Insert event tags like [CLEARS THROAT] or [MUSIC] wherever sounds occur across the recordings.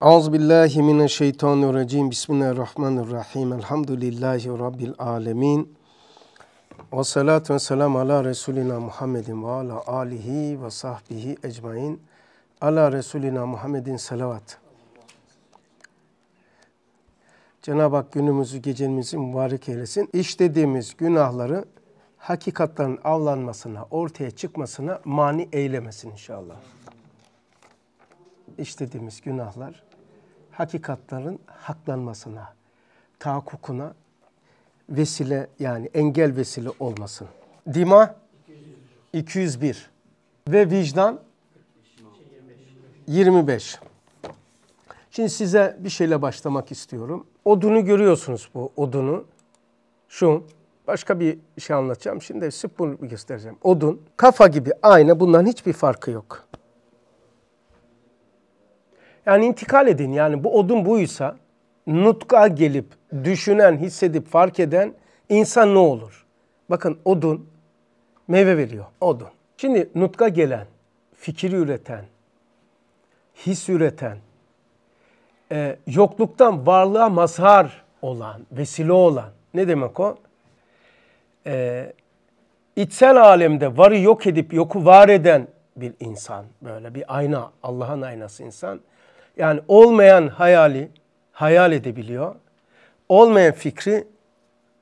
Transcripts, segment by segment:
Auzu billahi mineşşeytanirracim. Bismillahirrahmanirrahim. Elhamdülillahi rabbil alamin. Ve salatu ve selam ala resulina Muhammedin ve ala alihi ve sahbihi ecmaîn. Ala resulina Muhammedin salavat. Cenab-ı Hak günümüzü, gecemizi mübarek eylesin. İşlediğimiz günahları hakikatların avlanmasına, ortaya çıkmasına mani eylemesin inşallah. İşlediğimiz günahlar hakikatların haklanmasına, tahakkukuna vesile yani engel vesile olmasın. Dima 201 ve vicdan 25. Şimdi size bir şeyle başlamak istiyorum. Odunu görüyorsunuz bu odunu. Şu başka bir şey anlatacağım. Şimdi sırf göstereceğim. Odun kafa gibi aynı. bundan hiçbir farkı yok. Yani intikal edin. Yani bu odun buysa nutka gelip düşünen, hissedip fark eden insan ne olur? Bakın odun meyve veriyor. Odun. Şimdi nutka gelen, fikir üreten, his üreten, e, yokluktan varlığa mazhar olan, vesile olan ne demek o? E, içsel alemde varı yok edip yoku var eden bir insan böyle bir ayna, Allah'ın aynası insan. Yani olmayan hayali hayal edebiliyor. Olmayan fikri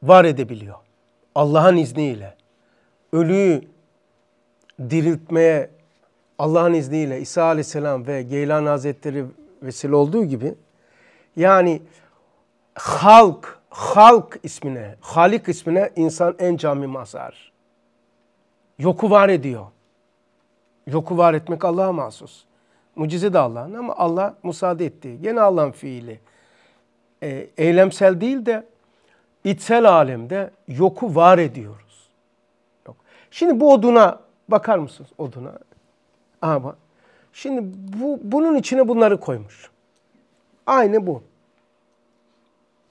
var edebiliyor. Allah'ın izniyle. Ölüyü diriltmeye Allah'ın izniyle İsa Aleyhisselam ve Geylan Hazretleri vesile olduğu gibi yani halk, halk ismine, halik ismine insan en cami mazar. Yoku var ediyor. Yoku var etmek Allah'a mahsus. Mucize de Allah'ın ama Allah müsaade etti. Gene Allah'ın fiili. E, eylemsel değil de içsel alemde yoku var ediyoruz. Yok. Şimdi bu oduna bakar mısınız oduna? Ama şimdi bu bunun içine bunları koymuş. Aynı bu.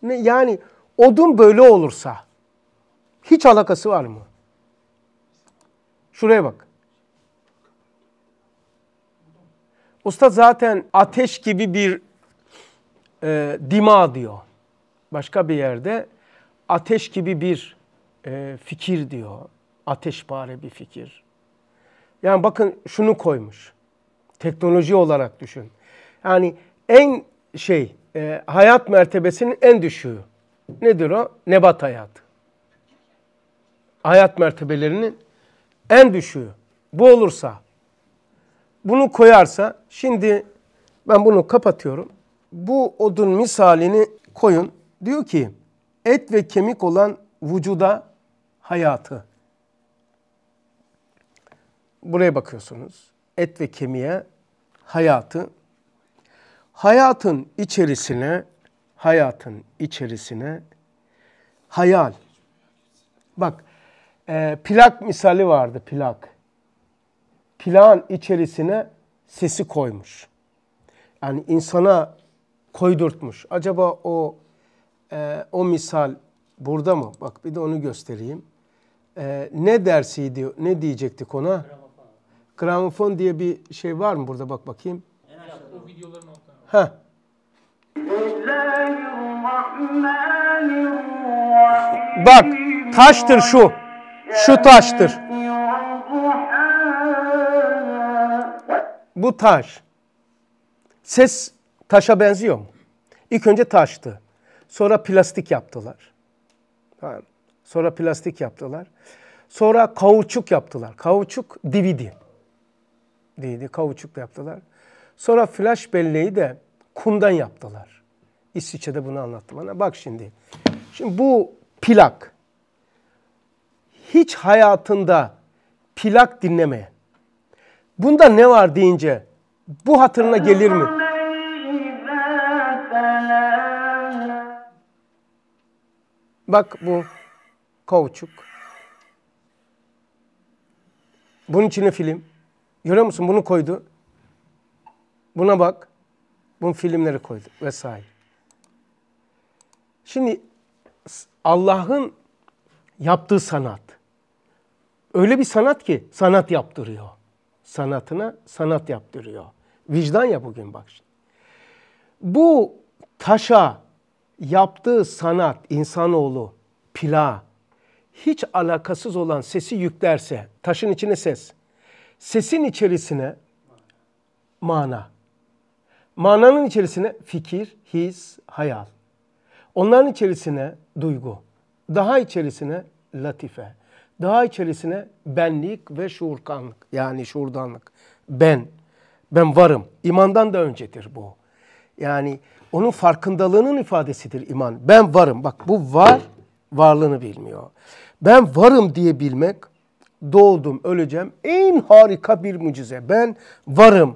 Ne, yani odun böyle olursa hiç alakası var mı? Şuraya bak. Usta zaten ateş gibi bir e, dima diyor. Başka bir yerde ateş gibi bir e, fikir diyor. Ateşpare bir fikir. Yani bakın şunu koymuş. Teknoloji olarak düşün. Yani en şey e, hayat mertebesinin en düşüğü. Nedir o? Nebat hayat. Hayat mertebelerinin en düşüğü. Bu olursa bunu koyarsa şimdi ben bunu kapatıyorum. Bu odun misalini koyun. Diyor ki et ve kemik olan vücuda hayatı. Buraya bakıyorsunuz. Et ve kemiğe hayatı. Hayatın içerisine hayatın içerisine hayal. Bak e, plak misali vardı plak plan içerisine sesi koymuş. Yani insana koydurtmuş. Acaba o e, o misal burada mı? Bak bir de onu göstereyim. E, ne dersiydi, ne diyecektik ona? Gramofon. Gramofon diye bir şey var mı burada? Bak bakayım. En aşağıda Bak taştır şu. Şu taştır. bu taş. Ses taşa benziyor mu? İlk önce taştı. Sonra plastik yaptılar. Sonra plastik yaptılar. Sonra kauçuk yaptılar. Kauçuk DVD. Değildi, kauçuk yaptılar. Sonra flash belleği de kumdan yaptılar. İsviçre'de bunu anlattı bana. Bak şimdi. Şimdi bu plak. Hiç hayatında plak dinlemeye, Bunda ne var deyince bu hatırına gelir mi? Bak bu kauçuk. Bunun içine film. Görüyor musun? Bunu koydu. Buna bak. Bunun filmleri koydu vesaire. Şimdi Allah'ın yaptığı sanat. Öyle bir sanat ki sanat yaptırıyor sanatına sanat yaptırıyor. Vicdan ya bugün bak şimdi. Bu taşa yaptığı sanat, insanoğlu, pila, hiç alakasız olan sesi yüklerse, taşın içine ses, sesin içerisine mana, mananın içerisine fikir, his, hayal, onların içerisine duygu, daha içerisine latife, daha içerisine benlik ve şuurkanlık yani şuurdanlık. Ben, ben varım. İmandan da öncedir bu. Yani onun farkındalığının ifadesidir iman. Ben varım. Bak bu var, varlığını bilmiyor. Ben varım diye bilmek, doğdum, öleceğim en harika bir mucize. Ben varım.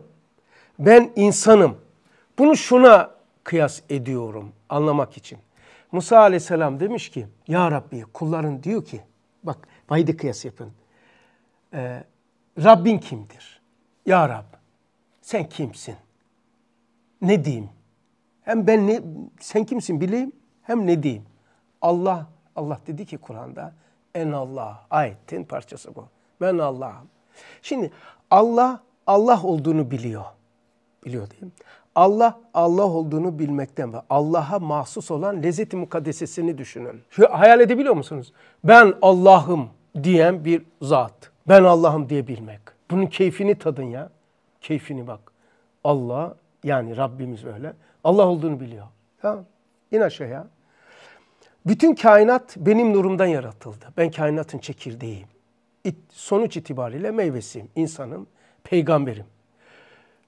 Ben insanım. Bunu şuna kıyas ediyorum anlamak için. Musa aleyhisselam demiş ki, Ya Rabbi kulların diyor ki, bak Vahidi kıyas yapın. Ee, Rabbin kimdir? Ya Rab sen kimsin? Ne diyeyim? Hem ben ne, sen kimsin bileyim hem ne diyeyim? Allah, Allah dedi ki Kur'an'da en Allah, ayetin parçası bu. Ben Allah'ım. Şimdi Allah, Allah olduğunu biliyor. Biliyor değil mi? Allah, Allah olduğunu bilmekten ve Allah'a mahsus olan lezzeti mukaddesesini düşünün. Şu, hayal edebiliyor musunuz? Ben Allah'ım diyen bir zat. Ben Allah'ım diye bilmek. Bunun keyfini tadın ya. Keyfini bak. Allah yani Rabbimiz öyle. Allah olduğunu biliyor. Tamam. İn aşağıya. Bütün kainat benim nurumdan yaratıldı. Ben kainatın çekirdeğiyim. Sonuç itibariyle meyvesiyim, insanım, peygamberim.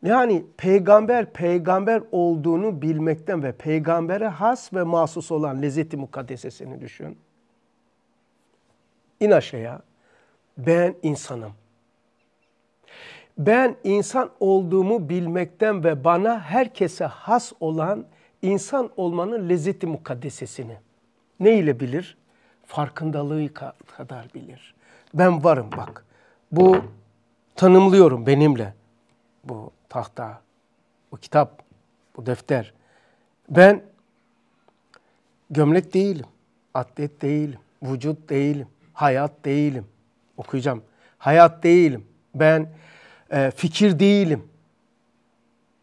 Yani peygamber peygamber olduğunu bilmekten ve peygambere has ve mahsus olan lezzeti mukaddesesini düşün in aşağıya. Ben insanım. Ben insan olduğumu bilmekten ve bana herkese has olan insan olmanın lezzeti mukaddesesini ne ile bilir? Farkındalığı kadar bilir. Ben varım bak. Bu tanımlıyorum benimle. Bu tahta, bu kitap, bu defter. Ben gömlek değilim, atlet değilim, vücut değilim hayat değilim. Okuyacağım. Hayat değilim. Ben e, fikir değilim.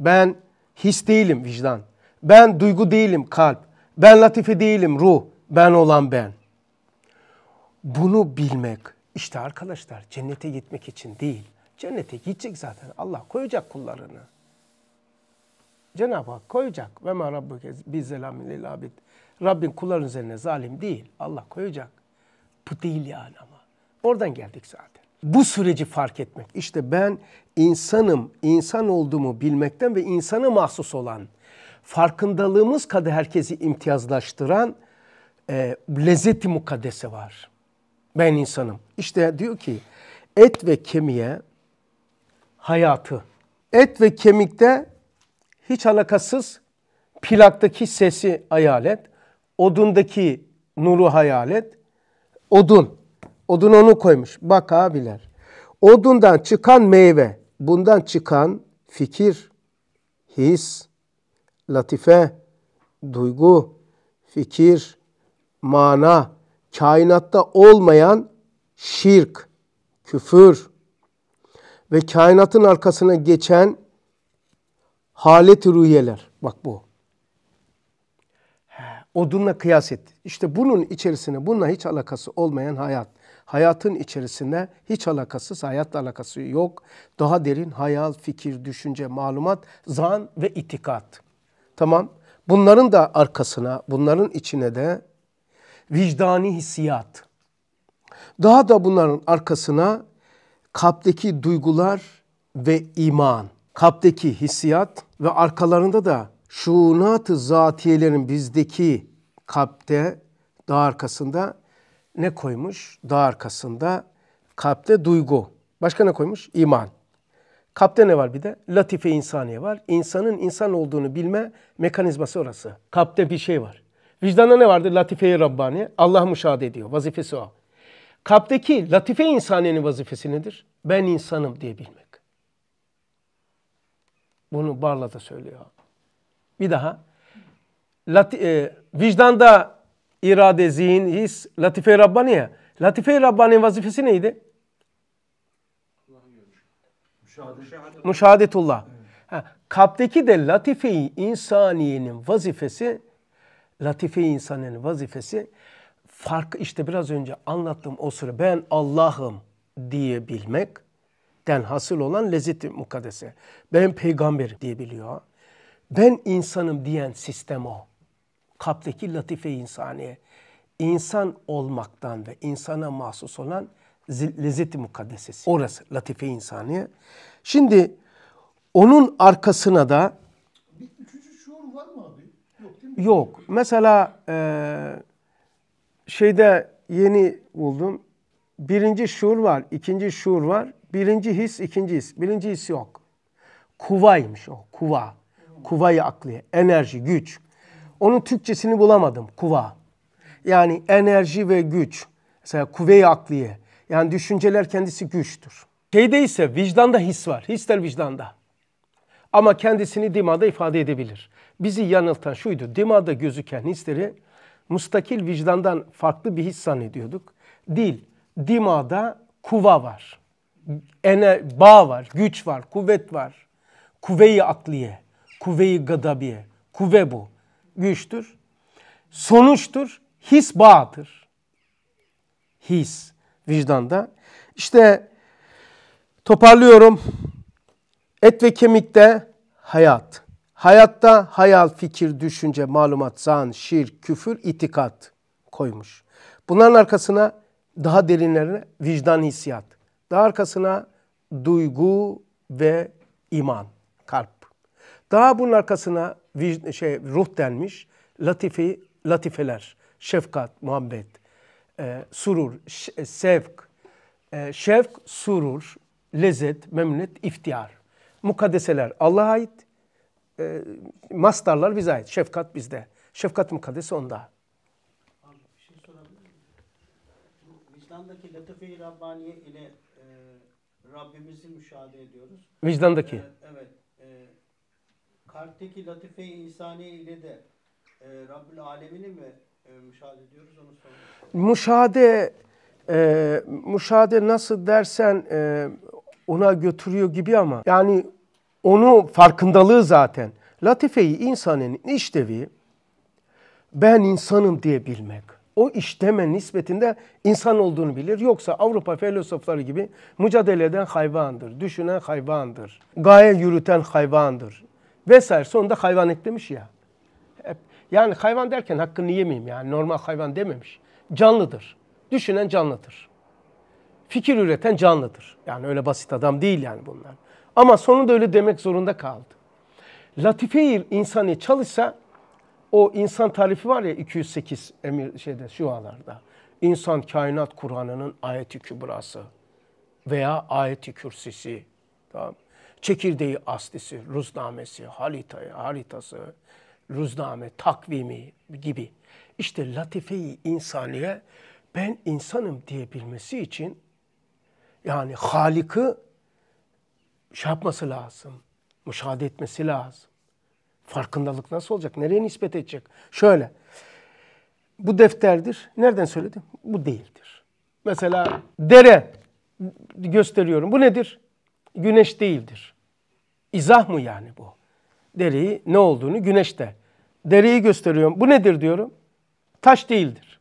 Ben his değilim vicdan. Ben duygu değilim kalp. Ben latife değilim ruh. Ben olan ben. Bunu bilmek işte arkadaşlar cennete gitmek için değil. Cennete gidecek zaten Allah koyacak kullarını. Cenab-ı Hak koyacak. Ve ma rabbuke bizzelamil Rabbin kulların üzerine zalim değil. Allah koyacak. Bu değil yani ama. Oradan geldik zaten. Bu süreci fark etmek. İşte ben insanım, insan olduğumu bilmekten ve insana mahsus olan, farkındalığımız kadar herkesi imtiyazlaştıran e, lezzeti mukaddesi var. Ben insanım. İşte diyor ki et ve kemiğe hayatı. Et ve kemikte hiç alakasız plaktaki sesi hayal et. Odundaki nuru hayal et odun. Odun onu koymuş. Bak abiler. Odundan çıkan meyve, bundan çıkan fikir, his, latife, duygu, fikir, mana, kainatta olmayan şirk, küfür ve kainatın arkasına geçen halet ruhiyeler. Bak bu odunla kıyas etti. İşte bunun içerisine bununla hiç alakası olmayan hayat. Hayatın içerisinde hiç alakasız, hayatla alakası yok. Daha derin hayal, fikir, düşünce, malumat, zan ve itikat. Tamam. Bunların da arkasına, bunların içine de vicdani hissiyat. Daha da bunların arkasına kalpteki duygular ve iman. Kalpteki hissiyat ve arkalarında da şuunat-ı zatiyelerin bizdeki kalpte dağ arkasında ne koymuş? Dağ arkasında kalpte duygu. Başka ne koymuş? İman. Kalpte ne var bir de? Latife insaniye var. İnsanın insan olduğunu bilme mekanizması orası. Kalpte bir şey var. Vicdanda ne vardır? Latife-i Rabbani. Allah müşahede ediyor. Vazifesi o. Kalpteki latife insaniyenin vazifesi nedir? Ben insanım diye bilmek. Bunu Barla da söylüyor. Bir daha. Lati, e, vicdanda irade, zihin, his, Latife-i ya, Latife-i vazifesi neydi? Müşahadetullah. Müşahadetullah. Evet. Ha, kalpteki de latife-i insaniyenin vazifesi, latife-i insaniyenin vazifesi fark işte biraz önce anlattığım o süre ben Allah'ım den hasıl olan lezzet mukaddesi. mukaddese. Ben peygamberim diyebiliyor ben insanım diyen sistem o. Kaptaki latife insaniye. İnsan olmaktan ve insana mahsus olan lezzeti mukaddesesi. Orası latife insaniye. Şimdi onun arkasına da bir üçüncü şuur var mı abi? Yok değil mi? Yok. Mesela e, şeyde yeni buldum. Birinci şuur var, ikinci şuur var. Birinci his, ikinci his. Birinci his yok. Kuvaymış o, kuva. Kuvayı akliye, enerji, güç. Onun Türkçesini bulamadım, kuva. Yani enerji ve güç. Mesela kuvve-i akliye. Yani düşünceler kendisi güçtür. Şeyde ise vicdanda his var. Hisler vicdanda. Ama kendisini dimada ifade edebilir. Bizi yanıltan şuydu. Dimada gözüken hisleri mustakil vicdandan farklı bir his zannediyorduk. Değil. Dimada kuva var. ener bağ var, güç var, kuvvet var. Kuvve-i akliye. Kuvve-i gadabiye. Kuvve bu. Güçtür. Sonuçtur. His bağdır. His. Vicdanda. İşte toparlıyorum. Et ve kemikte hayat. Hayatta hayal, fikir, düşünce, malumat, zan, şir, küfür, itikat koymuş. Bunların arkasına daha derinlerine vicdan hissiyat. Daha arkasına duygu ve iman, kalp. Daha bunun arkasına şey, ruh denmiş, latifi, latifeler, şefkat, muhabbet, e, surur, e, sevk, e, şefk, surur, lezzet, memnuniyet, iftihar. mukaddeseler Allah'a ait, e, mastarlar bize ait, şefkat bizde. Şefkat mukaddesi onda. Abi bir şey Vicdandaki latife-i Rabbaniye ile e, Rabbimizi müşahede ediyoruz. Vicdandaki. E, evet kalpteki latife-i insani ile de e, Rabbül Alemin'i mi e, müşahede ediyoruz onu sonra. Müşahede e, müşahede nasıl dersen e, ona götürüyor gibi ama yani onu farkındalığı zaten. Latifeyi insanın işlevi ben insanım diye bilmek. O işleme nispetinde insan olduğunu bilir. Yoksa Avrupa filozofları gibi mücadele eden hayvandır, düşünen hayvandır, gaye yürüten hayvandır vesaire. Sonunda hayvan et ya. yani hayvan derken hakkını yemeyeyim yani normal hayvan dememiş. Canlıdır. Düşünen canlıdır. Fikir üreten canlıdır. Yani öyle basit adam değil yani bunlar. Ama sonunda öyle demek zorunda kaldı. Latife-i insani çalışsa o insan tarifi var ya 208 emir şeyde şu şualarda. İnsan kainat Kur'an'ının ayeti kübrası veya ayeti kürsisi. Tamam. Çekirdeği astisi ruznamesi, harita haritası, ruzname, takvimi gibi. İşte latifeyi insaniye ben insanım diyebilmesi için yani Halik'ı şey yapması lazım, müşahede etmesi lazım. Farkındalık nasıl olacak? Nereye nispet edecek? Şöyle, bu defterdir. Nereden söyledim? Bu değildir. Mesela dere gösteriyorum. Bu nedir? Güneş değildir. İzah mı yani bu? Deriyi ne olduğunu güneşte. Deriyi gösteriyorum. Bu nedir diyorum? Taş değildir.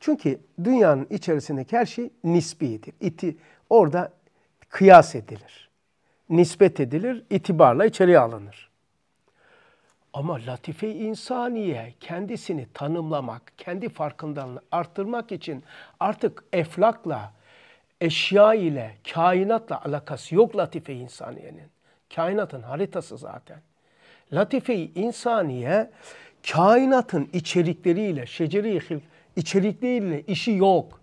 Çünkü dünyanın içerisindeki her şey nisbidir. İti, orada kıyas edilir. Nispet edilir, itibarla içeriye alınır. Ama latife insaniye kendisini tanımlamak, kendi farkındalığını arttırmak için artık eflakla, eşya ile, kainatla alakası yok latife insaniyenin. Kainatın haritası zaten. Latife-i insaniye kainatın içerikleriyle, şeceri içerikleriyle işi yok.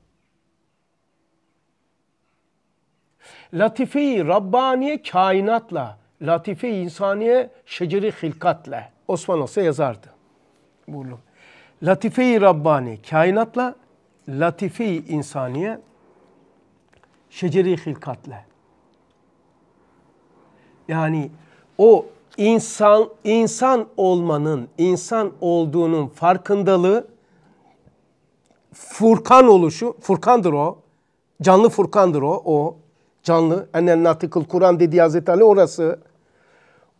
Latife-i Rabbaniye kainatla, latife-i insaniye şeceri hilkatle. Osman olsa yazardı. Burlu. Latife-i Rabbani kainatla, latife-i insaniye şeceri hilkatle. Yani o insan insan olmanın, insan olduğunun farkındalığı Furkan oluşu, Furkan'dır o. Canlı Furkan'dır o, o. Canlı, enen natıkıl Kur'an dediği Hazreti Ali orası.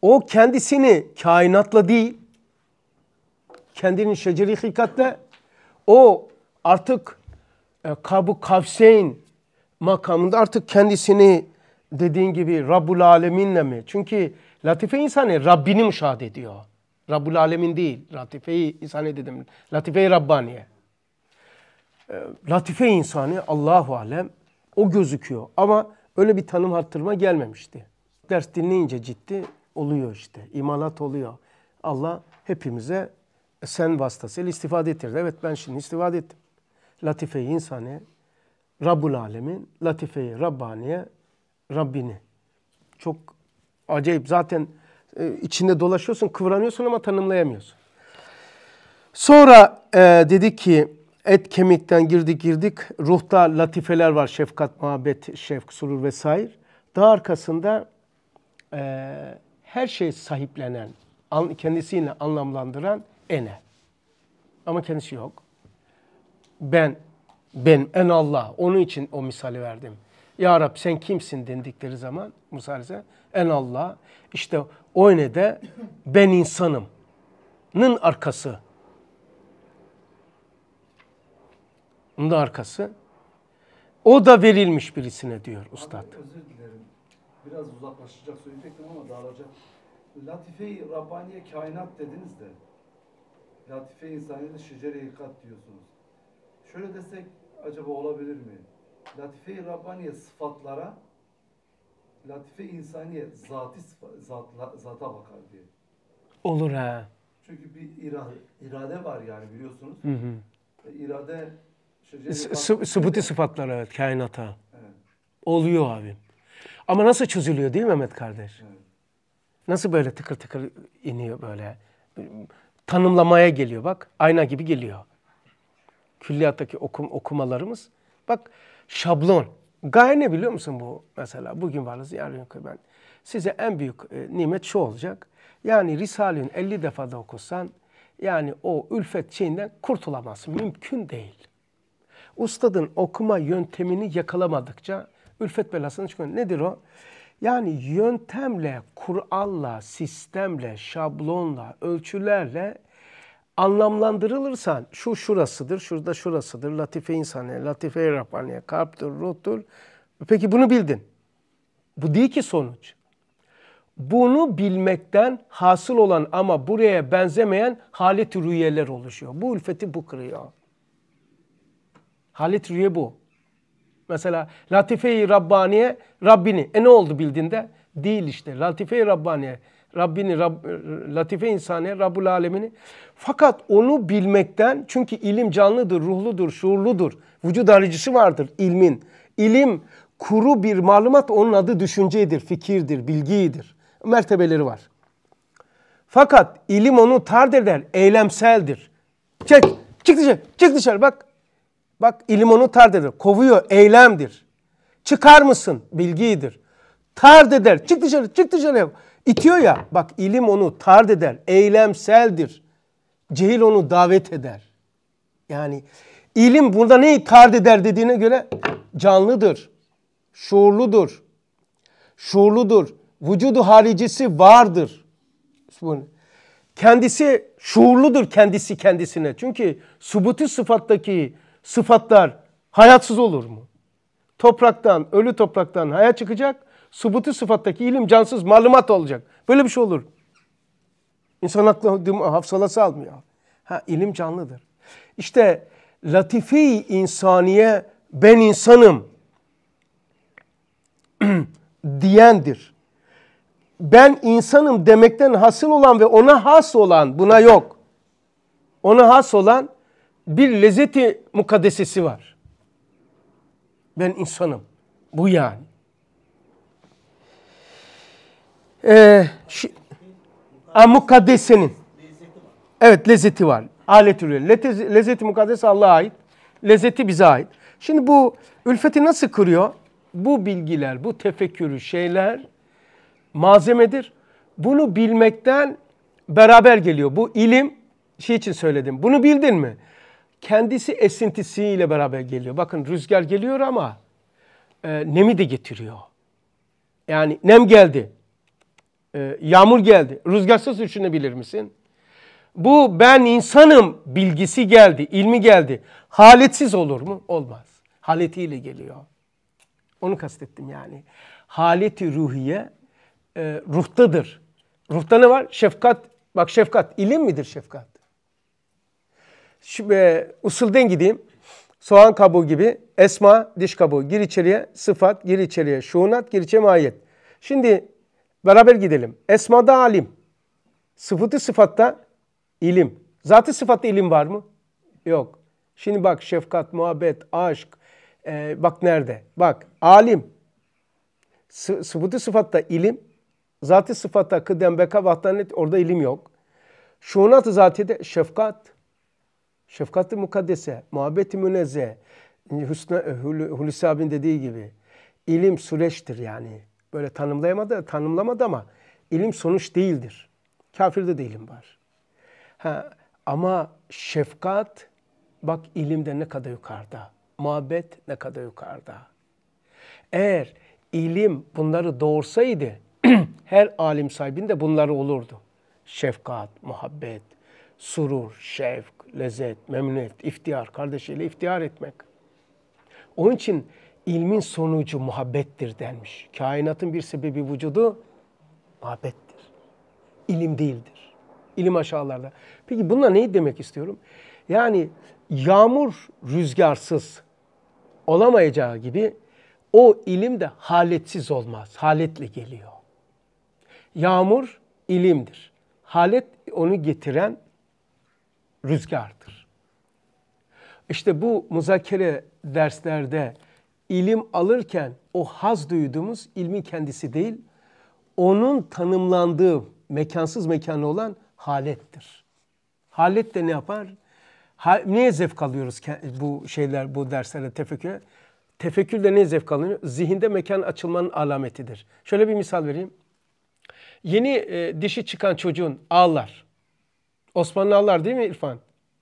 O kendisini kainatla değil, kendini şeceri hikatle, o artık e, Kabu Kavseyn makamında artık kendisini dediğin gibi Rabbul Alemin'le mi? Çünkü latife insanı Rabbini müşahede ediyor. Rabbul Alemin değil. Latife-i insani dedim. Latife-i Rabbaniye. Ee, latife insanı Allahu Alem o gözüküyor. Ama öyle bir tanım arttırma gelmemişti. Ders dinleyince ciddi oluyor işte. İmalat oluyor. Allah hepimize e, sen vasıtasıyla istifade ettirdi. Evet ben şimdi istifade ettim. Latife-i insani Rabbul Alemin, Latife-i Rabbaniye Rabbini. Çok acayip. Zaten e, içinde dolaşıyorsun, kıvranıyorsun ama tanımlayamıyorsun. Sonra e, dedi ki et kemikten girdik girdik. Ruhta latifeler var. Şefkat, muhabbet, şefk, surur vesaire. Daha arkasında e, her şeyi sahiplenen, an, kendisiyle anlamlandıran ene. Ama kendisi yok. Ben, ben, en Allah. Onun için o misali verdim. Ya Rab sen kimsin dendikleri zaman Musa Aleyhisselam en Allah işte o ne de ben insanım'nın arkası. Bunun arkası. O da verilmiş birisine diyor ustad. Abi, özür dilerim. Biraz uzaklaşacak söyleyecektim ama dağılacak. Latife-i Rabbaniye kainat dediniz de Latife-i İnsaniye de şecere diyorsunuz. Şöyle desek acaba olabilir mi? latife-i Rabbaniye sıfatlara latife insaniye zati zatla, zata bakar diye. Olur ha. Çünkü bir irade, irade var yani biliyorsunuz. Hı hı. E, irade Sıbıti sıfatlar evet kainata. Evet. Oluyor abim. Ama nasıl çözülüyor değil mi Mehmet kardeş? Evet. Nasıl böyle tıkır tıkır iniyor böyle. Tanımlamaya geliyor bak. Ayna gibi geliyor. Külliyattaki okum, okumalarımız. Bak şablon. Gaye ne biliyor musun bu mesela? Bugün varız yarın yok. Ben size en büyük e, nimet şu olacak. Yani Risale'nin 50 defada okusan yani o ülfet şeyinden kurtulamazsın. Mümkün değil. Ustadın okuma yöntemini yakalamadıkça ülfet belasını çıkıyor. Nedir o? Yani yöntemle, Kur'an'la, sistemle, şablonla, ölçülerle anlamlandırılırsan şu şurasıdır, şurada şurasıdır, latife insaniye, latife rabbaniye, kalptir, ruhtur. Peki bunu bildin. Bu değil ki sonuç. Bunu bilmekten hasıl olan ama buraya benzemeyen halet rüyeler oluşuyor. Bu ülfeti bu kırıyor. Halet rüye bu. Mesela Latife-i Rabbaniye Rabbini. E ne oldu bildiğinde? Değil işte. Latife-i Rabbaniye Rabbini, Rab, latife insani, Rabbul alemini. Fakat onu bilmekten çünkü ilim canlıdır, ruhludur, şuurludur. Vücut arıcısı vardır ilmin. İlim kuru bir malumat onun adı düşüncedir, fikirdir, bilgidir. Mertebeleri var. Fakat ilim onu tard eder, eylemseldir. Çek, çık dışarı, çık dışarı bak. Bak ilim onu tard eder, kovuyor, eylemdir. Çıkar mısın? Bilgidir. Tard eder, çık dışarı, çık dışarı. İtiyor ya bak ilim onu tard eder, eylemseldir. Cehil onu davet eder. Yani ilim burada neyi tard eder dediğine göre canlıdır, şuurludur, şuurludur. Vücudu haricisi vardır. Kendisi şuurludur kendisi kendisine. Çünkü subuti sıfattaki sıfatlar hayatsız olur mu? Topraktan, ölü topraktan hayat çıkacak subutu sıfattaki ilim cansız malumat olacak. Böyle bir şey olur. İnsan aklı hafsalası almıyor. Ha, ilim canlıdır. İşte latife insaniye ben insanım [CLEARS THROAT] diyendir. Ben insanım demekten hasıl olan ve ona has olan buna yok. Ona has olan bir lezzeti mukaddesesi var. Ben insanım. Bu yani. Ee, şi, a, mukaddesenin. Evet lezzeti var. Alet ürün. Lezzeti, lezzeti mukaddes Allah'a ait. Lezzeti bize ait. Şimdi bu ülfeti nasıl kırıyor? Bu bilgiler, bu tefekkürü şeyler malzemedir. Bunu bilmekten beraber geliyor. Bu ilim şey için söyledim. Bunu bildin mi? Kendisi esintisiyle beraber geliyor. Bakın rüzgar geliyor ama e, nemi de getiriyor. Yani nem geldi. Ee, yağmur geldi. Rüzgarsız düşünebilir misin? Bu ben insanım bilgisi geldi, ilmi geldi. Haletsiz olur mu? Olmaz. Haletiyle geliyor. Onu kastettim yani. Haleti ruhiye e, ruhtadır. Ruhta ne var? Şefkat. Bak şefkat. ilim midir şefkat? Şimdi, e, usulden gideyim. Soğan kabuğu gibi. Esma, diş kabuğu. Gir içeriye. Sıfat, gir içeriye. şunat gir içeriye mahiyet. Şimdi Beraber gidelim. Esmada alim. Sıfatı sıfatta ilim. Zatı sıfatta ilim var mı? Yok. Şimdi bak şefkat, muhabbet, aşk. Ee, bak nerede? Bak alim. S- sıfatı sıfatta ilim. Zatı sıfatta kıdem, beka, vahdanet orada ilim yok. Şunat-ı zatiyede şefkat. şefkati mukaddese, muhabbeti i münezzeh. Hulusi abin dediği gibi ilim süreçtir yani böyle tanımlayamadı, tanımlamadı ama ilim sonuç değildir. Kafirde de ilim var. Ha, ama şefkat bak ilimde ne kadar yukarıda. Muhabbet ne kadar yukarıda. Eğer ilim bunları doğursaydı [CLEARS THROAT] her alim sahibinde bunları olurdu. Şefkat, muhabbet, surur, şevk, lezzet, memnuniyet, iftihar, kardeşiyle iftihar etmek. Onun için ilmin sonucu muhabbettir denmiş. Kainatın bir sebebi vücudu muhabbettir. İlim değildir. İlim aşağılarda. Peki bununla neyi demek istiyorum? Yani yağmur rüzgarsız olamayacağı gibi o ilim de haletsiz olmaz. Haletle geliyor. Yağmur ilimdir. Halet onu getiren rüzgardır. İşte bu muzakere derslerde ilim alırken o haz duyduğumuz ilmin kendisi değil, onun tanımlandığı mekansız mekanı olan halettir. Halet de ne yapar? Ha, neye zevk alıyoruz bu şeyler, bu derslerde tefekkür? Tefekkür de ne zevk alınıyor? Zihinde mekan açılmanın alametidir. Şöyle bir misal vereyim. Yeni e, dişi çıkan çocuğun ağlar. Osmanlı ağlar değil mi İrfan?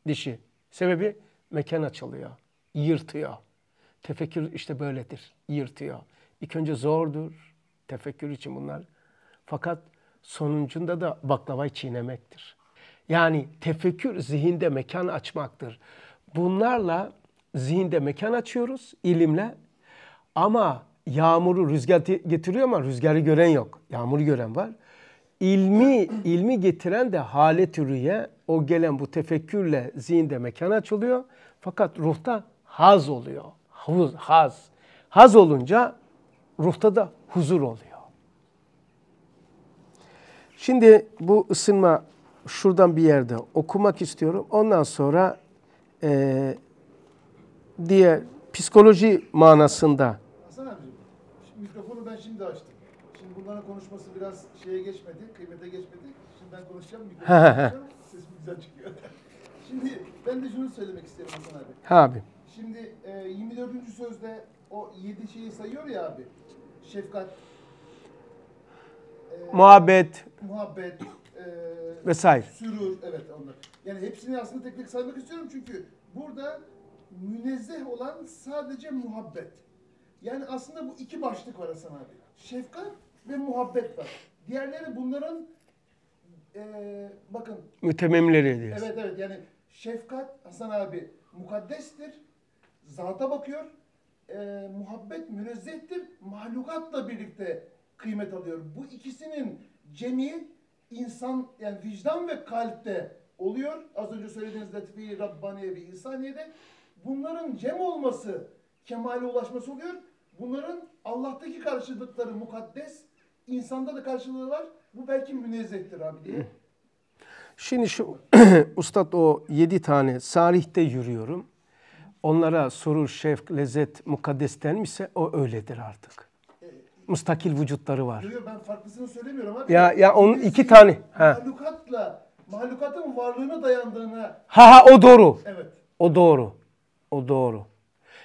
Dişi. Sebebi mekan açılıyor, yırtıyor. Tefekkür işte böyledir, yırtıyor. İlk önce zordur tefekkür için bunlar. Fakat sonuncunda da baklavayı çiğnemektir. Yani tefekkür zihinde mekan açmaktır. Bunlarla zihinde mekan açıyoruz ilimle ama yağmuru rüzgar getiriyor ama rüzgarı gören yok. Yağmuru gören var. İlmi ilmi getiren de hale türüye o gelen bu tefekkürle zihinde mekan açılıyor. Fakat ruhta haz oluyor huz, haz. Haz olunca ruhta da huzur oluyor. Şimdi bu ısınma şuradan bir yerde okumak istiyorum. Ondan sonra e, diye psikoloji manasında. Hasan abicim, mikrofonu ben şimdi açtım. Şimdi bunların konuşması biraz şeye geçmedi, kıymete geçmedi. Şimdi ben konuşacağım, mikrofonu açacağım. Sesim güzel çıkıyor. [LAUGHS] şimdi ben de şunu söylemek isterim Hasan abi. Ha abi. Şimdi e, 24. sözde o yedi şeyi sayıyor ya abi. Şefkat, e, muhabbet muhabbet, e, vesaire. sürur, evet onlar. Yani hepsini aslında tek tek saymak istiyorum çünkü burada münezzeh olan sadece muhabbet. Yani aslında bu iki başlık var Hasan abi. Şefkat ve muhabbet var. Diğerleri bunların e, bakın. Mütemimleri diyorsun. Evet evet yani şefkat Hasan abi mukaddestir zata bakıyor. E, muhabbet münezzehtir. Mahlukatla birlikte kıymet alıyor. Bu ikisinin cemi insan yani vicdan ve kalpte oluyor. Az önce söylediğiniz latife-i Rabbaniye ve insaniyede bunların cem olması kemale ulaşması oluyor. Bunların Allah'taki karşılıkları mukaddes, insanda da karşılığı var. Bu belki münezzehtir abi diye. Şimdi şu [CLEARS THROAT] ustad o yedi tane salihte yürüyorum onlara surur, şevk, lezzet mukaddes denmişse o öyledir artık. Mustakil vücutları var. ben farklısını söylemiyorum abi. Ya ya onun iki tane. Mahlukatla mahlukatın varlığına dayandığına. Ha ha o doğru. Evet. O doğru. O doğru.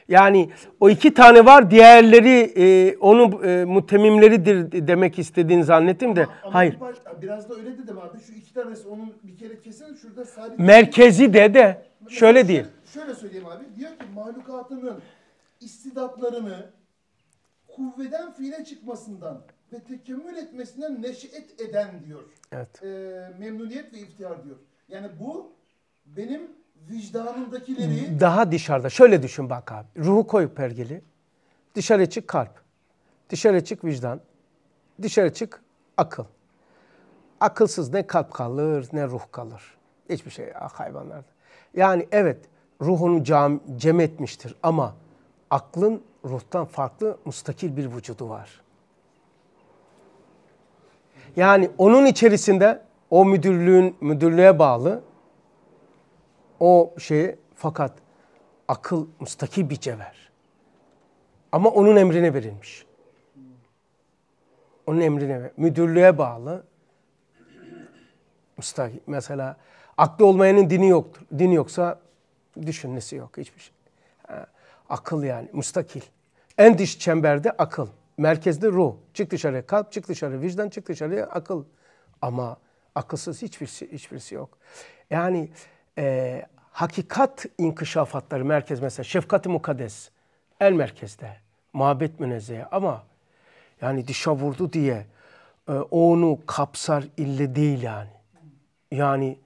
Yani o iki tane var diğerleri e, onun e, mutemimleridir demek istediğin zannettim de. Ama, ama Hayır. biraz da öyle dedim abi. Şu iki tanesi onun bir kere kesin şurada sabit. Merkezi de de şöyle değil şöyle söyleyeyim abi. Diyor ki mahlukatının istidatlarını kuvveden fiile çıkmasından ve tekemmül etmesinden neşet eden diyor. Evet. E, memnuniyet ve iftihar diyor. Yani bu benim vicdanımdakileri... Daha dışarıda. Şöyle düşün bak abi. Ruhu koy pergeli. Dışarı çık kalp. Dışarı çık vicdan. Dışarı çık akıl. Akılsız ne kalp kalır ne ruh kalır. Hiçbir şey ah, hayvanlar. Yani evet Ruhunu cam, cem etmiştir ama aklın ruhtan farklı mustakil bir vücudu var. Yani onun içerisinde o müdürlüğün müdürlüğe bağlı o şey fakat akıl mustakil bir cevher. Ama onun emrine verilmiş. Onun emrine, müdürlüğe bağlı. Mustakil. Mesela aklı olmayanın dini yoktur. Dini yoksa düşünmesi yok hiçbir şey. Ha, akıl yani mustakil. En dış çemberde akıl. Merkezde ruh. Çık dışarı kalp, çık dışarı vicdan, çık dışarı akıl. Ama akılsız hiçbirisi, şey, hiçbirisi yok. Yani e, hakikat inkişafatları merkez mesela şefkat-i mukaddes el merkezde. Mabet münezzeye ama yani dışa vurdu diye e, onu kapsar ille değil yani. Yani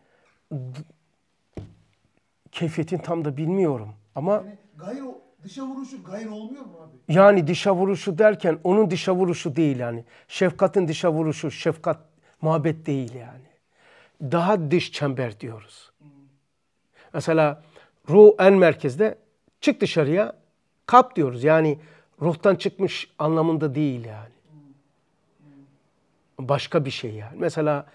keyfiyetin tam da bilmiyorum. Ama yani gayr, dışa vuruşu gayr olmuyor mu abi? Yani dışa vuruşu derken onun dışa vuruşu değil yani. Şefkatin dışa vuruşu şefkat muhabbet değil yani. Daha dış çember diyoruz. Hmm. Mesela ruh en merkezde çık dışarıya kap diyoruz. Yani ruhtan çıkmış anlamında değil yani. Başka bir şey yani. Mesela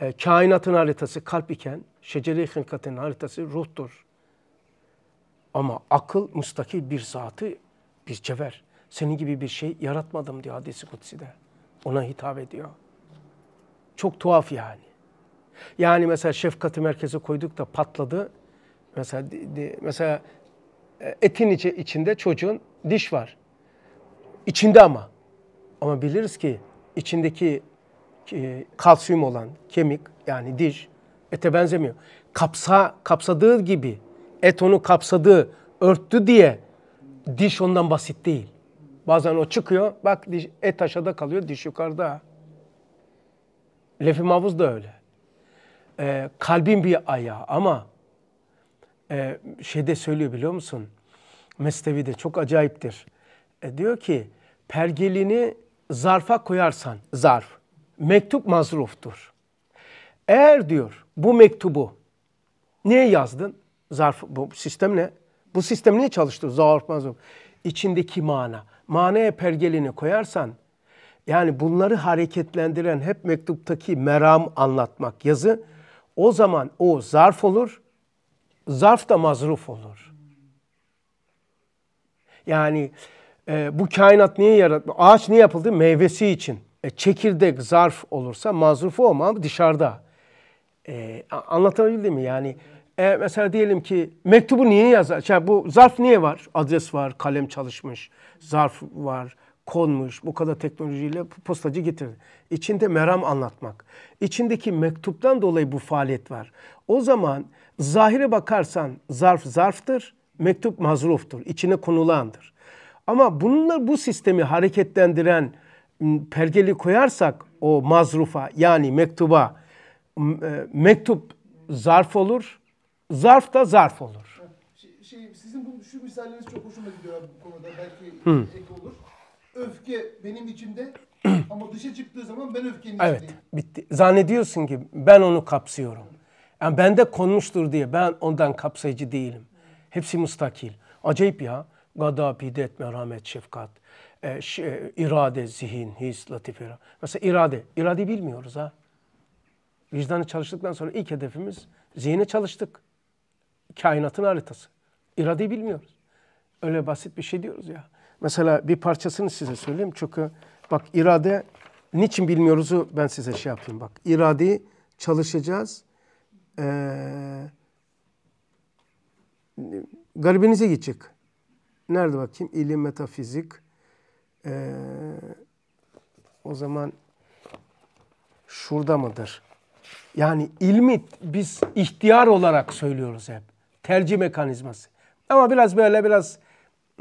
e, kainatın haritası kalp iken şeceri hılkatin haritası ruhtur. Ama akıl müstakil bir zatı bir cever. Senin gibi bir şey yaratmadım diyor hadisi kutsi Ona hitap ediyor. Çok tuhaf yani. Yani mesela şefkati merkeze koyduk da patladı. Mesela mesela e, etin içi, içinde çocuğun diş var. İçinde ama. Ama biliriz ki içindeki e, kalsiyum olan kemik yani diş ete benzemiyor. Kapsa kapsadığı gibi et onu kapsadı örttü diye diş ondan basit değil. Bazen o çıkıyor bak diş, et aşağıda kalıyor diş yukarıda. Lefi Mavuz da öyle. Ee, kalbin bir ayağı ama e, şeyde söylüyor biliyor musun? de çok acayiptir. E, diyor ki pergelini zarfa koyarsan zarf mektup mazruftur. Eğer diyor bu mektubu niye yazdın? Zarf, bu sistem ne? Bu sistem niye çalıştı? Zarf mazruf. İçindeki mana. Manaya pergelini koyarsan yani bunları hareketlendiren hep mektuptaki meram anlatmak yazı o zaman o zarf olur. Zarf da mazruf olur. Yani e, bu kainat niye yaratıldı? Ağaç niye yapıldı? Meyvesi için. E, çekirdek zarf olursa mazrufu o ama dışarıda. E, anlatabildim mi? Yani e, mesela diyelim ki mektubu niye yazar? yani bu zarf niye var? Adres var, kalem çalışmış, zarf var, konmuş. Bu kadar teknolojiyle postacı getirdi. İçinde meram anlatmak. İçindeki mektuptan dolayı bu faaliyet var. O zaman zahire bakarsan zarf zarftır, mektup mazruftur. içine konulandır. Ama bunlar bu sistemi hareketlendiren perdeli koyarsak o mazrufa yani mektuba e, mektup zarf olur. Zarf da zarf olur. Şey, şey sizin bu, şu misalleriniz çok hoşuma gidiyor bu konuda. Belki Hı. ek olur. Öfke benim içimde [CLEARS THROAT] ama dışa çıktığı zaman ben öfkenin evet, içindeyim. Evet. Bitti. Zannediyorsun ki ben onu kapsıyorum. Yani bende konmuştur diye ben ondan kapsayıcı değilim. Hepsi mustakil. Acayip ya. Gada, bidet, merhamet, şefkat e, şi, e, irade, zihin, his, latife. Mesela irade. İradeyi bilmiyoruz ha. Vicdanı çalıştıktan sonra ilk hedefimiz zihine çalıştık. Kainatın haritası. İradeyi bilmiyoruz. Öyle basit bir şey diyoruz ya. Mesela bir parçasını size söyleyeyim. Çünkü bak irade niçin bilmiyoruzu ben size şey yapayım bak. İradeyi çalışacağız. Ee, garibinize gidecek. Nerede bakayım? İlim, metafizik, ee, o zaman şurada mıdır? Yani ilmi biz ihtiyar olarak söylüyoruz hep. Tercih mekanizması. Ama biraz böyle biraz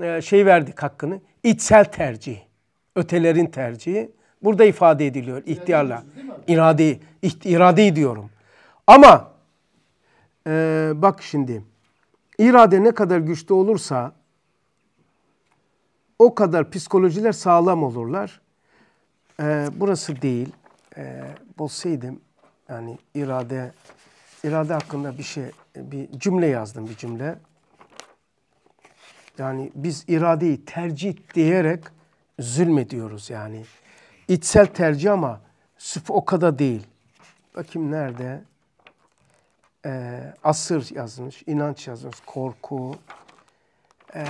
e, şey verdik hakkını. İçsel tercih. Ötelerin tercihi. Burada ifade ediliyor ihtiyarla. İradi, iradi diyorum. Ama e, bak şimdi irade ne kadar güçlü olursa o kadar psikolojiler sağlam olurlar. Ee, burası değil. Ee, Bolseydim yani irade irade hakkında bir şey bir cümle yazdım bir cümle. Yani biz iradeyi tercih diyerek zulmediyoruz yani. İçsel tercih ama süf o kadar değil. Bakayım nerede? Ee, asır yazmış, inanç yazmış, korku, e,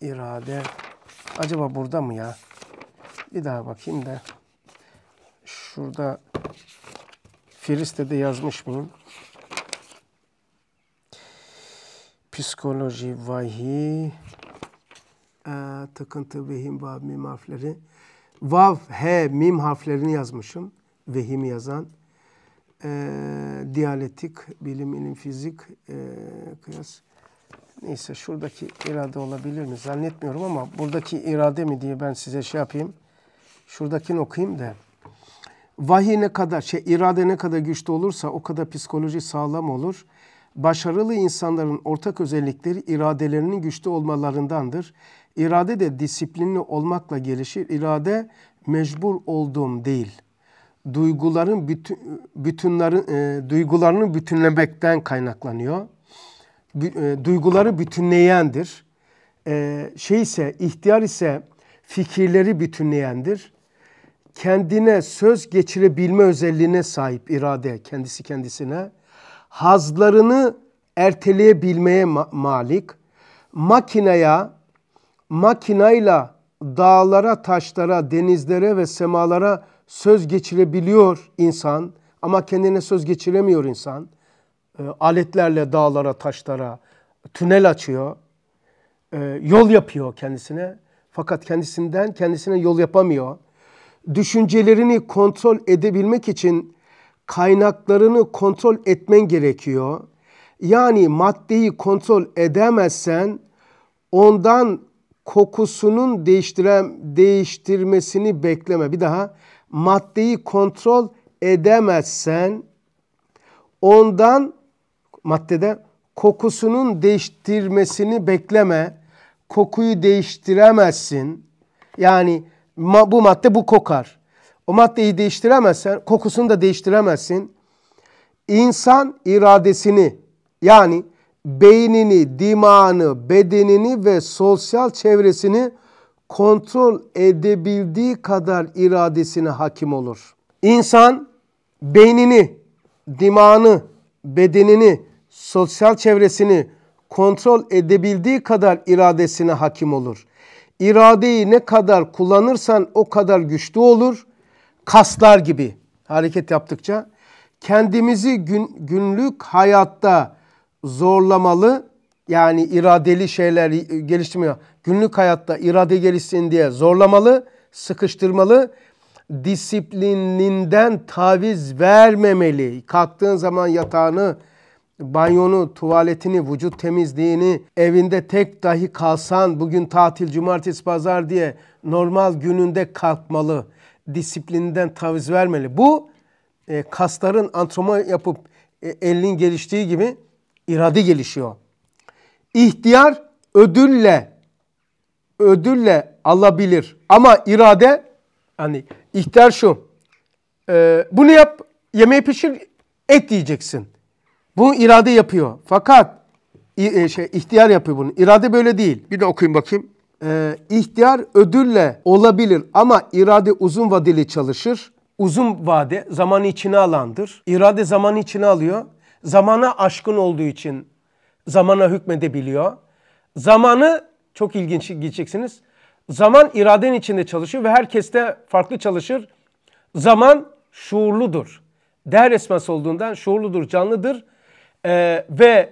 irade. Acaba burada mı ya? Bir daha bakayım da. Şurada Firiste'de yazmış mıyım? Psikoloji, vahiy, e, takıntı, vehim, vav, mim harfleri. Vav, he, mim harflerini yazmışım. Vehimi yazan. E, diyaletik, bilim, ilim, fizik, e, kıyas. Neyse şuradaki irade olabilir mi? Zannetmiyorum ama buradaki irade mi diye ben size şey yapayım. Şuradakini okuyayım da. Vahiy ne kadar, şey irade ne kadar güçlü olursa o kadar psikoloji sağlam olur. Başarılı insanların ortak özellikleri iradelerinin güçlü olmalarındandır. İrade de disiplinli olmakla gelişir. İrade mecbur olduğum değil. Duyguların bütün, bütünlerin, e, duygularını bütünlemekten kaynaklanıyor. E, duyguları bütünleyendir. E, şey ise, ihtiyar ise fikirleri bütünleyendir. Kendine söz geçirebilme özelliğine sahip irade, kendisi kendisine. Hazlarını erteleyebilmeye malik. makineye, makinayla dağlara, taşlara, denizlere ve semalara söz geçirebiliyor insan ama kendine söz geçiremiyor insan e, aletlerle dağlara, taşlara tünel açıyor. E, yol yapıyor kendisine. Fakat kendisinden kendisine yol yapamıyor. Düşüncelerini kontrol edebilmek için kaynaklarını kontrol etmen gerekiyor. Yani maddeyi kontrol edemezsen ondan kokusunun değiştiren değiştirmesini bekleme. Bir daha maddeyi kontrol edemezsen ondan maddede kokusunun değiştirmesini bekleme, kokuyu değiştiremezsin. Yani ma, bu madde bu kokar. O maddeyi değiştiremezsen, kokusunu da değiştiremezsin. İnsan iradesini yani beynini, dimağını, bedenini ve sosyal çevresini kontrol edebildiği kadar iradesine hakim olur. İnsan beynini, dimağını, bedenini, sosyal çevresini kontrol edebildiği kadar iradesine hakim olur. İradeyi ne kadar kullanırsan o kadar güçlü olur. Kaslar gibi hareket yaptıkça kendimizi gün, günlük hayatta zorlamalı yani iradeli şeyler geliştirmiyor. Günlük hayatta irade gelişsin diye zorlamalı, sıkıştırmalı. Disiplininden taviz vermemeli. Kalktığın zaman yatağını banyonu, tuvaletini, vücut temizliğini, evinde tek dahi kalsan bugün tatil, cumartesi, pazar diye normal gününde kalkmalı. Disiplinden taviz vermeli. Bu e, kasların antrenman yapıp e, elinin geliştiği gibi irade gelişiyor. İhtiyar ödülle ödülle alabilir ama irade hani ihtiyar şu. E, bunu yap, yemeği pişir, et yiyeceksin. Bu irade yapıyor. Fakat e, şey, ihtiyar yapıyor bunu. İrade böyle değil. Bir de okuyayım bakayım. Ee, ihtiyar ödülle olabilir ama irade uzun vadeli çalışır. Uzun vade zaman içine alandır. İrade zaman içine alıyor. Zamana aşkın olduğu için zamana hükmedebiliyor. Zamanı çok ilginç gideceksiniz. Zaman iraden içinde çalışıyor ve herkeste farklı çalışır. Zaman şuurludur. Değer esması olduğundan şuurludur, canlıdır. Ee, e, ve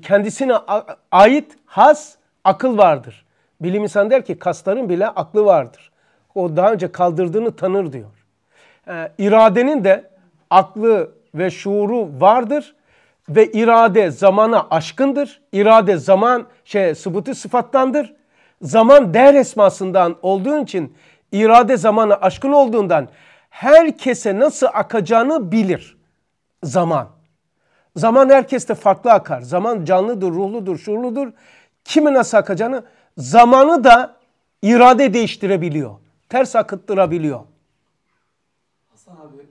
kendisine ait has akıl vardır. Bilim insanı der ki kasların bile aklı vardır. O daha önce kaldırdığını tanır diyor. E, iradenin de aklı ve şuuru vardır ve irade zamana aşkındır. İrade zaman şey sıbıtı sıfattandır. Zaman değer esmasından olduğun için irade zamana aşkın olduğundan herkese nasıl akacağını bilir zaman. Zaman herkeste farklı akar. Zaman canlıdır, ruhludur, şuurludur. Kimi nasıl akacağını zamanı da irade değiştirebiliyor. Ters akıttırabiliyor. Hasan abi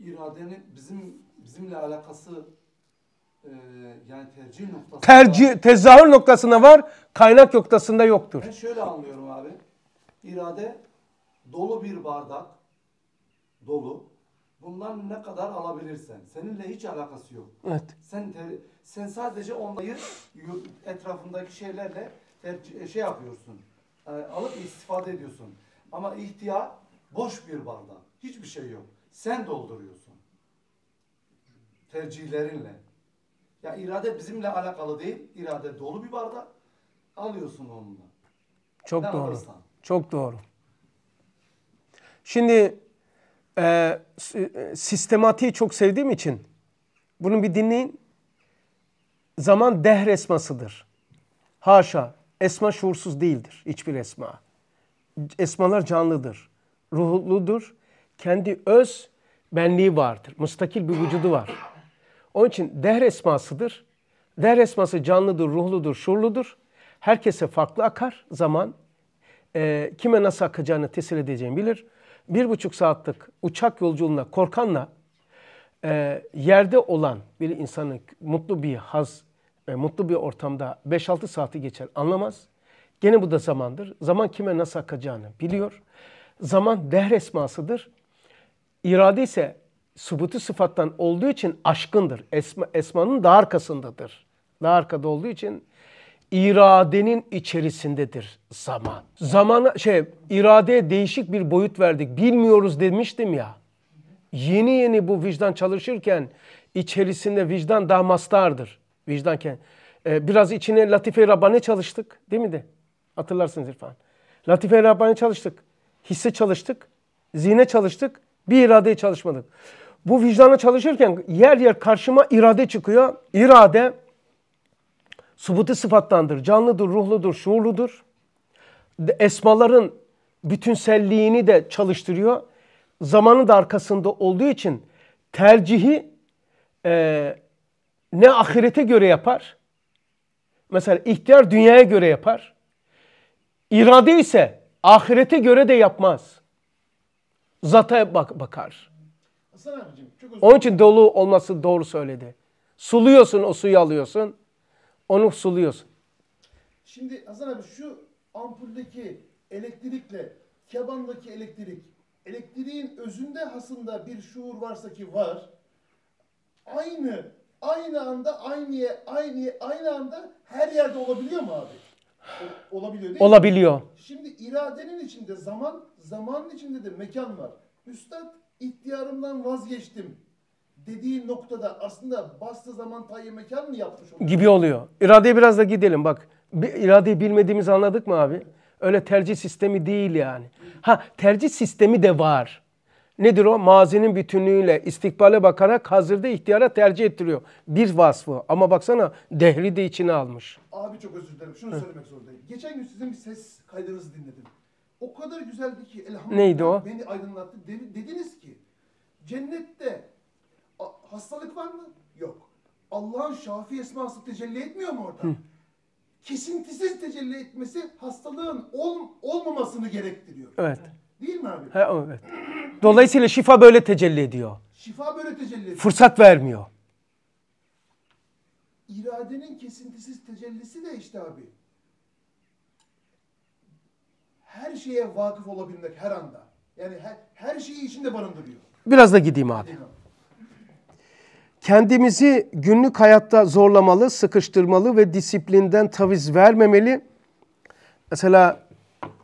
iradenin bizim bizimle alakası e, yani tercih noktası. tercih, tezahür noktasında var, kaynak noktasında yoktur. Ben şöyle anlıyorum abi. İrade dolu bir bardak dolu Bundan ne kadar alabilirsen. Seninle hiç alakası yok. Evet. Sen te, sen sadece onları etrafındaki şeylerle e, şey yapıyorsun. E, alıp istifade ediyorsun. Ama ihtiya boş bir bardak. Hiçbir şey yok. Sen dolduruyorsun. Tercihlerinle. Ya irade bizimle alakalı değil. İrade dolu bir bardak. Alıyorsun onunla. Çok ne doğru. Alırsan. Çok doğru. Şimdi ee, e, sistematiği çok sevdiğim için bunu bir dinleyin. Zaman dehr esmasıdır. Haşa, esma şuursuz değildir hiçbir esma. Esmalar canlıdır, ruhludur. Kendi öz benliği vardır. Mustakil bir vücudu var. Onun için dehr esmasıdır. Dehr esması canlıdır, ruhludur, şuurludur. Herkese farklı akar zaman. E, kime nasıl akacağını tesir edeceğini bilir bir buçuk saatlik uçak yolculuğuna korkanla e, yerde olan bir insanın mutlu bir haz, ve mutlu bir ortamda 5-6 saati geçer anlamaz. Gene bu da zamandır. Zaman kime nasıl akacağını biliyor. Zaman dehr esmasıdır. İrade ise subutu sıfattan olduğu için aşkındır. Esma, esmanın daha arkasındadır. Daha arkada olduğu için iradenin içerisindedir zaman. Zamana şey iradeye değişik bir boyut verdik. Bilmiyoruz demiştim ya. Yeni yeni bu vicdan çalışırken içerisinde vicdan daha mastardır. Vicdanken ee, biraz içine Latife-i Rabbani çalıştık değil mi de? Hatırlarsınız İrfan. Latife-i Rabbani çalıştık. Hisse çalıştık. Zihne çalıştık. Bir iradeye çalışmadık. Bu vicdana çalışırken yer yer karşıma irade çıkıyor. İrade Subutu sıfattandır. Canlıdır, ruhludur, şuurludur. Esmaların bütünselliğini de çalıştırıyor. Zamanın da arkasında olduğu için tercihi e, ne ahirete göre yapar. Mesela ihtiyar dünyaya göre yapar. İrade ise ahirete göre de yapmaz. Zata bak bakar. Onun için dolu olması doğru söyledi. Suluyorsun o suyu alıyorsun onu suluyorsun. Şimdi Hasan abi şu ampuldeki elektrikle kebandaki elektrik elektriğin özünde hasında bir şuur varsa ki var aynı aynı anda aynı aynı aynı anda her yerde olabiliyor mu abi? O, olabiliyor değil Olabiliyor. Mi? Şimdi iradenin içinde zaman, zamanın içinde de mekan var. Üstad ihtiyarımdan vazgeçtim dediği noktada aslında bastığı zaman tayyi mekan mı yapmış oluyor? Gibi oluyor. İradeye biraz da gidelim bak. İradeyi bilmediğimizi anladık mı abi? Öyle tercih sistemi değil yani. Ha tercih sistemi de var. Nedir o? Mazinin bütünlüğüyle istikbale bakarak hazırda ihtiyara tercih ettiriyor. Bir vasfı. Ama baksana dehri de içine almış. Abi çok özür dilerim. Şunu söylemek zorundayım. Geçen gün sizin bir ses kaydınızı dinledim. O kadar güzeldi ki elhamdülillah Neydi o? beni aydınlattı. Dediniz ki cennette hastalık var mı? Yok. Allah'ın şafi esması tecelli etmiyor mu orada? Hı. Kesintisiz tecelli etmesi hastalığın ol, olmamasını gerektiriyor. Evet. Değil mi abi? He, evet. Dolayısıyla şifa böyle tecelli ediyor. Şifa böyle tecelli ediyor. Fırsat vermiyor. İradenin kesintisiz tecellisi de işte abi. Her şeye vakıf olabilmek her anda. Yani her, her şeyi içinde barındırıyor. Biraz da gideyim abi. Gideyim abi. Kendimizi günlük hayatta zorlamalı, sıkıştırmalı ve disiplinden taviz vermemeli. Mesela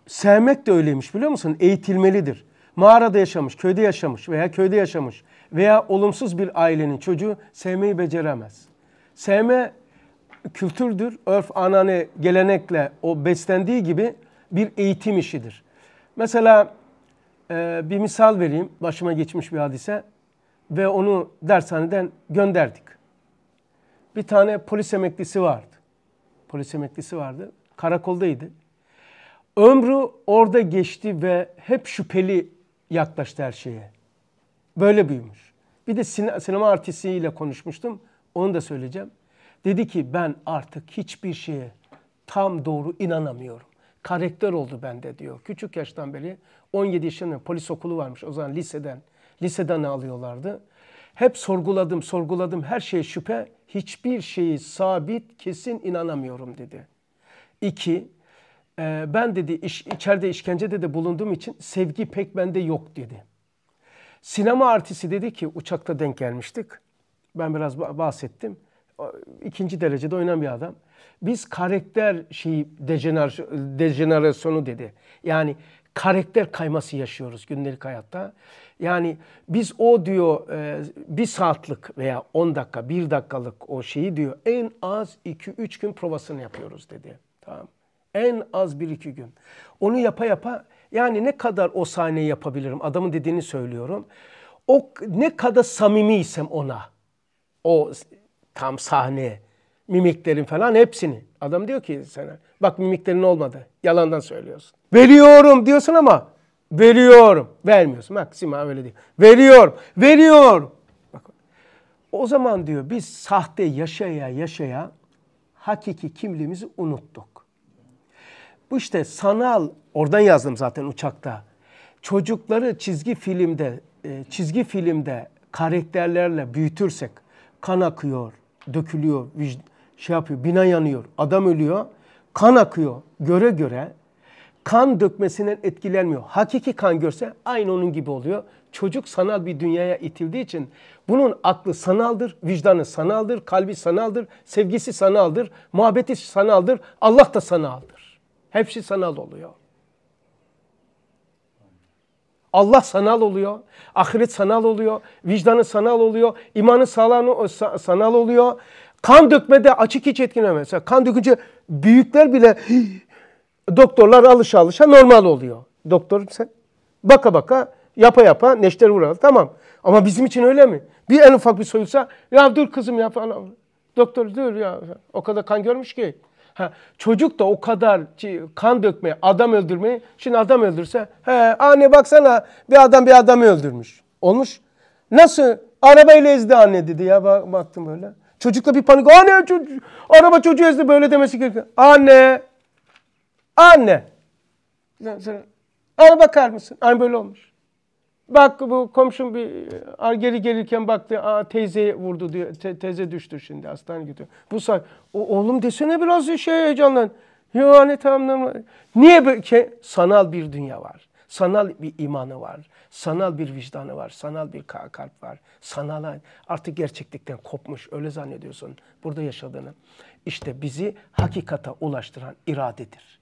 sevmek de öyleymiş biliyor musun? Eğitilmelidir. Mağarada yaşamış, köyde yaşamış veya köyde yaşamış veya olumsuz bir ailenin çocuğu sevmeyi beceremez. Sevme kültürdür, örf, anane, gelenekle o beslendiği gibi bir eğitim işidir. Mesela bir misal vereyim, başıma geçmiş bir hadise ve onu dershaneden gönderdik. Bir tane polis emeklisi vardı. Polis emeklisi vardı. Karakoldaydı. Ömrü orada geçti ve hep şüpheli yaklaştı her şeye. Böyle büyümüş. Bir de sinema, sinema artistiyle konuşmuştum. Onu da söyleyeceğim. Dedi ki ben artık hiçbir şeye tam doğru inanamıyorum. Karakter oldu bende diyor. Küçük yaştan beri 17 yaşında polis okulu varmış o zaman liseden liseden alıyorlardı. Hep sorguladım, sorguladım her şeye şüphe, hiçbir şeyi sabit, kesin inanamıyorum dedi. İki, e, ben dedi iş, içeride işkencede de bulunduğum için sevgi pek bende yok dedi. Sinema artisti dedi ki uçakta denk gelmiştik. Ben biraz bahsettim. İkinci derecede oynayan bir adam. Biz karakter şeyi dejener, dejenerasyonu dedi. Yani karakter kayması yaşıyoruz gündelik hayatta. Yani biz o diyor e, bir saatlik veya 10 dakika, bir dakikalık o şeyi diyor en az 2-3 gün provasını yapıyoruz dedi. Tamam. En az 1-2 gün. Onu yapa yapa yani ne kadar o sahneyi yapabilirim adamın dediğini söylüyorum. O ne kadar samimiysem ona o tam sahne mimiklerin falan hepsini. Adam diyor ki sana bak mimiklerin olmadı yalandan söylüyorsun. Veriyorum diyorsun ama Veriyorum. Vermiyorsun. Bak Sima öyle diyor. Veriyorum. Veriyorum. Bak, o zaman diyor biz sahte yaşaya yaşaya hakiki kimliğimizi unuttuk. Bu işte sanal, oradan yazdım zaten uçakta. Çocukları çizgi filmde, e, çizgi filmde karakterlerle büyütürsek kan akıyor, dökülüyor, şey yapıyor, bina yanıyor, adam ölüyor, kan akıyor. Göre göre kan dökmesinden etkilenmiyor. Hakiki kan görse aynı onun gibi oluyor. Çocuk sanal bir dünyaya itildiği için bunun aklı sanaldır, vicdanı sanaldır, kalbi sanaldır, sevgisi sanaldır, muhabbeti sanaldır, Allah da sanaldır. Hepsi sanal oluyor. Allah sanal oluyor, ahiret sanal oluyor, vicdanı sanal oluyor, imanı salanı, sanal oluyor. Kan dökmede açık hiç etkilenmez. Kan dökünce büyükler bile doktorlar alışa alışa normal oluyor. Doktorum sen baka baka yapa yapa neşter vuralı tamam. Ama bizim için öyle mi? Bir en ufak bir soyulsa ya dur kızım ya falan. Doktor dur ya o kadar kan görmüş ki. Ha, çocuk da o kadar kan dökmeye, adam öldürmeyi, şimdi adam öldürse, he, anne baksana bir adam bir adamı öldürmüş. Olmuş. Nasıl? Arabayla ezdi anne dedi ya baktım böyle. Çocukla bir panik. Anne çocuk, araba çocuğu ezdi böyle demesi gerekiyor. Anne Anne. Ana bakar mısın? Aynı böyle olmuş. Bak bu komşum bir e, geri gelirken baktı Aa, teyze vurdu diyor. Te, teyze düştü şimdi hastaneye gidiyor. Bu say o, oğlum desene biraz şey heyecanlan. Yo anne tamam, tamam. Niye böyle şey? sanal bir dünya var. Sanal bir imanı var. Sanal bir vicdanı var. Sanal bir kalp var. Sanal artık gerçeklikten kopmuş öyle zannediyorsun burada yaşadığını. İşte bizi hakikata ulaştıran iradedir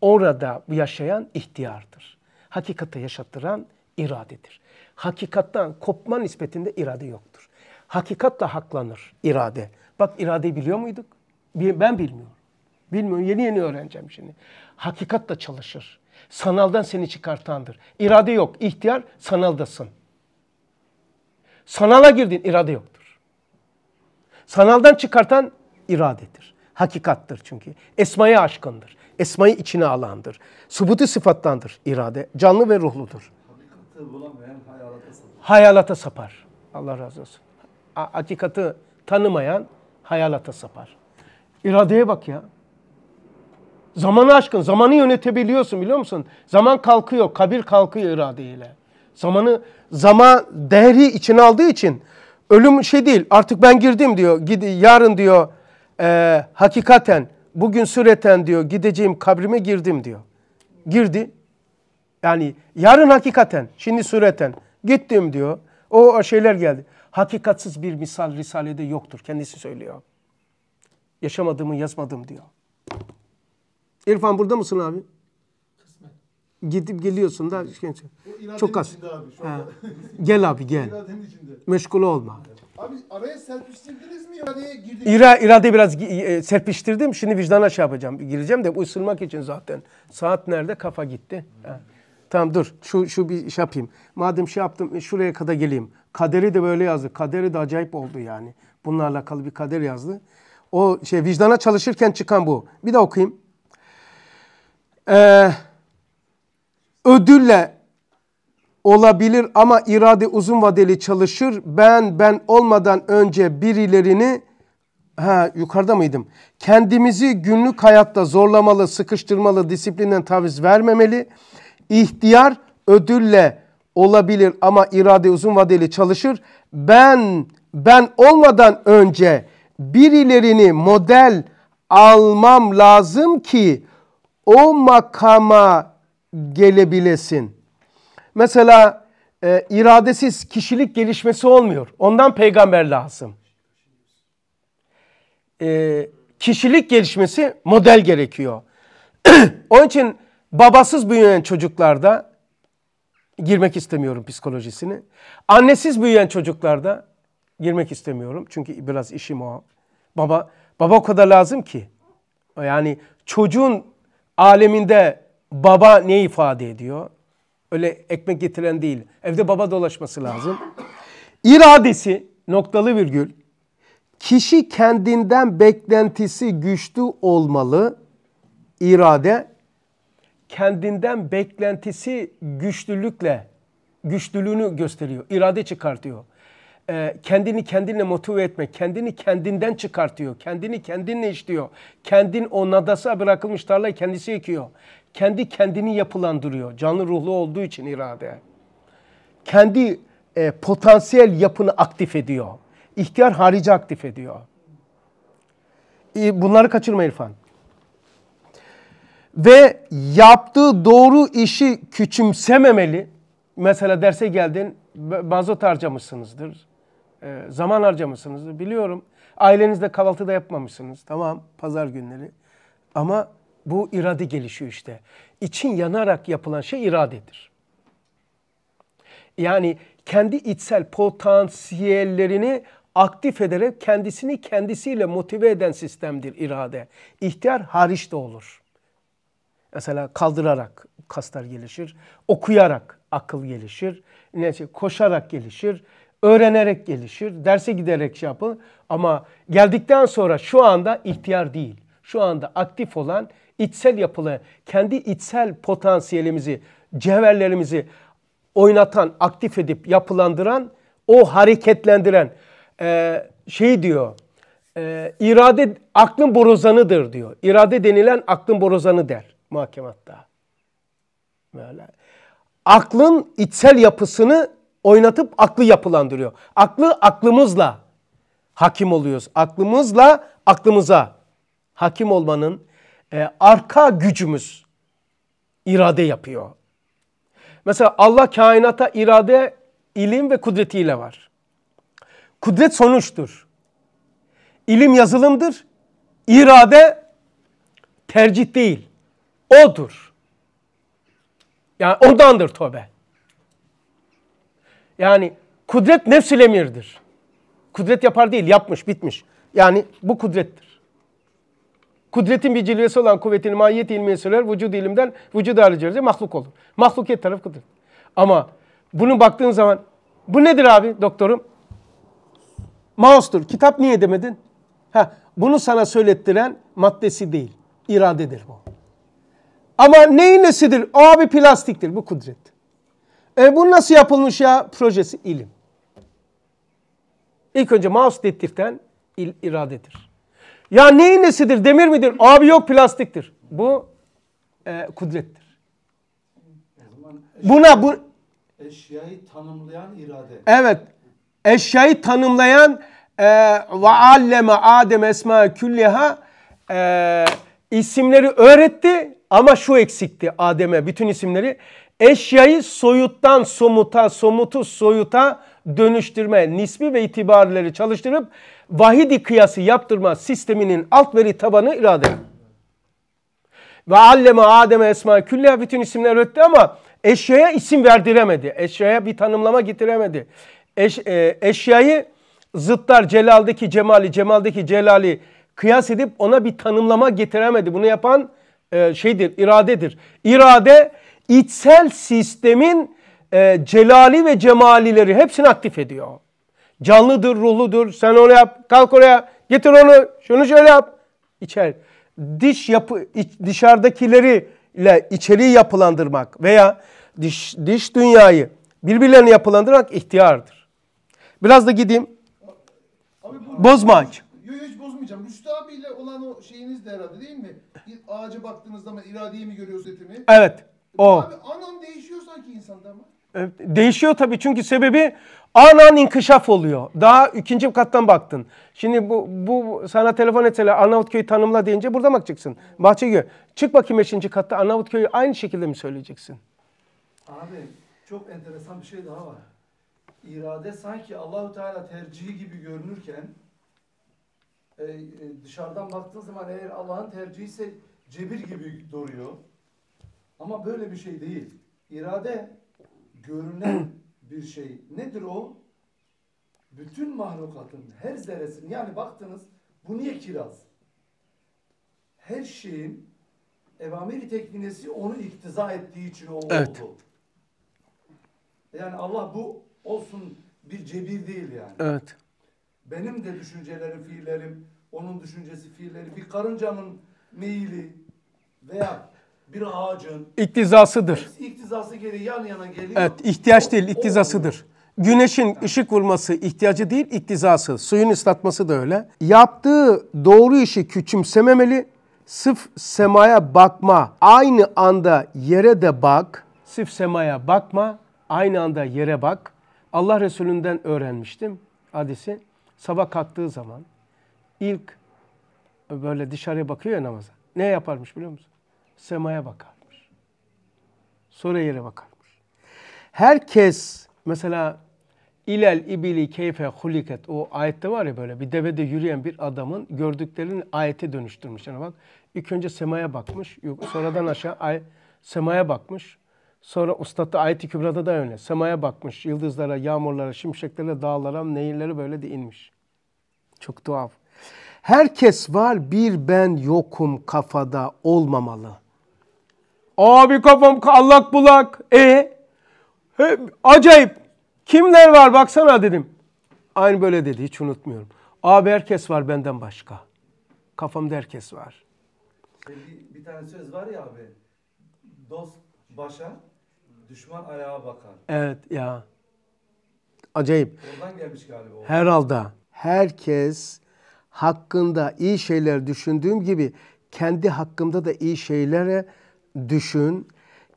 orada yaşayan ihtiyardır. Hakikate yaşatıran iradedir. Hakikattan kopma nispetinde irade yoktur. Hakikatla haklanır irade. Bak iradeyi biliyor muyduk? Ben bilmiyorum. Bilmiyorum yeni yeni öğreneceğim şimdi. Hakikatla çalışır. Sanaldan seni çıkartandır. İrade yok. İhtiyar sanaldasın. Sanala girdin irade yoktur. Sanaldan çıkartan iradedir. Hakikattır çünkü. Esmaya aşkındır esmayı içine alandır. Subuti sıfattandır irade. Canlı ve ruhludur. Hayalata sapar. hayalata sapar. Allah razı olsun. Hakikatı tanımayan hayalata sapar. İradeye bak ya. Zamanı aşkın, zamanı yönetebiliyorsun biliyor musun? Zaman kalkıyor, kabir kalkıyor iradeyle. Zamanı, zaman değeri içine aldığı için ölüm şey değil. Artık ben girdim diyor, gidi, yarın diyor e, hakikaten bugün sureten diyor gideceğim kabrime girdim diyor. Girdi. Yani yarın hakikaten şimdi sureten gittim diyor. O şeyler geldi. Hakikatsız bir misal Risale'de yoktur kendisi söylüyor. Yaşamadığımı yazmadım diyor. İrfan burada mısın abi? gidip geliyorsun da şey, çok az. Abi, [LAUGHS] gel abi gel. Meşgul olma. Abi araya serpiştirdiniz mi iradeye girdiniz? İra, irade biraz e, serpiştirdim. Şimdi vicdana şey yapacağım. Gireceğim de ısınmak için zaten. Saat nerede? Kafa gitti. Hmm. Tamam dur. Şu şu bir şey yapayım. Madem şey yaptım e, şuraya kadar geleyim. Kaderi de böyle yazdı. Kaderi de acayip oldu yani. bunlarla alakalı bir kader yazdı. O şey vicdana çalışırken çıkan bu. Bir de okuyayım. Eee ödülle olabilir ama irade uzun vadeli çalışır. Ben ben olmadan önce birilerini ha yukarıda mıydım? Kendimizi günlük hayatta zorlamalı, sıkıştırmalı, disiplinden taviz vermemeli. İhtiyar ödülle olabilir ama irade uzun vadeli çalışır. Ben ben olmadan önce birilerini model almam lazım ki o makama gelebilesin. Mesela e, iradesiz kişilik gelişmesi olmuyor. Ondan peygamber lazım. E, kişilik gelişmesi model gerekiyor. [CLEARS THROAT] Onun için babasız büyüyen çocuklarda girmek istemiyorum psikolojisini. Annesiz büyüyen çocuklarda girmek istemiyorum. Çünkü biraz işim o. Baba baba o kadar lazım ki. Yani çocuğun aleminde baba ne ifade ediyor? Öyle ekmek getiren değil. Evde baba dolaşması lazım. İradesi noktalı virgül. Kişi kendinden beklentisi güçlü olmalı. İrade kendinden beklentisi güçlülükle güçlülüğünü gösteriyor. İrade çıkartıyor e, kendini kendinle motive etmek, kendini kendinden çıkartıyor, kendini kendinle işliyor. Kendin o nadasa bırakılmış tarlayı kendisi ekiyor. Kendi kendini yapılandırıyor canlı ruhlu olduğu için irade. Kendi e, potansiyel yapını aktif ediyor. İhtiyar harici aktif ediyor. E, bunları kaçırma İrfan. Ve yaptığı doğru işi küçümsememeli. Mesela derse geldin, bazı harcamışsınızdır. Ee, zaman harcamışsınız biliyorum. Ailenizde kahvaltı da yapmamışsınız. Tamam pazar günleri. Ama bu irade gelişiyor işte. İçin yanarak yapılan şey iradedir. Yani kendi içsel potansiyellerini aktif ederek kendisini kendisiyle motive eden sistemdir irade. İhtiyar hariç de olur. Mesela kaldırarak kaslar gelişir, okuyarak akıl gelişir, neyse koşarak gelişir, Öğrenerek gelişir, derse giderek şey yapılır. Ama geldikten sonra şu anda ihtiyar değil. Şu anda aktif olan içsel yapılı, kendi içsel potansiyelimizi, cevherlerimizi oynatan, aktif edip yapılandıran, o hareketlendiren e, şey diyor. E, irade aklın borozanıdır diyor. İrade denilen aklın borozanı der mahkematta. Böyle. Aklın içsel yapısını oynatıp aklı yapılandırıyor. Aklı aklımızla hakim oluyoruz. Aklımızla aklımıza hakim olmanın e, arka gücümüz irade yapıyor. Mesela Allah kainata irade, ilim ve kudretiyle var. Kudret sonuçtur. İlim yazılımdır. İrade tercih değil. O'dur. Yani ondandır tövbe. Yani kudret nefsül emirdir. Kudret yapar değil, yapmış, bitmiş. Yani bu kudrettir. Kudretin bir cilvesi olan kuvvetin mahiyet ilmiye söyler, vücud ilimden vücuda hariceriz mahluk olur. Mahlukiyet tarafı kudret. Ama bunu baktığın zaman bu nedir abi doktorum? Mouse'tur. Kitap niye demedin? Ha, bunu sana söylettiren maddesi değil, iradedir bu. Ama neyin nesidir? Abi plastiktir bu kudret. E bu nasıl yapılmış ya? Projesi ilim. İlk önce mouse dedikten il iradedir. Ya neyin nesidir? Demir midir? Abi yok plastiktir. Bu e, kudrettir. Buna bu eşyayı tanımlayan irade. Evet. Eşyayı tanımlayan e, ve alleme Adem esma külliha e, isimleri öğretti ama şu eksikti Adem'e bütün isimleri. Eşyayı soyuttan somuta, somutu soyuta dönüştürme, nisbi ve itibarları çalıştırıp vahidi kıyası yaptırma sisteminin alt veri tabanı irade. Ve alleme Adem'e esma külliha bütün isimler öttü ama eşyaya isim verdiremedi. Eşyaya bir tanımlama getiremedi. Eş, e, eşyayı zıtlar celaldeki cemali, cemaldeki celali kıyas edip ona bir tanımlama getiremedi. Bunu yapan e, şeydir, iradedir. İrade içsel sistemin e, celali ve cemalileri hepsini aktif ediyor. Canlıdır, ruhludur. Sen onu yap, kalk oraya, getir onu, şunu şöyle yap. İçer. Diş yapı, iç, dışarıdakileri ile içeriği yapılandırmak veya diş, diş dünyayı birbirlerini yapılandırmak ihtiyardır. Biraz da gideyim. Abi, bu... Bozmaç. Yok hiç bozmayacağım. Rüştü abiyle olan o şeyiniz de herhalde değil mi? Bir ağaca baktığınız zaman iradeyi mi görüyoruz etimi? Evet o. Abi, an an değişiyor sanki insanda ama. değişiyor tabii çünkü sebebi an an inkişaf oluyor. Daha ikinci kattan baktın. Şimdi bu, bu sana telefon etseler Arnavutköy tanımla deyince burada bakacaksın. Bahçeköy. Çık bakayım beşinci katta Arnavutköy'ü aynı şekilde mi söyleyeceksin? Abi çok enteresan bir şey daha var. İrade sanki Allahu Teala tercihi gibi görünürken e, e, dışarıdan baktığın zaman eğer Allah'ın tercihi ise cebir gibi duruyor. Ama böyle bir şey değil. İrade görünen [CLEARS THROAT] bir şey. Nedir o? Bütün mahlukatın her zerresini yani baktınız bu niye kiraz? Her şeyin evamiri tekvinesi onu iktiza ettiği için o evet. oldu. Yani Allah bu olsun bir cebir değil yani. Evet. Benim de düşüncelerim, fiillerim, onun düşüncesi, fiilleri, bir karıncanın meyili veya bir ağacın iktizasıdır. İktizası gereği yan yana geliyor. Evet, ihtiyaç değil, iktizasıdır. Güneşin ışık vurması ihtiyacı değil, iktizası. Suyun ıslatması da öyle. Yaptığı doğru işi küçümsememeli. Sıf semaya bakma, aynı anda yere de bak. Sıf semaya bakma, aynı anda yere bak. Allah Resulü'nden öğrenmiştim hadisi. Sabah kalktığı zaman ilk böyle dışarıya bakıyor ya namaza. Ne yaparmış biliyor musun? semaya bakarmış. Sonra yere bakarmış. Herkes mesela İlel ibili keyfe huliket o ayette var ya böyle bir devede yürüyen bir adamın gördüklerini ayete dönüştürmüş. Yani bak ilk önce semaya bakmış. Yok, sonradan aşağı ay, semaya bakmış. Sonra Ustat'ta ayet-i kübrada da öyle. Semaya bakmış. Yıldızlara, yağmurlara, şimşeklere, dağlara, nehirlere böyle de inmiş. Çok tuhaf. Herkes var bir ben yokum kafada olmamalı. Abi kafam allak bulak. E, acayip. Kimler var baksana dedim. Aynı böyle dedi hiç unutmuyorum. Abi herkes var benden başka. Kafamda herkes var. Şey, bir, bir tane söz var ya abi. Dost başa, düşman ayağa bakar. Evet ya. Acayip. Oradan gelmiş galiba. O. Herhalde. Herkes hakkında iyi şeyler düşündüğüm gibi kendi hakkımda da iyi şeylere düşün,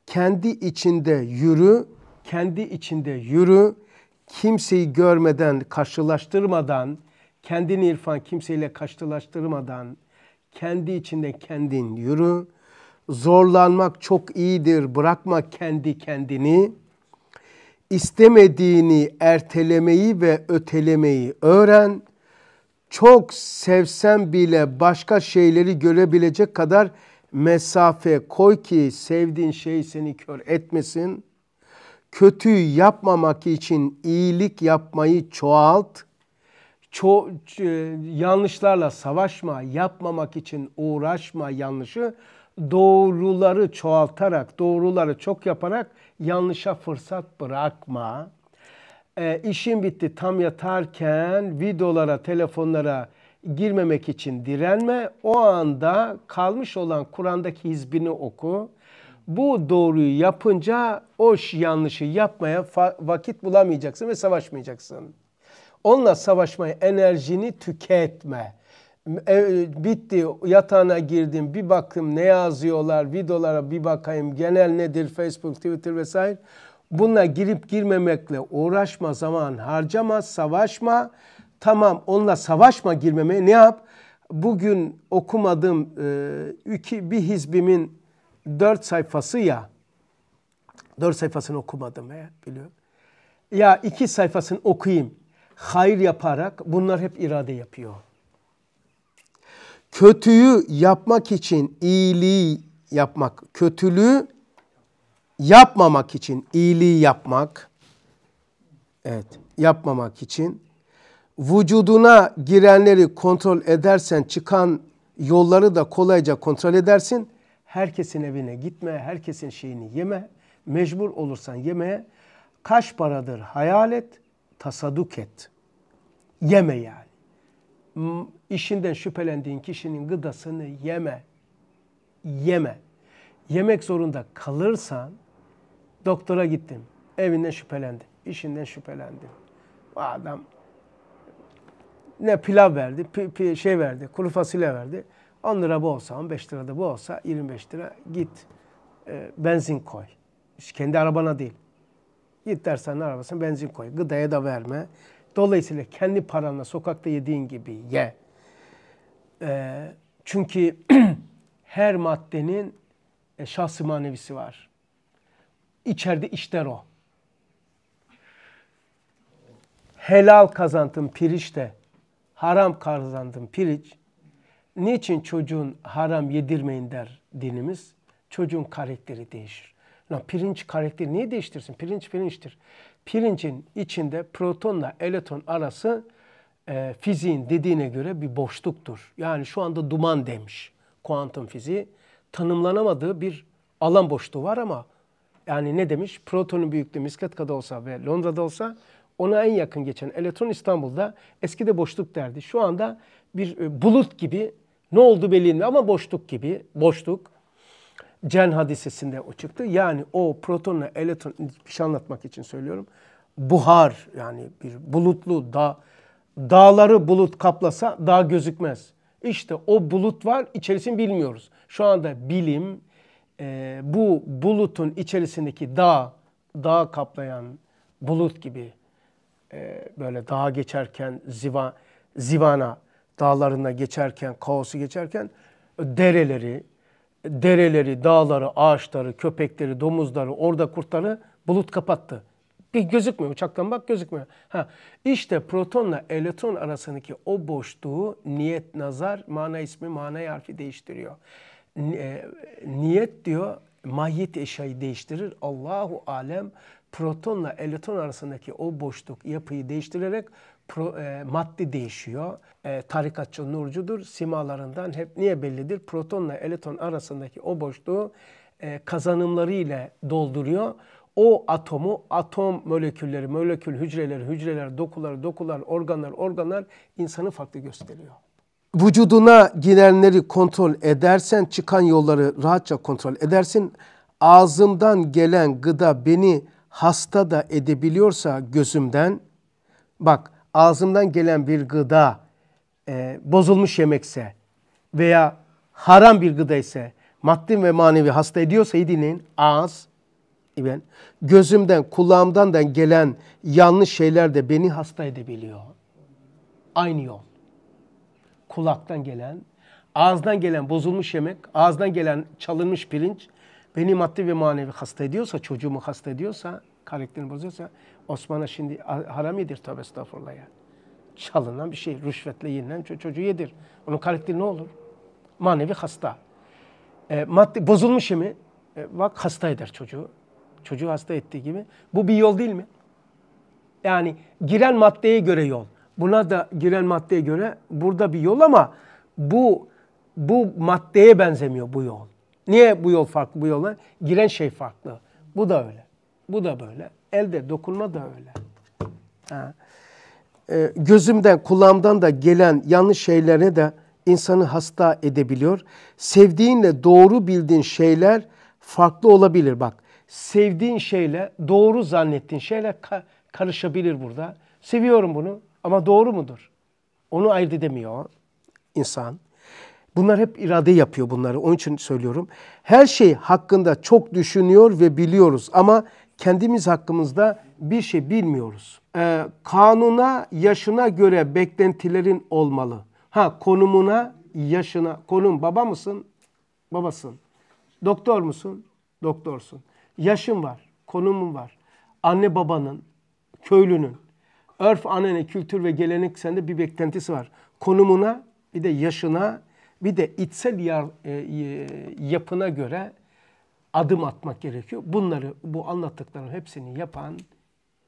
kendi içinde yürü, kendi içinde yürü, kimseyi görmeden, karşılaştırmadan, kendini irfan kimseyle karşılaştırmadan, kendi içinde kendin yürü. Zorlanmak çok iyidir, bırakma kendi kendini. istemediğini ertelemeyi ve ötelemeyi öğren. Çok sevsen bile başka şeyleri görebilecek kadar mesafe koy ki sevdiğin şey seni kör etmesin. Kötüyü yapmamak için iyilik yapmayı çoğalt. Ço e, yanlışlarla savaşma, yapmamak için uğraşma yanlışı. Doğruları çoğaltarak, doğruları çok yaparak yanlışa fırsat bırakma. E, işim bitti tam yatarken videolara, telefonlara, girmemek için direnme. O anda kalmış olan Kur'an'daki hizbini oku. Bu doğruyu yapınca o yanlışı yapmaya vakit bulamayacaksın ve savaşmayacaksın. Onunla savaşmaya enerjini tüketme. E, bitti yatağına girdim bir baktım ne yazıyorlar videolara bir bakayım genel nedir Facebook Twitter vesaire. Bununla girip girmemekle uğraşma zaman harcama savaşma Tamam onunla savaşma girmeme ne yap? Bugün okumadığım e, iki, bir hizbimin dört sayfası ya. Dört sayfasını okumadım ya biliyorum. Ya iki sayfasını okuyayım. Hayır yaparak bunlar hep irade yapıyor. Kötüyü yapmak için iyiliği yapmak, kötülüğü yapmamak için iyiliği yapmak. Evet, yapmamak için vücuduna girenleri kontrol edersen çıkan yolları da kolayca kontrol edersin. Herkesin evine gitme, herkesin şeyini yeme. Mecbur olursan yemeye kaç paradır hayal et, tasaduk et. Yeme yani. İşinden şüphelendiğin kişinin gıdasını yeme. Yeme. Yemek zorunda kalırsan doktora gittim. Evinden şüphelendim. işinden şüphelendim. Bu adam ne pilav verdi, pi, pi, şey verdi, kuru fasulye verdi. 10 lira bu olsa, 15 lira da bu olsa 25 lira git e, benzin koy. Hiç kendi arabana değil. Git dersen arabasına benzin koy. Gıdaya da verme. Dolayısıyla kendi paranla sokakta yediğin gibi ye. E, çünkü [CLEARS THROAT] her maddenin e, şahsı manevisi var. İçeride işler o. Helal kazantın piriç de haram kazandın piliç. Niçin çocuğun haram yedirmeyin der dinimiz? Çocuğun karakteri değişir. Lan pirinç karakteri niye değiştirsin? Pirinç pirinçtir. Pirincin içinde protonla elektron arası e, fiziğin dediğine göre bir boşluktur. Yani şu anda duman demiş kuantum fiziği. Tanımlanamadığı bir alan boşluğu var ama yani ne demiş? Protonun büyüklüğü misket kadar olsa ve Londra'da olsa ona en yakın geçen elektron İstanbul'da eskide boşluk derdi. Şu anda bir e, bulut gibi ne oldu belli değil ama boşluk gibi boşluk. Cen hadisesinde o çıktı. Yani o protonla elektron bir şey anlatmak için söylüyorum. Buhar yani bir bulutlu da dağları bulut kaplasa dağ gözükmez. İşte o bulut var içerisini bilmiyoruz. Şu anda bilim e, bu bulutun içerisindeki dağ, dağ kaplayan bulut gibi ee, böyle dağa geçerken ziva, zivana dağlarına geçerken, kaosu geçerken dereleri, dereleri, dağları, ağaçları, köpekleri, domuzları, orada kurtları bulut kapattı. Bir gözükmüyor uçaktan bak gözükmüyor. Ha, işte protonla elektron arasındaki o boşluğu niyet, nazar, mana ismi, mana harfi değiştiriyor. E, niyet diyor mahiyet eşyayı değiştirir. Allahu alem protonla elektron arasındaki o boşluk yapıyı değiştirerek pro, e, madde değişiyor. E, tarikatçı nurcudur. Simalarından hep niye bellidir? Protonla elektron arasındaki o boşluğu e, kazanımları ile dolduruyor. O atomu, atom molekülleri, molekül hücreleri, hücreler, dokular, dokular, organlar, organlar insanı farklı gösteriyor. Vücuduna girenleri kontrol edersen, çıkan yolları rahatça kontrol edersin. Ağzımdan gelen gıda beni hasta da edebiliyorsa gözümden, bak ağzımdan gelen bir gıda e, bozulmuş yemekse veya haram bir gıda ise maddi ve manevi hasta ediyorsa iyi Ağız, ben, gözümden, kulağımdan da gelen yanlış şeyler de beni hasta edebiliyor. Aynı yol. Kulaktan gelen, ağızdan gelen bozulmuş yemek, ağızdan gelen çalınmış pirinç, beni maddi ve manevi hasta ediyorsa, çocuğumu hasta ediyorsa, karakterini bozuyorsa Osman'a şimdi haram yedir tabi estağfurullah ya. Çalınan bir şey, rüşvetle yenilen çocuğu yedir. Onun karakteri ne olur? Manevi hasta. E, maddi bozulmuş mi? E, bak hasta eder çocuğu. Çocuğu hasta ettiği gibi. Bu bir yol değil mi? Yani giren maddeye göre yol. Buna da giren maddeye göre burada bir yol ama bu bu maddeye benzemiyor bu yol. Niye bu yol farklı bu yola? Giren şey farklı. Bu da öyle. Bu da böyle. Elde dokunma da öyle. Ha. Ee, gözümden, kulağımdan da gelen yanlış şeylerine de insanı hasta edebiliyor. Sevdiğinle doğru bildiğin şeyler farklı olabilir. Bak sevdiğin şeyle doğru zannettiğin şeyle ka karışabilir burada. Seviyorum bunu ama doğru mudur? Onu ayırt edemiyor insan. Bunlar hep irade yapıyor bunları. Onun için söylüyorum. Her şey hakkında çok düşünüyor ve biliyoruz ama kendimiz hakkımızda bir şey bilmiyoruz. Ee, kanuna, yaşına göre beklentilerin olmalı. Ha konumuna, yaşına. Konum baba mısın? Babasın. Doktor musun? Doktorsun. Yaşın var, konumun var. Anne babanın, köylünün, örf, anene, kültür ve gelenek sende bir beklentisi var. Konumuna, bir de yaşına, bir de içsel yar, e, yapına göre adım atmak gerekiyor. Bunları bu anlattıklarım hepsini yapan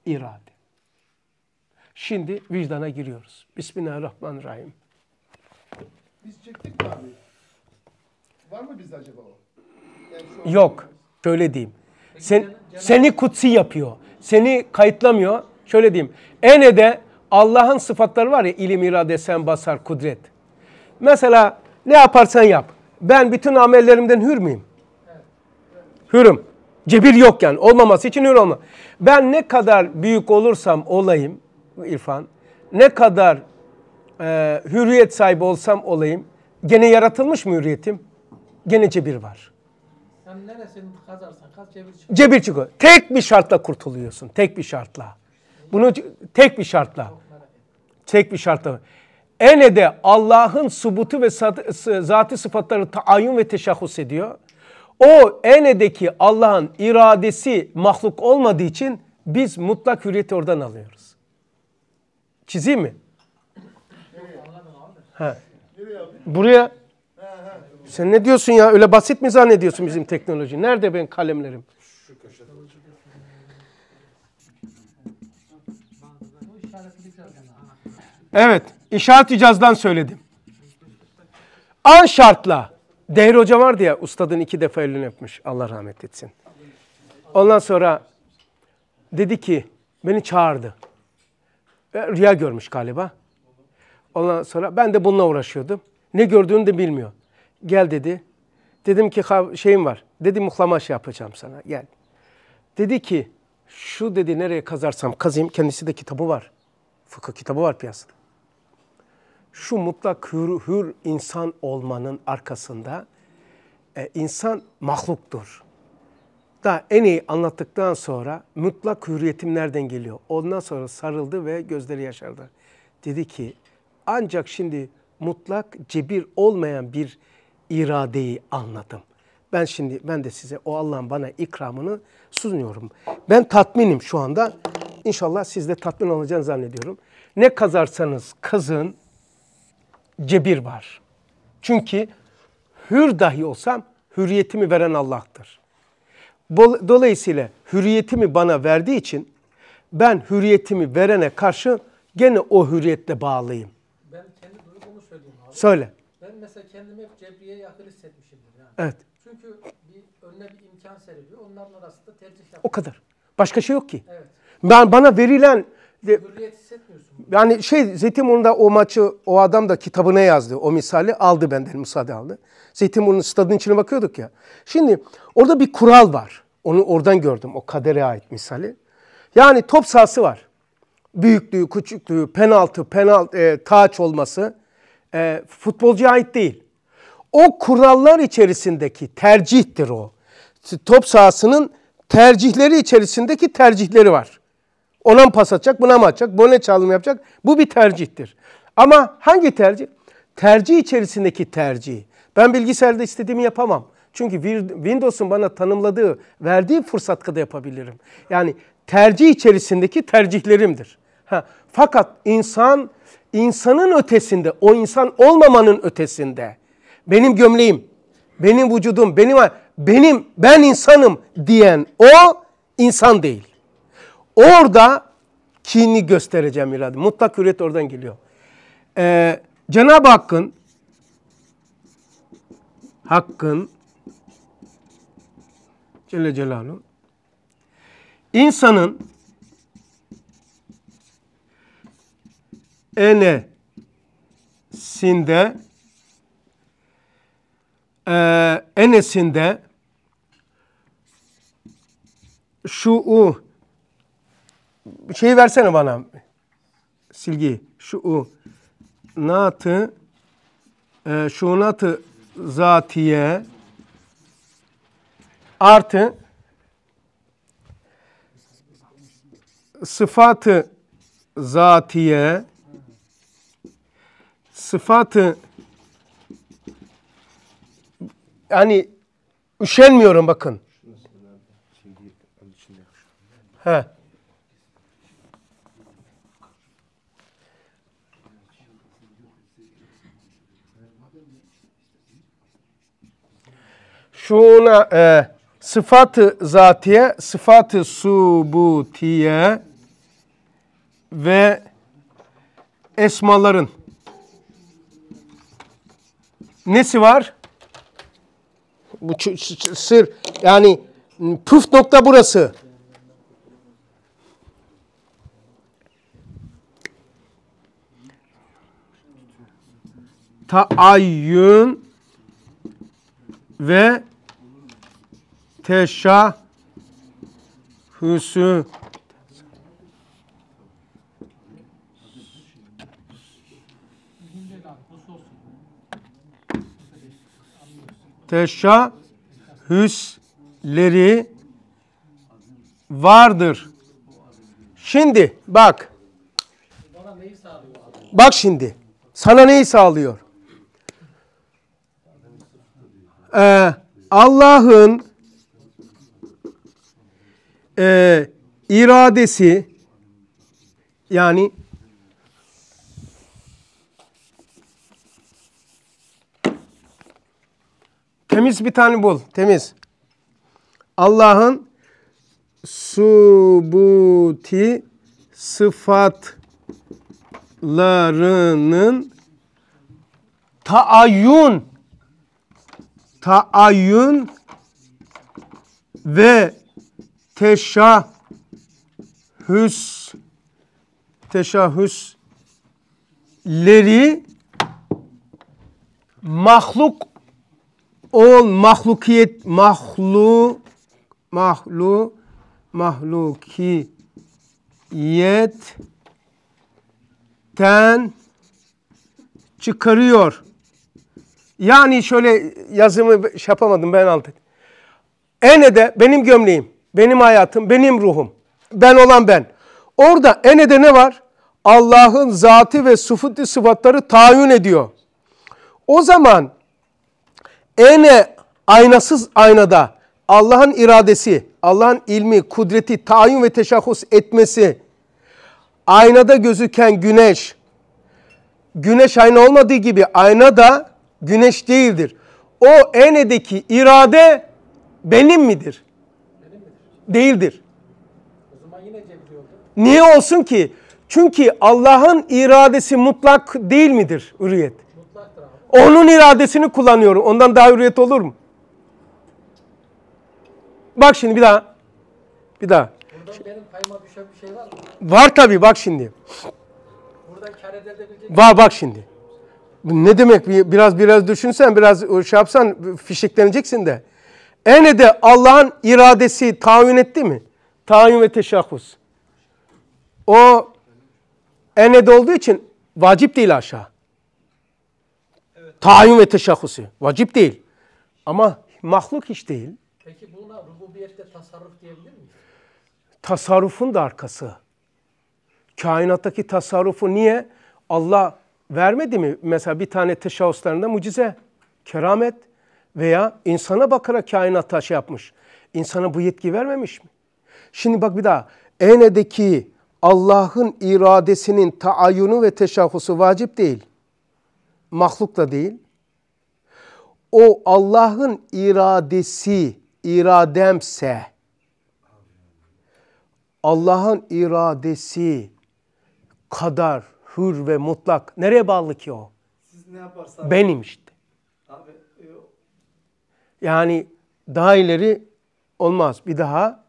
irade. Şimdi vicdana giriyoruz. Bismillahirrahmanirrahim. Biz çektik mi abi? Var mı bizde acaba o? Yani Yok. Şöyle diyeyim. Sen, seni kutsi yapıyor. Seni kayıtlamıyor. Şöyle diyeyim. Ene'de Allah'ın sıfatları var ya ilim, irade, sen basar, kudret. Mesela ne yaparsan yap. Ben bütün amellerimden hür müyüm? Hürüm. Cebir yok yani. Olmaması için hür olma. Ben ne kadar büyük olursam olayım İrfan, ne kadar e, hürriyet sahibi olsam olayım, gene yaratılmış mı hürriyetim? Gene cebir var. Sen neresini kazarsan kaz cebir çıkıyor. Cebir çıkıyor. Tek bir şartla kurtuluyorsun. Tek bir şartla. Bunu tek bir şartla. Tek bir şartla. Ene'de Allah'ın subutu ve zatı sıfatları taayyun ve teşahhus ediyor. O enedeki Allah'ın iradesi mahluk olmadığı için biz mutlak hürriyeti oradan alıyoruz. Çizeyim mi? Ha. Buraya. Sen ne diyorsun ya? Öyle basit mi zannediyorsun bizim teknoloji? Nerede ben kalemlerim? Evet. İşaret icazdan söyledim. An şartla. Değer Hoca vardı ya ustadın iki defa elini öpmüş. Allah rahmet etsin. Ondan sonra dedi ki beni çağırdı. E, rüya görmüş galiba. Ondan sonra ben de bununla uğraşıyordum. Ne gördüğünü de bilmiyor. Gel dedi. Dedim ki şeyim var. Dedi muhlamaş yapacağım sana. Gel. Dedi ki şu dedi nereye kazarsam kazayım. Kendisi de kitabı var. Fıkıh kitabı var piyasada şu mutlak hür, hür insan olmanın arkasında e, insan mahluktur. Da en iyi anlattıktan sonra mutlak hürriyetim nereden geliyor? Ondan sonra sarıldı ve gözleri yaşardı. Dedi ki ancak şimdi mutlak cebir olmayan bir iradeyi anladım. Ben şimdi ben de size o Allah'ın bana ikramını sunuyorum. Ben tatminim şu anda. İnşallah siz de tatmin olacağını zannediyorum. Ne kazarsanız kazın cebir var. Çünkü hür dahi olsam hürriyetimi veren Allah'tır. Dolayısıyla hürriyetimi bana verdiği için ben hürriyetimi verene karşı gene o hürriyetle bağlıyım. Ben kendi duygumu söyleyeyim abi. Söyle. Ben mesela kendimi hep cebriye yakın hissetmişimdir. Yani. Evet. Çünkü bir, önüne bir imkan seriliyor. Onların arasında tercih yapmak. O kadar. Başka şey yok ki. Evet. Ben, bana verilen... Hürriyet hissetmiyorum. Yani şey Zeytinburnu'nda o maçı o adam da kitabına yazdı. O misali aldı benden müsaade aldı. Zeytinburnu stadın içine bakıyorduk ya. Şimdi orada bir kural var. Onu oradan gördüm. O kadere ait misali. Yani top sahası var. Büyüklüğü, küçüklüğü, penaltı, penaltı, e, taç olması e, futbolcuya ait değil. O kurallar içerisindeki tercihtir o. Top sahasının tercihleri içerisindeki tercihleri var. Ona mı pas atacak, buna mı atacak, bone çalım yapacak? Bu bir tercihtir. Ama hangi tercih? Tercih içerisindeki tercih. Ben bilgisayarda istediğimi yapamam. Çünkü Windows'un bana tanımladığı, verdiği fırsat fırsatkıda yapabilirim. Yani tercih içerisindeki tercihlerimdir. Ha, fakat insan, insanın ötesinde, o insan olmamanın ötesinde, benim gömleğim, benim vücudum, benim benim ben insanım diyen o insan değil. Orada kini göstereceğim irade. Mutlak hürriyet oradan geliyor. Ee, Cenab-ı Hakk'ın Hakk'ın Celle Celaluhu insanın enesinde e, enesinde u şeyi versene bana. silgi Şu u. Natı e, şunatı zatiye artı sıfatı zatiye sıfatı yani üşenmiyorum bakın. He. şuuna e, sıfatı zatiye, sıfatı subutiye ve esmaların nesi var? Bu sır yani püf nokta burası. Taayyün ve teşa hüsü teşa hüsleri vardır. Şimdi bak. Bak şimdi. Sana neyi sağlıyor? Ee, Allah'ın e, iradesi yani temiz bir tane bul. Temiz. Allah'ın subuti sıfatlarının taayyun taayyun ve teşahhüs teşahhüsleri mahluk ol mahlukiyet mahlu mahlu mahlukiyet ten çıkarıyor. Yani şöyle yazımı şey yapamadım ben alt et. Ene'de benim gömleğim benim hayatım, benim ruhum. Ben olan ben. Orada enede ne var? Allah'ın zatı ve sıfatları tayin ediyor. O zaman ene aynasız aynada Allah'ın iradesi, Allah'ın ilmi, kudreti tayin ve teşahhus etmesi, aynada gözüken güneş, güneş ayna olmadığı gibi ayna da güneş değildir. O enedeki irade benim midir? değildir. O zaman yine Niye olsun ki? Çünkü Allah'ın iradesi mutlak değil midir hürriyet? Onun iradesini kullanıyorum. Ondan daha hürriyet olur mu? Bak şimdi bir daha. Bir daha. benim şey var mı? Var tabii bak şimdi. Var şey bak şimdi. Ne demek biraz biraz düşünsen biraz şey yapsan fişekleneceksin de. Ene'de Allah'ın iradesi tayin etti mi? Tayin ve teşahhus. O ene'de olduğu için vacip değil aşağı. Tayin ve teşahhusu. Vacip değil. Ama mahluk hiç değil. Peki buna rububiyette tasarruf diyebilir miyiz? Tasarrufun da arkası. Kainattaki tasarrufu niye? Allah vermedi mi? Mesela bir tane teşahhuslarında mucize, keramet, veya insana bakarak kainata şey yapmış. İnsana bu yetki vermemiş mi? Şimdi bak bir daha. Ene'deki Allah'ın iradesinin taayyunu ve teşahhusu vacip değil. Mahluk da değil. O Allah'ın iradesi irademse Allah'ın iradesi kadar hür ve mutlak nereye bağlı ki o? Siz ne yaparsanız. Benim işte. Yani daha ileri olmaz. Bir daha.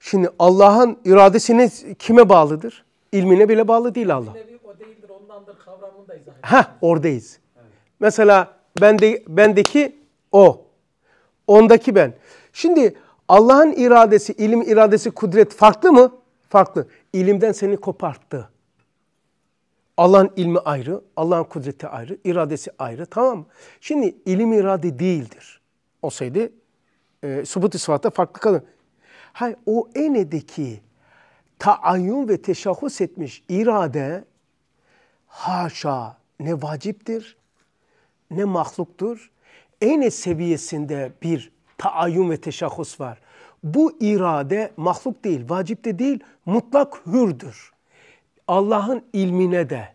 Şimdi Allah'ın iradesini kime bağlıdır? İlmine bile bağlı değil Allah. O değildir, ondandır kavramını Heh, oradayız. Evet. Mesela bende, bendeki o. Ondaki ben. Şimdi Allah'ın iradesi, ilim iradesi, kudret farklı mı? Farklı. İlimden seni koparttı. Allah'ın ilmi ayrı, Allah'ın kudreti ayrı, iradesi ayrı tamam mı? Şimdi ilim irade değildir. Olsaydı e, subut-i sıfatta farklı kalır. Hayır o enedeki taayyun ve teşahhus etmiş irade haşa ne vaciptir ne mahluktur. Ene seviyesinde bir taayyun ve teşahhus var. Bu irade mahluk değil, vacip de değil, mutlak hürdür. Allah'ın ilmine de,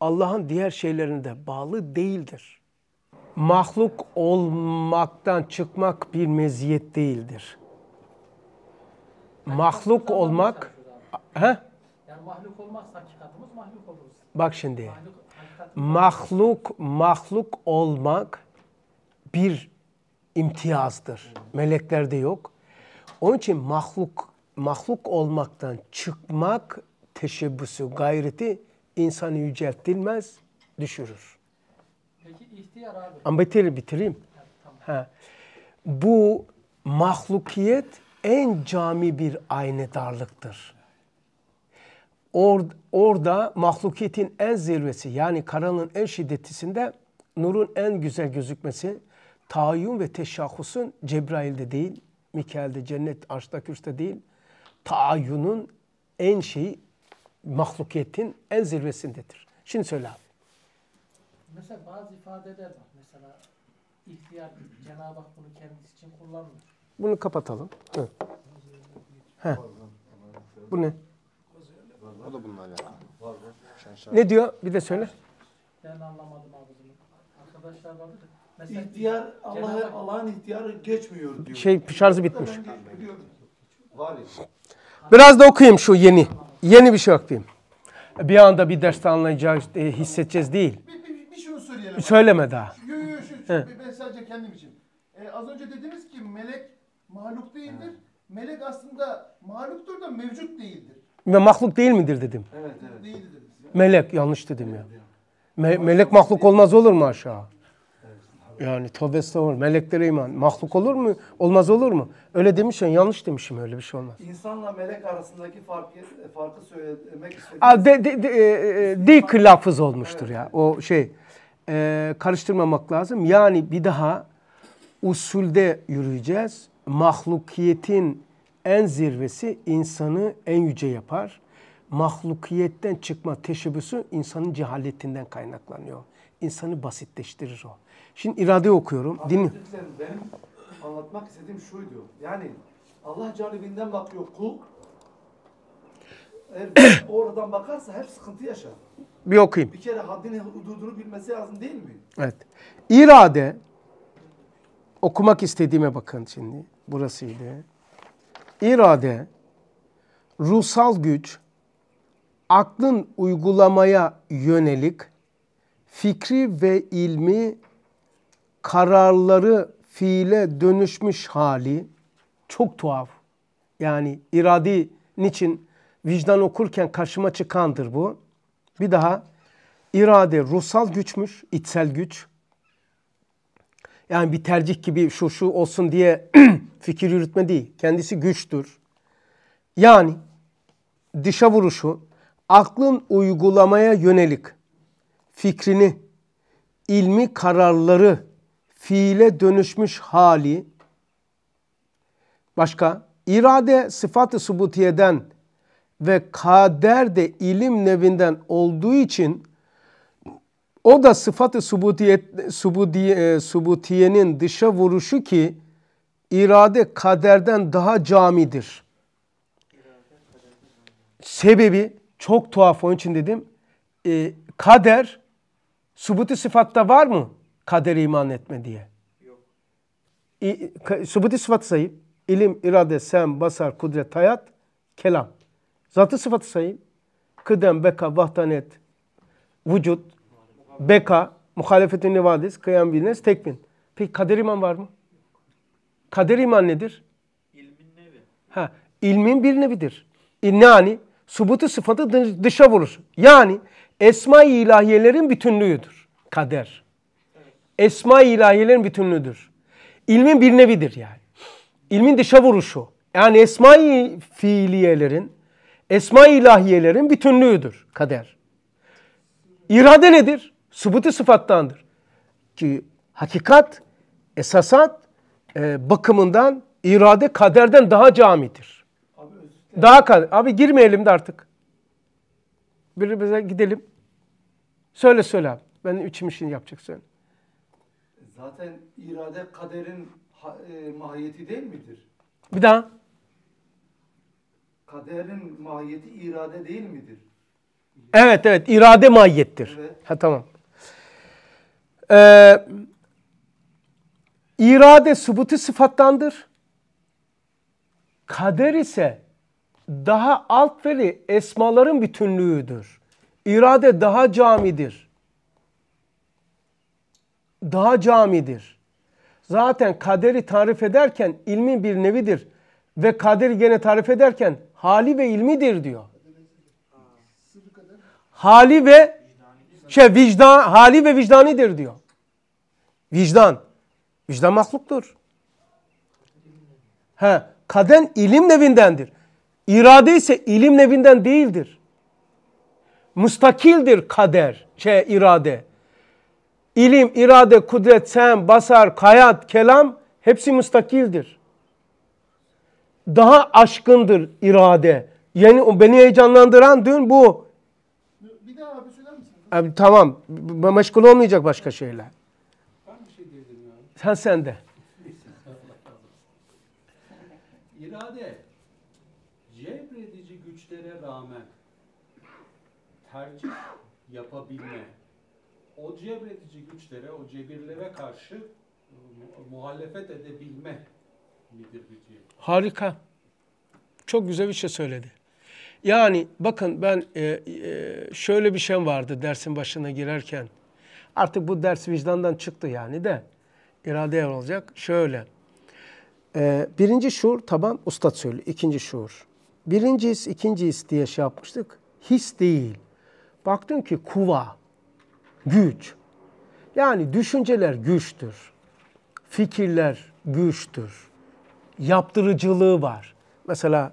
Allah'ın diğer şeylerine de bağlı değildir. Mahluk olmaktan çıkmak bir meziyet değildir. Mahluk olmak... He? Yani mahluk olmazsa hakikatımız mahluk oluruz. Bak şimdi. mahluk, mahluk olmak bir imtiyazdır. Meleklerde yok. Onun için mahluk, mahluk olmaktan çıkmak teşebbüsü, gayreti insanı yüceltilmez, düşürür. Peki ihtiyar abi. Ama bitir, bitireyim. Ha. Bu mahlukiyet en cami bir aynedarlıktır. Or, orada mahlukiyetin en zirvesi yani karanlığın en şiddetisinde nurun en güzel gözükmesi, tayyun ve teşahhusun Cebrail'de değil, Mikail'de, cennet, arşta, kürste değil, tayyunun en şeyi mahlukiyetin en zirvesindedir. Şimdi söyle abi. Mesela bazı ifadeler var. Mesela ihtiyar Cenab-ı Hak bunu kendisi için kullanmıyor. Bunu kapatalım. Evet. Heh. Bu ne? O da bununla alakalı. Ne diyor? Bir de söyle. Ben anlamadım abi bunu. Arkadaşlar vardı da. Mesela İhtiyar, Allah'a Allah'ın ihtiyarı geçmiyor diyor. Şey şarjı bitmiş. Var ya. Biraz da okuyayım şu yeni. Yeni bir şey okuyayım. Bir anda bir derste anlayacağız, e, hissedeceğiz değil. Bir, bir, bir şunu söyleyelim. Söyleme daha. Yok yok yo, ben sadece kendim için. Ee, az önce dediniz ki melek mahluk değildir. Evet. Melek aslında mahluktur da mevcut değildir. Ve mahluk değil midir dedim. Evet evet. Değildir. Melek yanlış dedim ya. Me melek mahluk olmaz olur mu aşağı? Yani tövbe estağfurullah. Meleklere iman. Mahluk olur mu? Olmaz olur mu? Öyle demişsin. Yanlış demişim. Öyle bir şey olmaz. İnsanla melek arasındaki farkı, farkı söylemek istedim. Aa, de, de, de, e, e dik lafız olmuştur evet. ya. O şey. E, karıştırmamak lazım. Yani bir daha usulde yürüyeceğiz. Mahlukiyetin en zirvesi insanı en yüce yapar mahlukiyetten çıkma teşebbüsü insanın cehaletinden kaynaklanıyor. İnsanı basitleştirir o. Şimdi irade okuyorum. Dinle. Benim anlatmak istediğim şuydu. Yani Allah canibinden bakıyor kul. Eğer [COUGHS] oradan bakarsa hep sıkıntı yaşar. Bir okuyayım. Bir kere haddini hududunu bilmesi lazım değil mi? Evet. İrade okumak istediğime bakın şimdi. Burasıydı. İrade ruhsal güç, aklın uygulamaya yönelik fikri ve ilmi kararları fiile dönüşmüş hali çok tuhaf. Yani iradi niçin vicdan okurken karşıma çıkandır bu. Bir daha irade ruhsal güçmüş, içsel güç. Yani bir tercih gibi şu şu olsun diye [CLEARS THROAT] fikir yürütme değil. Kendisi güçtür. Yani dışa vuruşu, aklın uygulamaya yönelik fikrini, ilmi kararları fiile dönüşmüş hali, başka irade sıfatı subutiyeden ve kader de ilim nevinden olduğu için o da sıfatı ı subutiye, e, subutiyenin dışa vuruşu ki irade kaderden daha camidir. Sebebi çok tuhaf onun için dedim. E, kader subuti sıfatta var mı? Kader iman etme diye. Yok. E, subuti sıfat sayıp ilim, irade, sem, basar, kudret, hayat, kelam. Zatı sıfatı sayayım. Kıdem, beka, vahdanet, vücut, beka, muhalefetin nivadis, kıyam bilines, tekvin. Peki kader iman var mı? Kader iman nedir? İlmin nevi. Ha, ilmin bir nevidir. İnnani subutu sıfatı dışa vurur. Yani esma-i ilahiyelerin bütünlüğüdür. Kader. Esma-i ilahiyelerin bütünlüğüdür. İlmin bir nevidir yani. İlmin dışa vuruşu. Yani esma-i fiiliyelerin, esma-i ilahiyelerin bütünlüğüdür kader. İrade nedir? Subutu sıfattandır. Ki hakikat, esasat e, bakımından irade kaderden daha camidir. Daha kal, abi girmeyelim de artık. Birbirimize gidelim. Söyle söyle abi. Ben içim işini yapacaksın. Zaten irade kaderin e, mahiyeti değil midir? Bir daha. Kaderin mahiyeti irade değil midir? Evet evet irade mahiyettir. Evet. Ha tamam. Ee, irade subutu sıfattandır. Kader ise daha alt veli esmaların bütünlüğüdür. İrade daha camidir. Daha camidir. Zaten kaderi tarif ederken ilmin bir nevidir. Ve kaderi gene tarif ederken hali ve ilmidir diyor. Hali ve şey vicdan, hali ve vicdanidir diyor. Vicdan. Vicdan mahluktur. He, kaden ilim nevindendir. İrade ise ilim nevinden değildir. Mustakildir kader, şey irade. İlim, irade, kudret, sem, basar, kayat, kelam hepsi mustakildir. Daha aşkındır irade. Yani beni heyecanlandıran dün bu. Bir daha abi söyler misin? Abi, tamam. Meşgul olmayacak başka şeyler. Ben bir şey diyebilirim yani. Sen sende. rağmen tercih yapabilme, o cebredici güçlere, o cebirlere karşı e, muhalefet edebilme midir gücü? Harika. Çok güzel bir şey söyledi. Yani bakın ben e, e, şöyle bir şey vardı dersin başına girerken. Artık bu ders vicdandan çıktı yani de. İradeye olacak. Şöyle. E, birinci şuur taban usta söylüyor. İkinci şuur. Birinci his, ikinci his diye şey yapmıştık. His değil. Baktın ki kuva, güç. Yani düşünceler güçtür. Fikirler güçtür. Yaptırıcılığı var. Mesela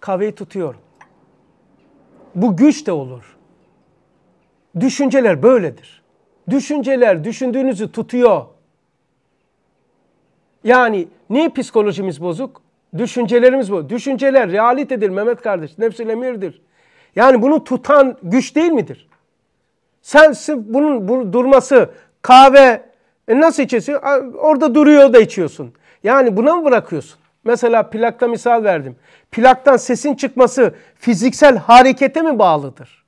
kahveyi tutuyorum. Bu güç de olur. Düşünceler böyledir. Düşünceler düşündüğünüzü tutuyor. Yani niye psikolojimiz bozuk? Düşüncelerimiz bu. Düşünceler realitedir Mehmet kardeş. Nefsül emirdir. Yani bunu tutan güç değil midir? Sen bunun bu durması kahve e nasıl içiyorsun? Orada duruyor da içiyorsun. Yani buna mı bırakıyorsun? Mesela plakta misal verdim. Plaktan sesin çıkması fiziksel harekete mi bağlıdır?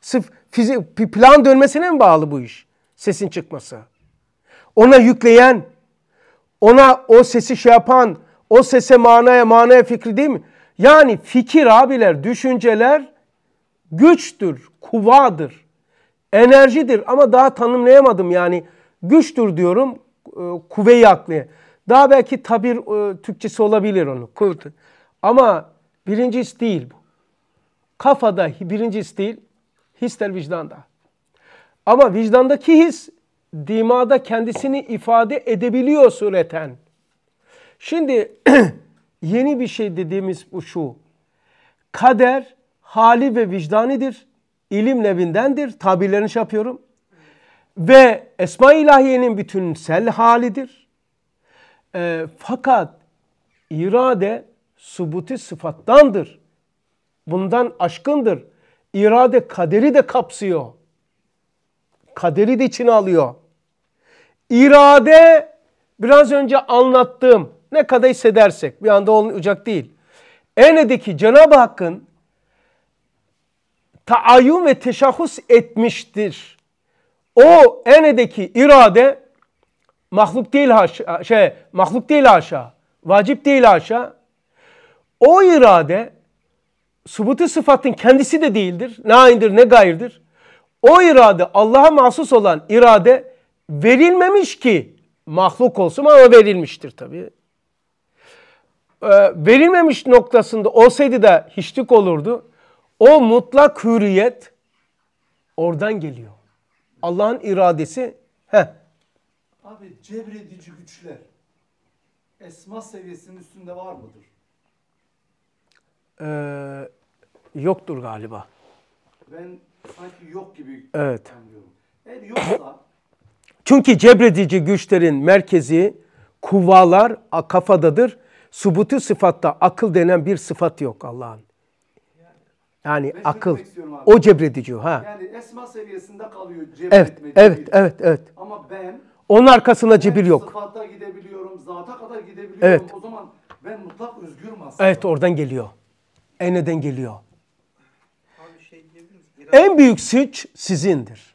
Sırf plan dönmesine mi bağlı bu iş? Sesin çıkması. Ona yükleyen, ona o sesi şey yapan, o sese manaya, manaya fikri değil mi? Yani fikir abiler, düşünceler güçtür, kuvadır, enerjidir ama daha tanımlayamadım yani. Güçtür diyorum, e, kuvveyi aklıya. Daha belki tabir e, Türkçesi olabilir onu. Kuvvet. Ama birinci his değil bu. Kafada birinci his değil, hisler vicdanda. Ama vicdandaki his dimada kendisini ifade edebiliyor sureten. Şimdi [CLEARS THROAT] yeni bir şey dediğimiz bu şu. Kader hali ve vicdanidir. İlim nevindendir. Tabirlerini şey yapıyorum. Ve Esma-i İlahiye'nin bütünsel halidir. E, fakat irade subuti sıfattandır. Bundan aşkındır. İrade kaderi de kapsıyor. Kaderi de içine alıyor. İrade biraz önce anlattığım ne kadar hissedersek bir anda olmayacak değil. Ene'deki Cenab-ı Hakk'ın taayyun ve teşahhus etmiştir. O enedeki irade mahluk değil haşa, şey mahluk değil haşa, vacip değil haşa. O irade subutu sıfatın kendisi de değildir. Ne aindir, ne gayırdır. O irade Allah'a mahsus olan irade verilmemiş ki mahluk olsun ama verilmiştir tabii. E, verilmemiş noktasında olsaydı da hiçlik olurdu. O mutlak hürriyet oradan geliyor. Allah'ın iradesi. Heh. Abi cebredici güçler esma seviyesinin üstünde var mıdır? Ee, yoktur galiba. Ben sanki yok gibi evet. anlıyorum. Eğer yoksa... Çünkü cebredici güçlerin merkezi kuvvalar kafadadır subutu sıfatta akıl denen bir sıfat yok Allah'ın. Yani ben akıl. O cebredici ha. Yani esma seviyesinde kalıyor cebretme. Evet, evet, evet, evet. Ama ben onun arkasına cebir yok. Sıfatta gidebiliyorum, zata kadar gidebiliyorum. Evet. O zaman ben mutlak özgürüm aslında. Evet, oradan geliyor. Eneden geliyor. Şey en büyük suç sizindir.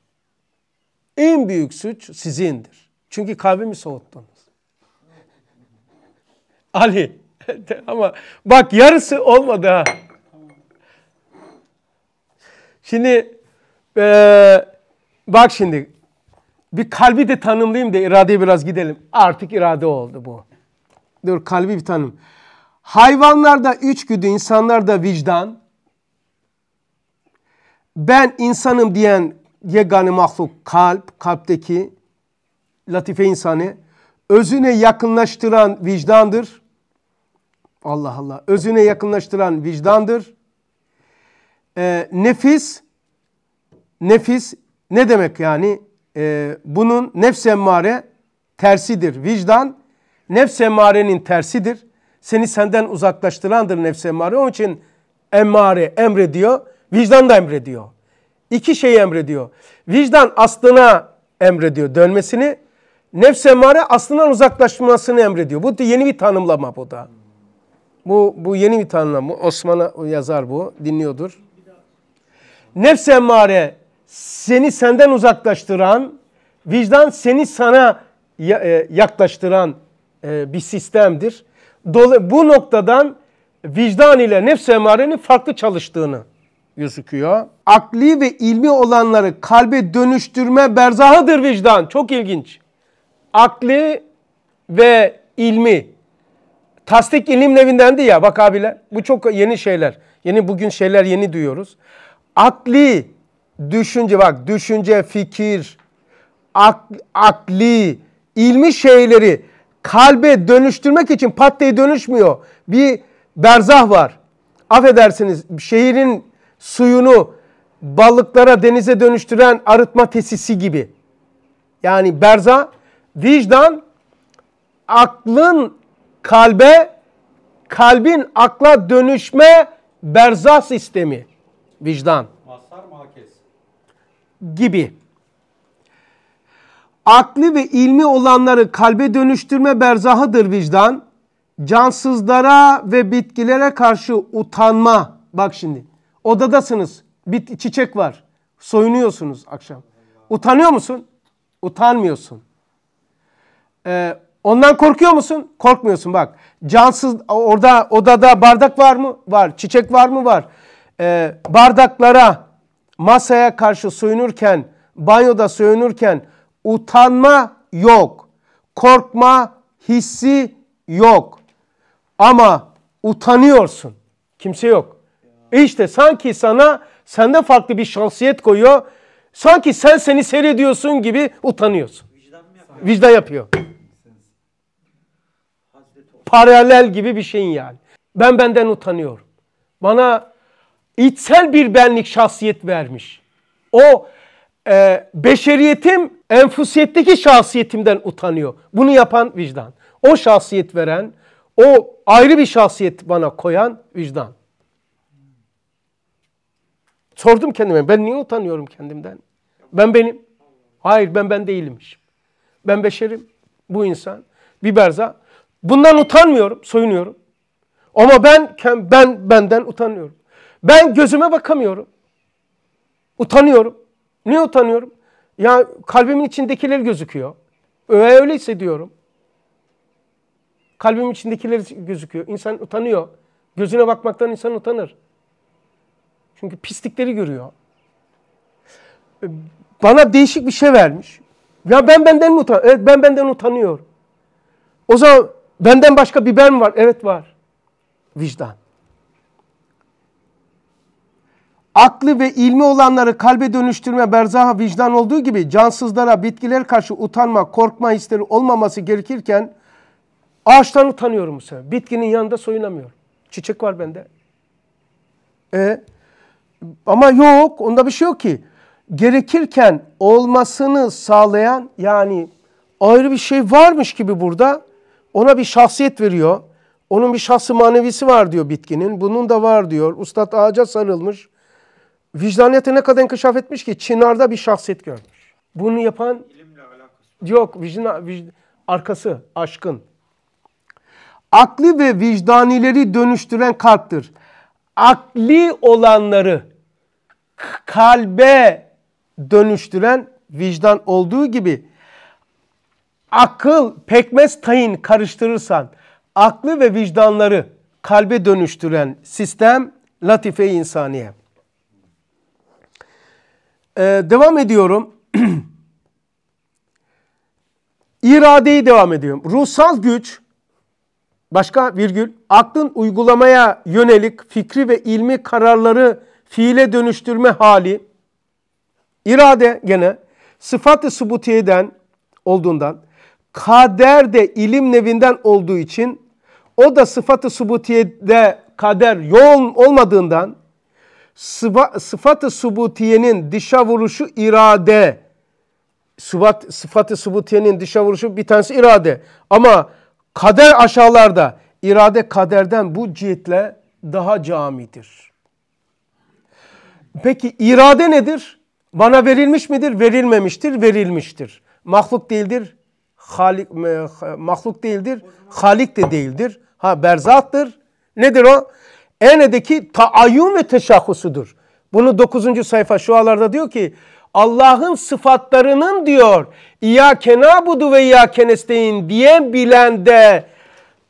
En büyük suç sizindir. Çünkü kalbimi soğuttunuz. Ali. [LAUGHS] Ama bak yarısı olmadı ha. Şimdi ee, bak şimdi bir kalbi de tanımlayayım da iradeye biraz gidelim. Artık irade oldu bu. Dur kalbi bir tanım. Hayvanlarda içgüdü, insanlarda vicdan. Ben insanım diyen yegane mahluk kalp, kalpteki latife insanı özüne yakınlaştıran vicdandır. Allah Allah. Özüne yakınlaştıran vicdandır. E, nefis, nefis ne demek yani? E, bunun nefs emmare tersidir. Vicdan nefs emmarenin tersidir. Seni senden uzaklaştırandır nefs emmare. Onun için emmare emrediyor. Vicdan da emrediyor. İki şey emrediyor. Vicdan aslına emrediyor dönmesini. Nefs emmare aslından uzaklaşmasını emrediyor. Bu yeni bir tanımlama bu da. Bu, bu yeni bir mı? Osman'a yazar bu. Dinliyordur. Nefs emmare seni senden uzaklaştıran, vicdan seni sana e, yaklaştıran e, bir sistemdir. Bu noktadan vicdan ile nefse emarenin farklı çalıştığını gözüküyor. Akli ve ilmi olanları kalbe dönüştürme berzahıdır vicdan. Çok ilginç. Akli ve ilmi Tasdik ilim evindendi ya bak abiler. Bu çok yeni şeyler. Yeni bugün şeyler yeni duyuyoruz. Akli düşünce bak düşünce, fikir, ak, akli, ilmi şeyleri kalbe dönüştürmek için pat diye dönüşmüyor. Bir berzah var. Affedersiniz şehrin suyunu balıklara denize dönüştüren arıtma tesisi gibi. Yani berza vicdan aklın kalbe, kalbin akla dönüşme berzah sistemi, vicdan. Mazhar mahkez. Gibi. akli ve ilmi olanları kalbe dönüştürme berzahıdır vicdan. Cansızlara ve bitkilere karşı utanma. Bak şimdi odadasınız bir çiçek var soyunuyorsunuz akşam. Utanıyor musun? Utanmıyorsun. Ee, Ondan korkuyor musun? Korkmuyorsun bak. Cansız orada odada bardak var mı? Var. Çiçek var mı? Var. Ee, bardaklara masaya karşı soyunurken, banyoda soyunurken utanma yok. Korkma hissi yok. Ama utanıyorsun. Kimse yok. İşte sanki sana sende farklı bir şansiyet koyuyor. Sanki sen seni seyrediyorsun gibi utanıyorsun. Vicdan yapıyor? Vicdan yapıyor paralel gibi bir şeyin yani. Ben benden utanıyorum. Bana içsel bir benlik şahsiyet vermiş. O e, beşeriyetim enfusiyetteki şahsiyetimden utanıyor. Bunu yapan vicdan. O şahsiyet veren, o ayrı bir şahsiyet bana koyan vicdan. Sordum kendime ben niye utanıyorum kendimden? Ben benim. Hayır ben ben değilimmiş. Ben beşerim. Bu insan. Bir berza. Bundan utanmıyorum, soyunuyorum. Ama ben ben benden utanıyorum. Ben gözüme bakamıyorum. Utanıyorum. Niye utanıyorum? Ya kalbimin içindekiler gözüküyor. Öyle hissediyorum. Kalbimin içindekiler gözüküyor. İnsan utanıyor. Gözüne bakmaktan insan utanır. Çünkü pislikleri görüyor. Bana değişik bir şey vermiş. Ya ben benden mi utan? Evet ben benden utanıyorum. O zaman Benden başka bir ben var. Evet var. Vicdan. Aklı ve ilmi olanları kalbe dönüştürme berzaha vicdan olduğu gibi cansızlara, bitkiler karşı utanma, korkma hisleri olmaması gerekirken ağaçtan utanıyorum bu sefer. Bitkinin yanında soyunamıyorum. Çiçek var bende. E, ama yok onda bir şey yok ki. Gerekirken olmasını sağlayan yani ayrı bir şey varmış gibi burada ona bir şahsiyet veriyor. Onun bir şahsı manevisi var diyor bitkinin. Bunun da var diyor. Ustad ağaca sarılmış. Vicdaniyete ne kadar inkişaf etmiş ki Çınar'da bir şahsiyet görmüş. Bunu yapan... Yok, vicdan, vicdan, arkası, aşkın. Akli ve vicdanileri dönüştüren kalptir. Akli olanları kalbe dönüştüren vicdan olduğu gibi akıl pekmez tayin karıştırırsan aklı ve vicdanları kalbe dönüştüren sistem latife insaniye. Ee, devam ediyorum. [CLEARS THROAT] İradeyi devam ediyorum. Ruhsal güç başka virgül aklın uygulamaya yönelik fikri ve ilmi kararları fiile dönüştürme hali irade gene sıfatı ı subutiyeden olduğundan kader de ilim nevinden olduğu için o da sıfatı subutiyede kader yoğun olmadığından sıfa, sıfatı subutiyenin dışa vuruşu irade sıfat, sıfatı subutiyenin dışa vuruşu bir tanesi irade ama kader aşağılarda irade kaderden bu cihetle daha camidir. Peki irade nedir? Bana verilmiş midir? Verilmemiştir, verilmiştir. Mahluk değildir, halik, e, mahluk değildir. Halik de değildir. Ha berzattır. Nedir o? Ene'deki taayyum ve teşahhusudur. Bunu 9. sayfa şu alarda diyor ki Allah'ın sıfatlarının diyor kena budu ve iyâke nesteyn diye bilende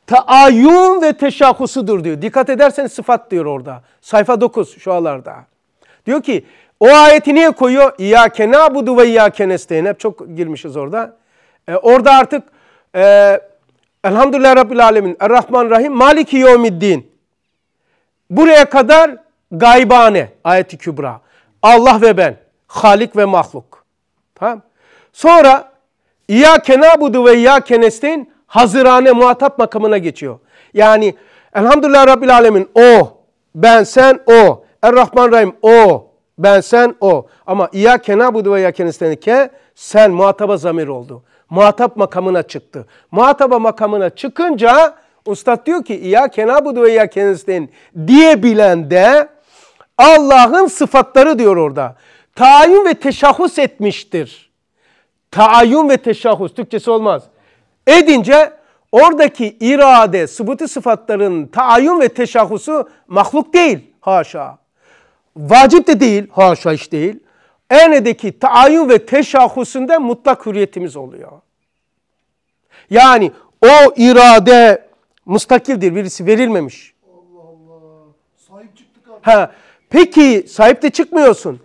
taayyum ve teşahhusudur diyor. Dikkat ederseniz sıfat diyor orada. Sayfa 9 alarda. Diyor ki o ayeti niye koyuyor? kena budu ve iyâke nesteyn. Hep çok girmişiz orada. E, orada artık e, Elhamdülillah Rabbil Alemin, Rahman Rahim, Maliki Yevmiddin. Buraya kadar gaybane ayeti kübra. Allah ve ben, Halik ve mahluk. Tamam Sonra İya kenabudu ve İya nesteyn hazırane muhatap makamına geçiyor. Yani Elhamdülillah Rabbil Alemin o, ben sen o, Rahman Rahim o, ben sen o. Ama İya kenabudu ve İya nesteyn ke sen muhataba zamir oldu. Muhatap makamına çıktı. Muhataba makamına çıkınca ustad diyor ki İya kenabudu ve İya kenistin diyebilen de Allah'ın sıfatları diyor orada. Tayin ve teşahhus etmiştir. Taayyun ve teşahhus Türkçesi olmaz. Edince oradaki irade, sıbıtı sıfatların taayyun ve teşahhusu mahluk değil. Haşa. Vacip de değil. Haşa iş değil enedeki taayyun ve teşahhusunda mutlak hürriyetimiz oluyor. Yani o irade mustakildir. Birisi verilmemiş. Allah Allah. Sahip çıktık artık. Ha. Peki sahip de çıkmıyorsun.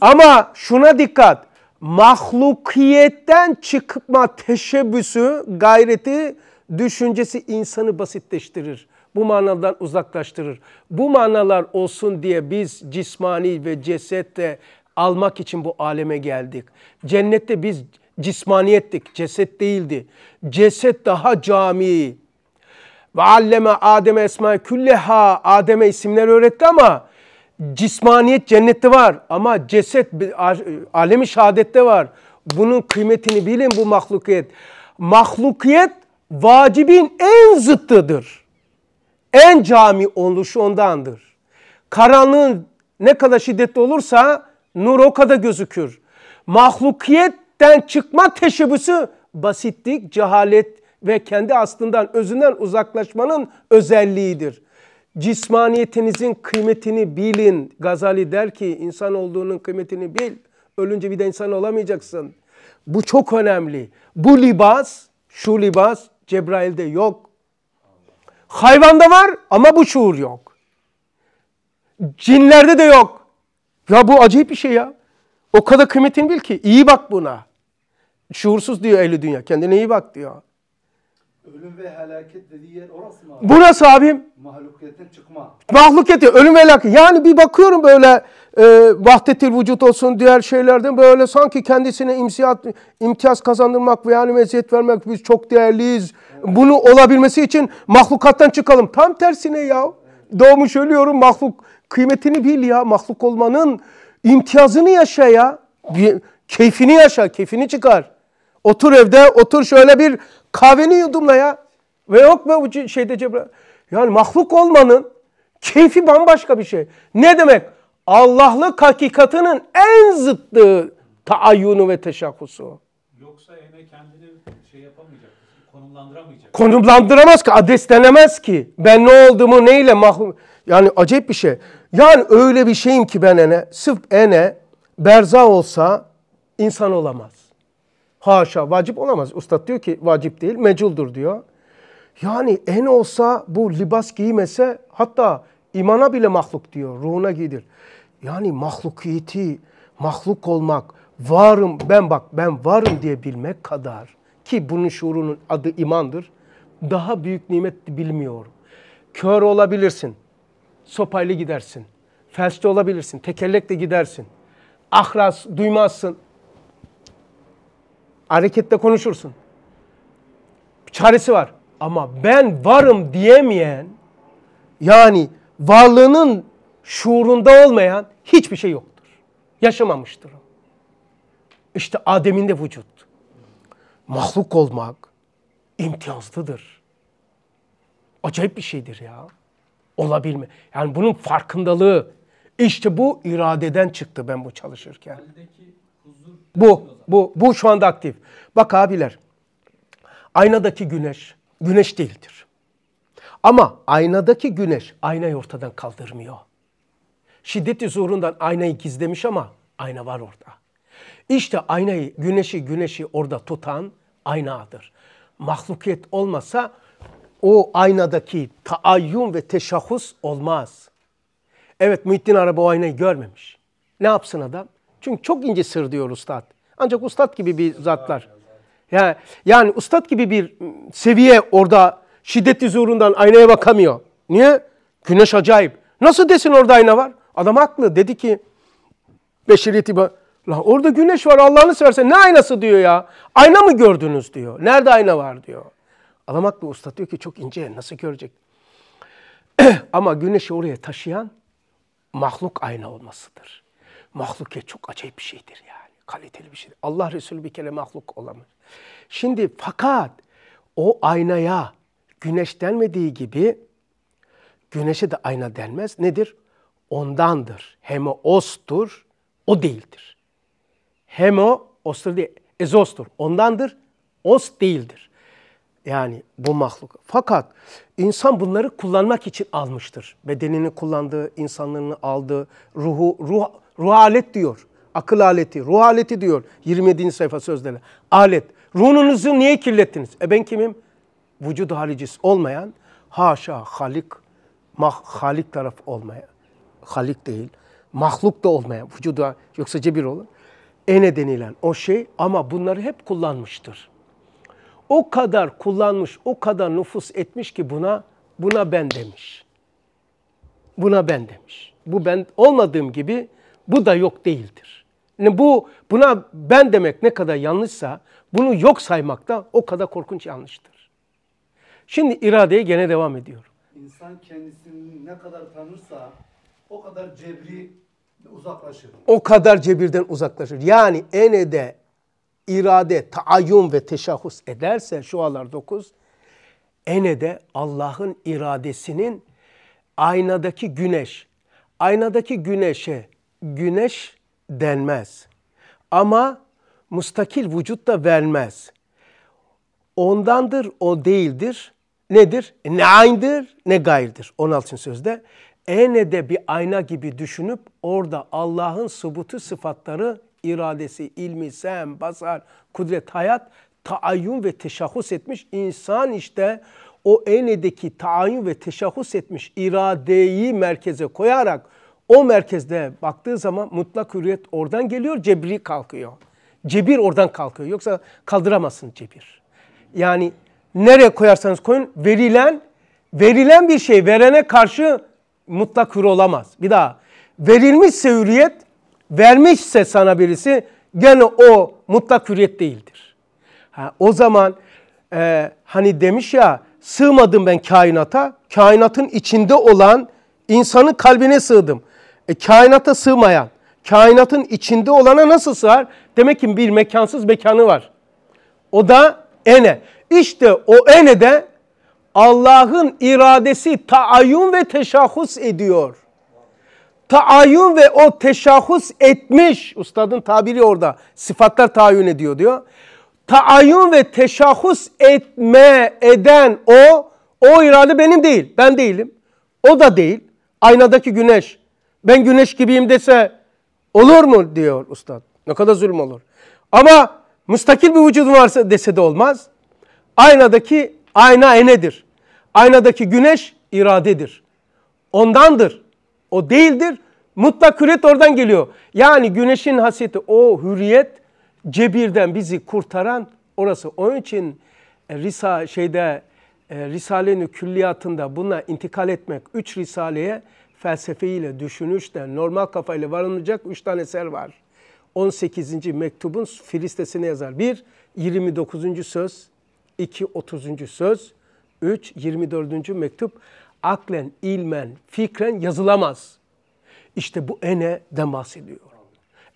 Ama şuna dikkat. Mahlukiyetten çıkma teşebbüsü, gayreti, düşüncesi insanı basitleştirir. Bu manadan uzaklaştırır. Bu manalar olsun diye biz cismani ve cesette almak için bu aleme geldik. Cennette biz cismaniyettik, ceset değildi. Ceset daha cami. Ve alleme Adem'e esma külleha Adem'e isimler öğretti ama cismaniyet cennette var ama ceset alemi şehadette var. Bunun kıymetini bilin bu mahlukiyet. Mahlukiyet vacibin en zıttıdır. En cami oluşu ondandır. Karanlığın ne kadar şiddetli olursa Nur o kadar gözükür. Mahlukiyetten çıkma teşebbüsü basitlik, cehalet ve kendi aslından özünden uzaklaşmanın özelliğidir. Cismaniyetinizin kıymetini bilin. Gazali der ki insan olduğunun kıymetini bil. Ölünce bir de insan olamayacaksın. Bu çok önemli. Bu libas, şu libas Cebrail'de yok. Hayvanda var ama bu şuur yok. Cinlerde de yok. Ya bu acayip bir şey ya. O kadar kıymetini bil ki. İyi bak buna. Şuursuz diyor ehli dünya. Kendine iyi bak diyor. Ölüm ve helaket dediği yer orası mı abi? Burası abim. Mahlukiyetten çıkma. Mahlukiyeti, ölüm ve helaket. Yani bir bakıyorum böyle e, vahdetil vücut olsun diğer şeylerden böyle sanki kendisine imsiyat, imtiyaz kazandırmak ve yani meziyet vermek biz çok değerliyiz. Evet. Bunu olabilmesi için mahlukattan çıkalım. Tam tersine ya. Evet. Doğmuş ölüyorum mahluk Kıymetini bil ya mahluk olmanın imtiyazını yaşa ya. Bir, keyfini yaşa, keyfini çıkar. Otur evde, otur şöyle bir kahveni yudumla ya. Ve yok mu bu şeyde Cebrail. Yani mahluk olmanın keyfi bambaşka bir şey. Ne demek? Allah'lık hakikatının en zıttı taayyunu ve teşakkusu. Yoksa yine kendini şey yapamayacak. Konumlandıramayacak. Konumlandıramaz ki, adreslenemez ki. Ben ne olduğumu neyle mahrum. Yani acayip bir şey. Yani öyle bir şeyim ki ben ene, sırf ene berza olsa insan olamaz. Haşa vacip olamaz. Ustad diyor ki vacip değil meculdur diyor. Yani en olsa bu libas giymese hatta imana bile mahluk diyor. Ruhuna giydir. Yani mahlukiyeti, mahluk olmak, varım ben bak ben varım diye bilmek kadar ki bunun şuurunun adı imandır. Daha büyük nimet bilmiyorum. Kör olabilirsin. Sopayla gidersin. Felçli olabilirsin. Tekerlekle gidersin. Ahras duymazsın. harekette konuşursun. Bir çaresi var. Ama ben varım diyemeyen yani varlığının şuurunda olmayan hiçbir şey yoktur. Yaşamamıştır. İşte Adem'in de vücut. Mahluk olmak imtiyazlıdır. Acayip bir şeydir ya olabilme. Yani bunun farkındalığı. işte bu iradeden çıktı ben bu çalışırken. Bu, bu, bu şu anda aktif. Bak abiler, aynadaki güneş, güneş değildir. Ama aynadaki güneş aynayı ortadan kaldırmıyor. Şiddeti zorundan aynayı gizlemiş ama ayna var orada. İşte aynayı, güneşi, güneşi orada tutan aynadır. Mahlukiyet olmasa o aynadaki taayyum ve teşahhus olmaz. Evet Muhittin Arabi o aynayı görmemiş. Ne yapsın adam? Çünkü çok ince sır diyor ustad. Ancak ustad gibi bir zatlar. Yani, yani ustad gibi bir seviye orada şiddetli zorundan aynaya bakamıyor. Niye? Güneş acayip. Nasıl desin orada ayna var? Adam haklı. Dedi ki beşeriyet ibadet. La orada güneş var Allah'ını seversen ne aynası diyor ya. Ayna mı gördünüz diyor. Nerede ayna var diyor. Alamaklı usta diyor ki çok ince nasıl görecek? [CLEARS THROAT] Ama güneşi oraya taşıyan mahluk ayna olmasıdır. Mahlukiyet çok acayip bir şeydir yani. Kaliteli bir şeydir. Allah Resulü bir kere mahluk olamaz. Şimdi fakat o aynaya güneş denmediği gibi güneşe de ayna denmez. Nedir? Ondandır. Hemostur. O değildir. Hemo, ostur değil. Ezostur. Ondandır. Os değildir. Yani bu mahluk. Fakat insan bunları kullanmak için almıştır. Bedenini kullandığı, insanlığını aldığı, ruhu, ruh, ruh alet diyor. Akıl aleti, ruh aleti diyor 27. sayfa sözleri. Alet. Ruhunuzu niye kirlettiniz? E ben kimim? Vücudu halicisi olmayan, haşa halik, mah, halik taraf olmayan. Halik değil, mahluk da olmayan, vücuda yoksa cebir olur. Ene denilen o şey ama bunları hep kullanmıştır. O kadar kullanmış, o kadar nüfus etmiş ki buna, buna ben demiş. Buna ben demiş. Bu ben olmadığım gibi bu da yok değildir. Yani bu buna ben demek ne kadar yanlışsa bunu yok saymak da o kadar korkunç yanlıştır. Şimdi iradeye gene devam ediyorum. İnsan kendisini ne kadar tanırsa o kadar cebri uzaklaşır. O kadar cebirden uzaklaşır. Yani enede irade, taayyum ve teşahhus ederse şualar 9 Enede Allah'ın iradesinin aynadaki güneş, aynadaki güneşe güneş denmez. Ama mustakil vücut da vermez. Ondandır, o değildir. Nedir? Ne aynıdır, ne gayrdır. 16. sözde. Enede bir ayna gibi düşünüp orada Allah'ın subutu sıfatları iradesi, ilmi, sem, basar, kudret, hayat taayyun ve teşahhus etmiş. insan işte o enedeki taayyun ve teşahhus etmiş iradeyi merkeze koyarak o merkezde baktığı zaman mutlak hürriyet oradan geliyor, cebri kalkıyor. Cebir oradan kalkıyor. Yoksa kaldıramazsın cebir. Yani nereye koyarsanız koyun verilen verilen bir şey verene karşı mutlak hür olamaz. Bir daha verilmiş hürriyet vermişse sana birisi gene o mutlak hürriyet değildir. Ha, o zaman e, hani demiş ya sığmadım ben kainata, kainatın içinde olan insanın kalbine sığdım. E, kainata sığmayan, kainatın içinde olana nasıl sığar? Demek ki bir mekansız mekanı var. O da ene. İşte o ene de Allah'ın iradesi taayyun ve teşahhus ediyor taayyun ve o teşahhus etmiş. Ustadın tabiri orada. Sıfatlar taayyun ediyor diyor. Taayyun ve teşahhus etme eden o o irade benim değil. Ben değilim. O da değil. Aynadaki güneş. Ben güneş gibiyim dese olur mu diyor ustad. Ne kadar zulüm olur. Ama müstakil bir vücudun varsa dese de olmaz. Aynadaki ayna enedir. Aynadaki güneş iradedir. Ondandır. O değildir. Mutlak hürriyet oradan geliyor. Yani güneşin hasiyeti o hürriyet cebirden bizi kurtaran orası. Onun için e, Risa şeyde e, Risale'nin külliyatında buna intikal etmek üç Risale'ye felsefeyle, düşünüşle, normal kafayla varılacak üç tane eser var. 18. mektubun Filistesini yazar. 1. 29. söz, 2. 30. söz, 3. 24. mektup aklen, ilmen, fikren yazılamaz. İşte bu ene'den bahsediyor.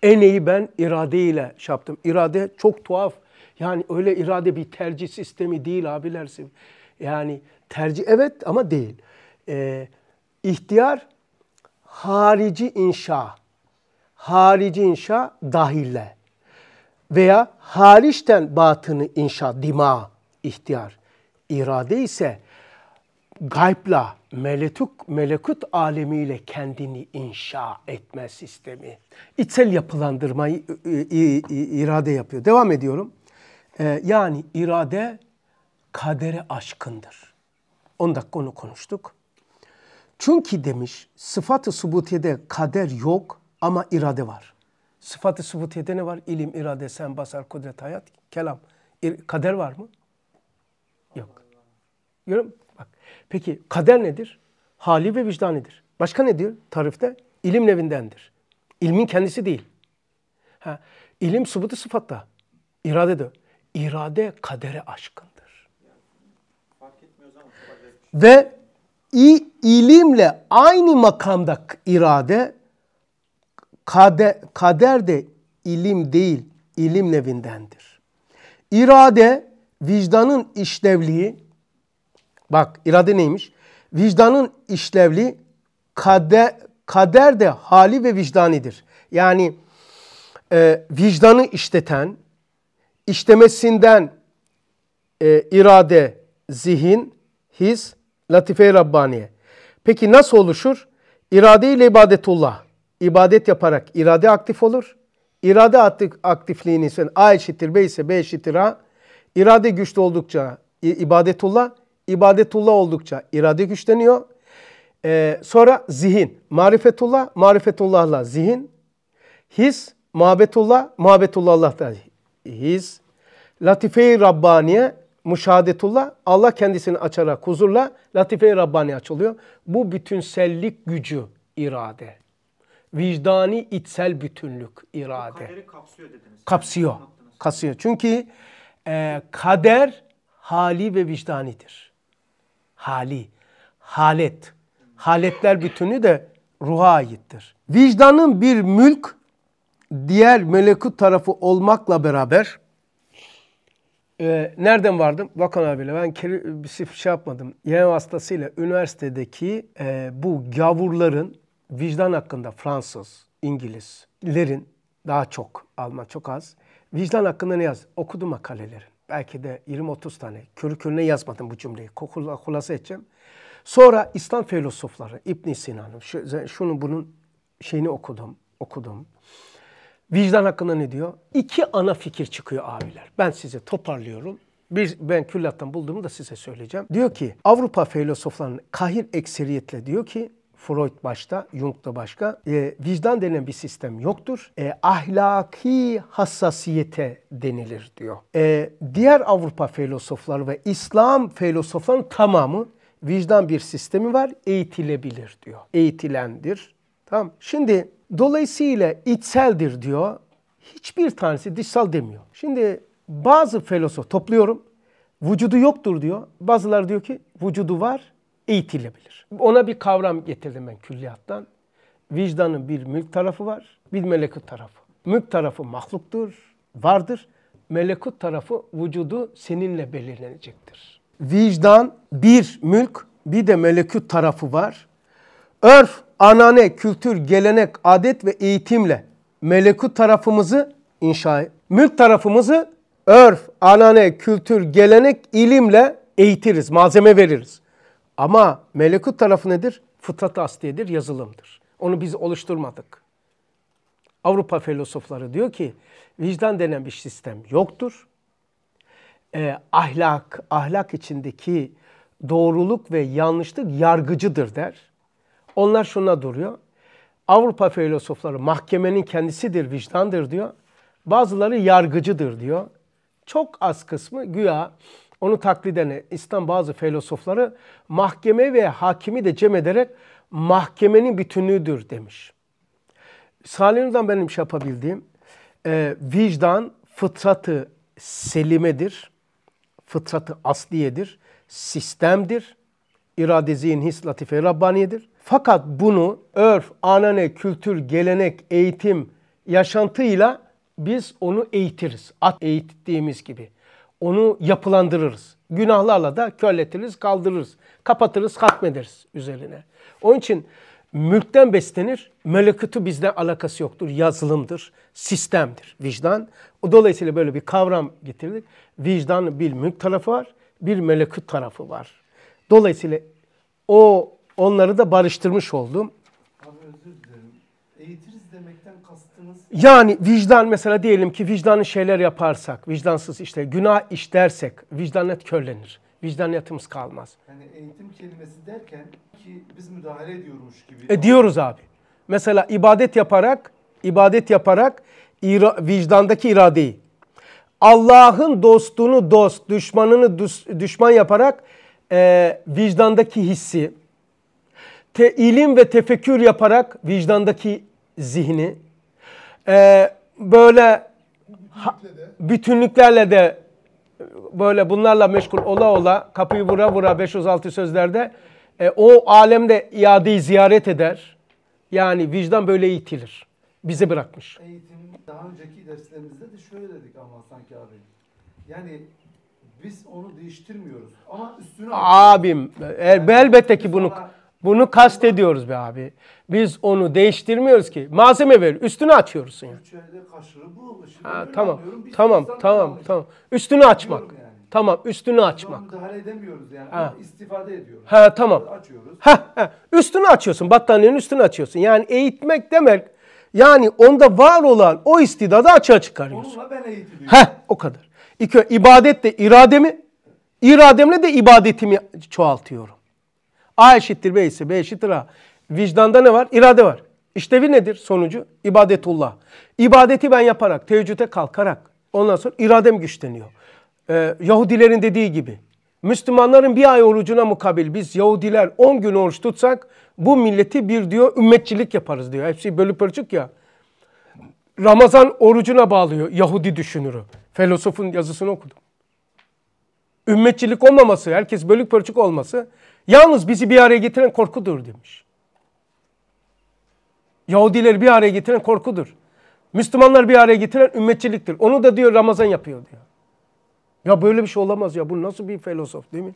Ene'yi ben iradeyle şey yaptım. İrade çok tuhaf. Yani öyle irade bir tercih sistemi değil abilersin Yani tercih evet ama değil. Ee, ihtiyar harici inşa. Harici inşa dahille. Veya hariçten batını inşa, dima, ihtiyar. İrade ise gaybla, meletuk, melekut alemiyle kendini inşa etme sistemi. İçsel yapılandırmayı irade yapıyor. Devam ediyorum. Ee, yani irade kadere aşkındır. 10 dakika onu konuştuk. Çünkü demiş sıfatı subutiyede kader yok ama irade var. Sıfatı subutiyede ne var? İlim, irade, sen, basar, kudret, hayat, kelam. Kader var mı? Yok. Görüyor musun? Peki kader nedir? Hali ve vicdanidir. Başka ne diyor tarifte? İlim nevindendir. İlmin kendisi değil. Ha, ilim subutu sıfatta. İrade de. İrade kadere aşkındır. ve i, ilimle aynı makamda irade kade kader de ilim değil, ilim nevindendir. İrade vicdanın işlevliği, Bak irade neymiş? Vicdanın işlevli kader, kader de hali ve vicdanidir. Yani e, vicdanı işleten, işlemesinden e, irade, zihin, his, latife-i Rabbaniye. Peki nasıl oluşur? İrade ile ibadetullah. İbadet yaparak irade aktif olur. İrade aktifliğini sen A eşittir B ise B eşittir A. İrade güçlü oldukça ibadetullah, ibadetullah oldukça irade güçleniyor. Ee, sonra zihin, marifetullah, marifetullahla zihin. His, muhabbetullah, muhabbetullahla his. Latife-i Rabbaniye, müşahadetullah, Allah kendisini açarak huzurla Latife-i Rabbani açılıyor. Bu bütünsellik gücü irade. Vicdani içsel bütünlük irade. O kaderi kapsıyor dediniz. Kapsıyor. Kapsıyor. Çünkü e, kader hali ve vicdanidir hali, halet. Haletler bütünü de ruha aittir. Vicdanın bir mülk, diğer melekut tarafı olmakla beraber, e, nereden vardım? Bakın abiyle ben bir şey, şey yapmadım. Yayın vasıtasıyla üniversitedeki e, bu gavurların vicdan hakkında Fransız, İngilizlerin daha çok, Alman çok az, vicdan hakkında ne yaz? Okudum makalelerin belki de 20-30 tane körü körüne yazmadım bu cümleyi. Kokula, kulası edeceğim. Sonra İslam filozofları İbn Sina'nın şu, şunun bunun şeyini okudum, okudum. Vicdan hakkında ne diyor? İki ana fikir çıkıyor abiler. Ben size toparlıyorum. Bir, ben küllattan bulduğumu da size söyleyeceğim. Diyor ki Avrupa filozoflarının kahir ekseriyetle diyor ki Freud başta, Jung da başka. E, vicdan denen bir sistem yoktur. E, ahlaki hassasiyete denilir diyor. E, diğer Avrupa filozofları ve İslam filozofların tamamı vicdan bir sistemi var, eğitilebilir diyor. Eğitilendir. Tamam. Şimdi dolayısıyla içseldir diyor. Hiçbir tanesi dışsal demiyor. Şimdi bazı filozof topluyorum. Vücudu yoktur diyor. Bazıları diyor ki vücudu var eğitilebilir. Ona bir kavram getirdim ben külliyattan. Vicdanın bir mülk tarafı var, bir melekut tarafı. Mülk tarafı mahluktur, vardır. Melekut tarafı vücudu seninle belirlenecektir. Vicdan bir mülk, bir de melekut tarafı var. Örf, anane, kültür, gelenek, adet ve eğitimle melekut tarafımızı inşa et. Mülk tarafımızı örf, anane, kültür, gelenek, ilimle eğitiriz, malzeme veririz. Ama melekut tarafı nedir? Fıtrat asliyedir, yazılımdır. Onu biz oluşturmadık. Avrupa filozofları diyor ki vicdan denen bir sistem yoktur. E, ahlak, ahlak içindeki doğruluk ve yanlışlık yargıcıdır der. Onlar şuna duruyor. Avrupa filozofları mahkemenin kendisidir, vicdandır diyor. Bazıları yargıcıdır diyor. Çok az kısmı güya onu taklit eden e, İslam bazı filozofları mahkeme ve hakimi de cem ederek mahkemenin bütünlüğüdür demiş. Salim'den benim şey yapabildiğim e, vicdan fıtratı selimedir, fıtratı asliyedir, sistemdir, irade zihin, his, latife, rabbaniyedir. Fakat bunu örf, anane, kültür, gelenek, eğitim, yaşantıyla biz onu eğitiriz. At eğittiğimiz gibi onu yapılandırırız. Günahlarla da körletiriz, kaldırırız. Kapatırız, katmederiz üzerine. Onun için mülkten beslenir. Melekutu bizden alakası yoktur. Yazılımdır, sistemdir vicdan. O Dolayısıyla böyle bir kavram getirdik. Vicdan bir mülk tarafı var, bir melekut tarafı var. Dolayısıyla o onları da barıştırmış oldum. Yani vicdan mesela diyelim ki vicdanlı şeyler yaparsak, vicdansız işte günah işlersek vicdaniyet körlenir. Vicdaniyetimiz kalmaz. Yani eğitim kelimesi derken ki biz müdahale ediyormuş gibi. E diyoruz abi. Mesela ibadet yaparak, ibadet yaparak ira, vicdandaki iradeyi. Allah'ın dostunu dost, düşmanını düş, düşman yaparak e, vicdandaki hissi. Te, ilim ve tefekkür yaparak vicdandaki zihni e, böyle ha, bütünlüklerle de böyle bunlarla meşgul ola ola kapıyı vura vura 506 sözlerde e, o alemde iadeyi ziyaret eder. Yani vicdan böyle eğitilir. Bizi bırakmış. Eğitim daha önceki derslerimizde de şöyle dedik ama sanki abi. Yani biz onu değiştirmiyoruz ama üstüne Abim yani, e, elbette ki bunu sana, bunu kastediyoruz be abi. Biz onu değiştirmiyoruz ki. Malzeme ver, üstünü açıyorsun yani. Ha, tamam, tamam, tamam, tamam. Üstünü açmak. Tamam, üstünü açmak. Müdahale edemiyoruz yani. İstifade ediyoruz. Ha, tamam. Açıyoruz. Ha, Üstünü açıyorsun, battaniyenin üstünü açıyorsun. Yani eğitmek demek, yani onda var olan o istidadı açığa çıkarıyorsun. Onunla ben eğitiliyorum. Heh, o kadar. İki, ibadet de irademi, irademle de ibadetimi çoğaltıyorum. A eşittir B ise B eşittir A. Vicdanda ne var? İrade var. İşlevi nedir sonucu? İbadetullah. İbadeti ben yaparak, teheccüde kalkarak ondan sonra iradem güçleniyor. Ee, Yahudilerin dediği gibi Müslümanların bir ay orucuna mukabil biz Yahudiler 10 gün oruç tutsak bu milleti bir diyor ümmetçilik yaparız diyor. Hepsi bölüp pörçük ya. Ramazan orucuna bağlıyor Yahudi düşünürü. Filosofun yazısını okudum ümmetçilik olmaması, herkes bölük pörçük olması yalnız bizi bir araya getiren korkudur demiş. Yahudileri bir araya getiren korkudur. Müslümanlar bir araya getiren ümmetçiliktir. Onu da diyor Ramazan yapıyor diyor. Ya böyle bir şey olamaz ya. Bu nasıl bir filozof değil mi?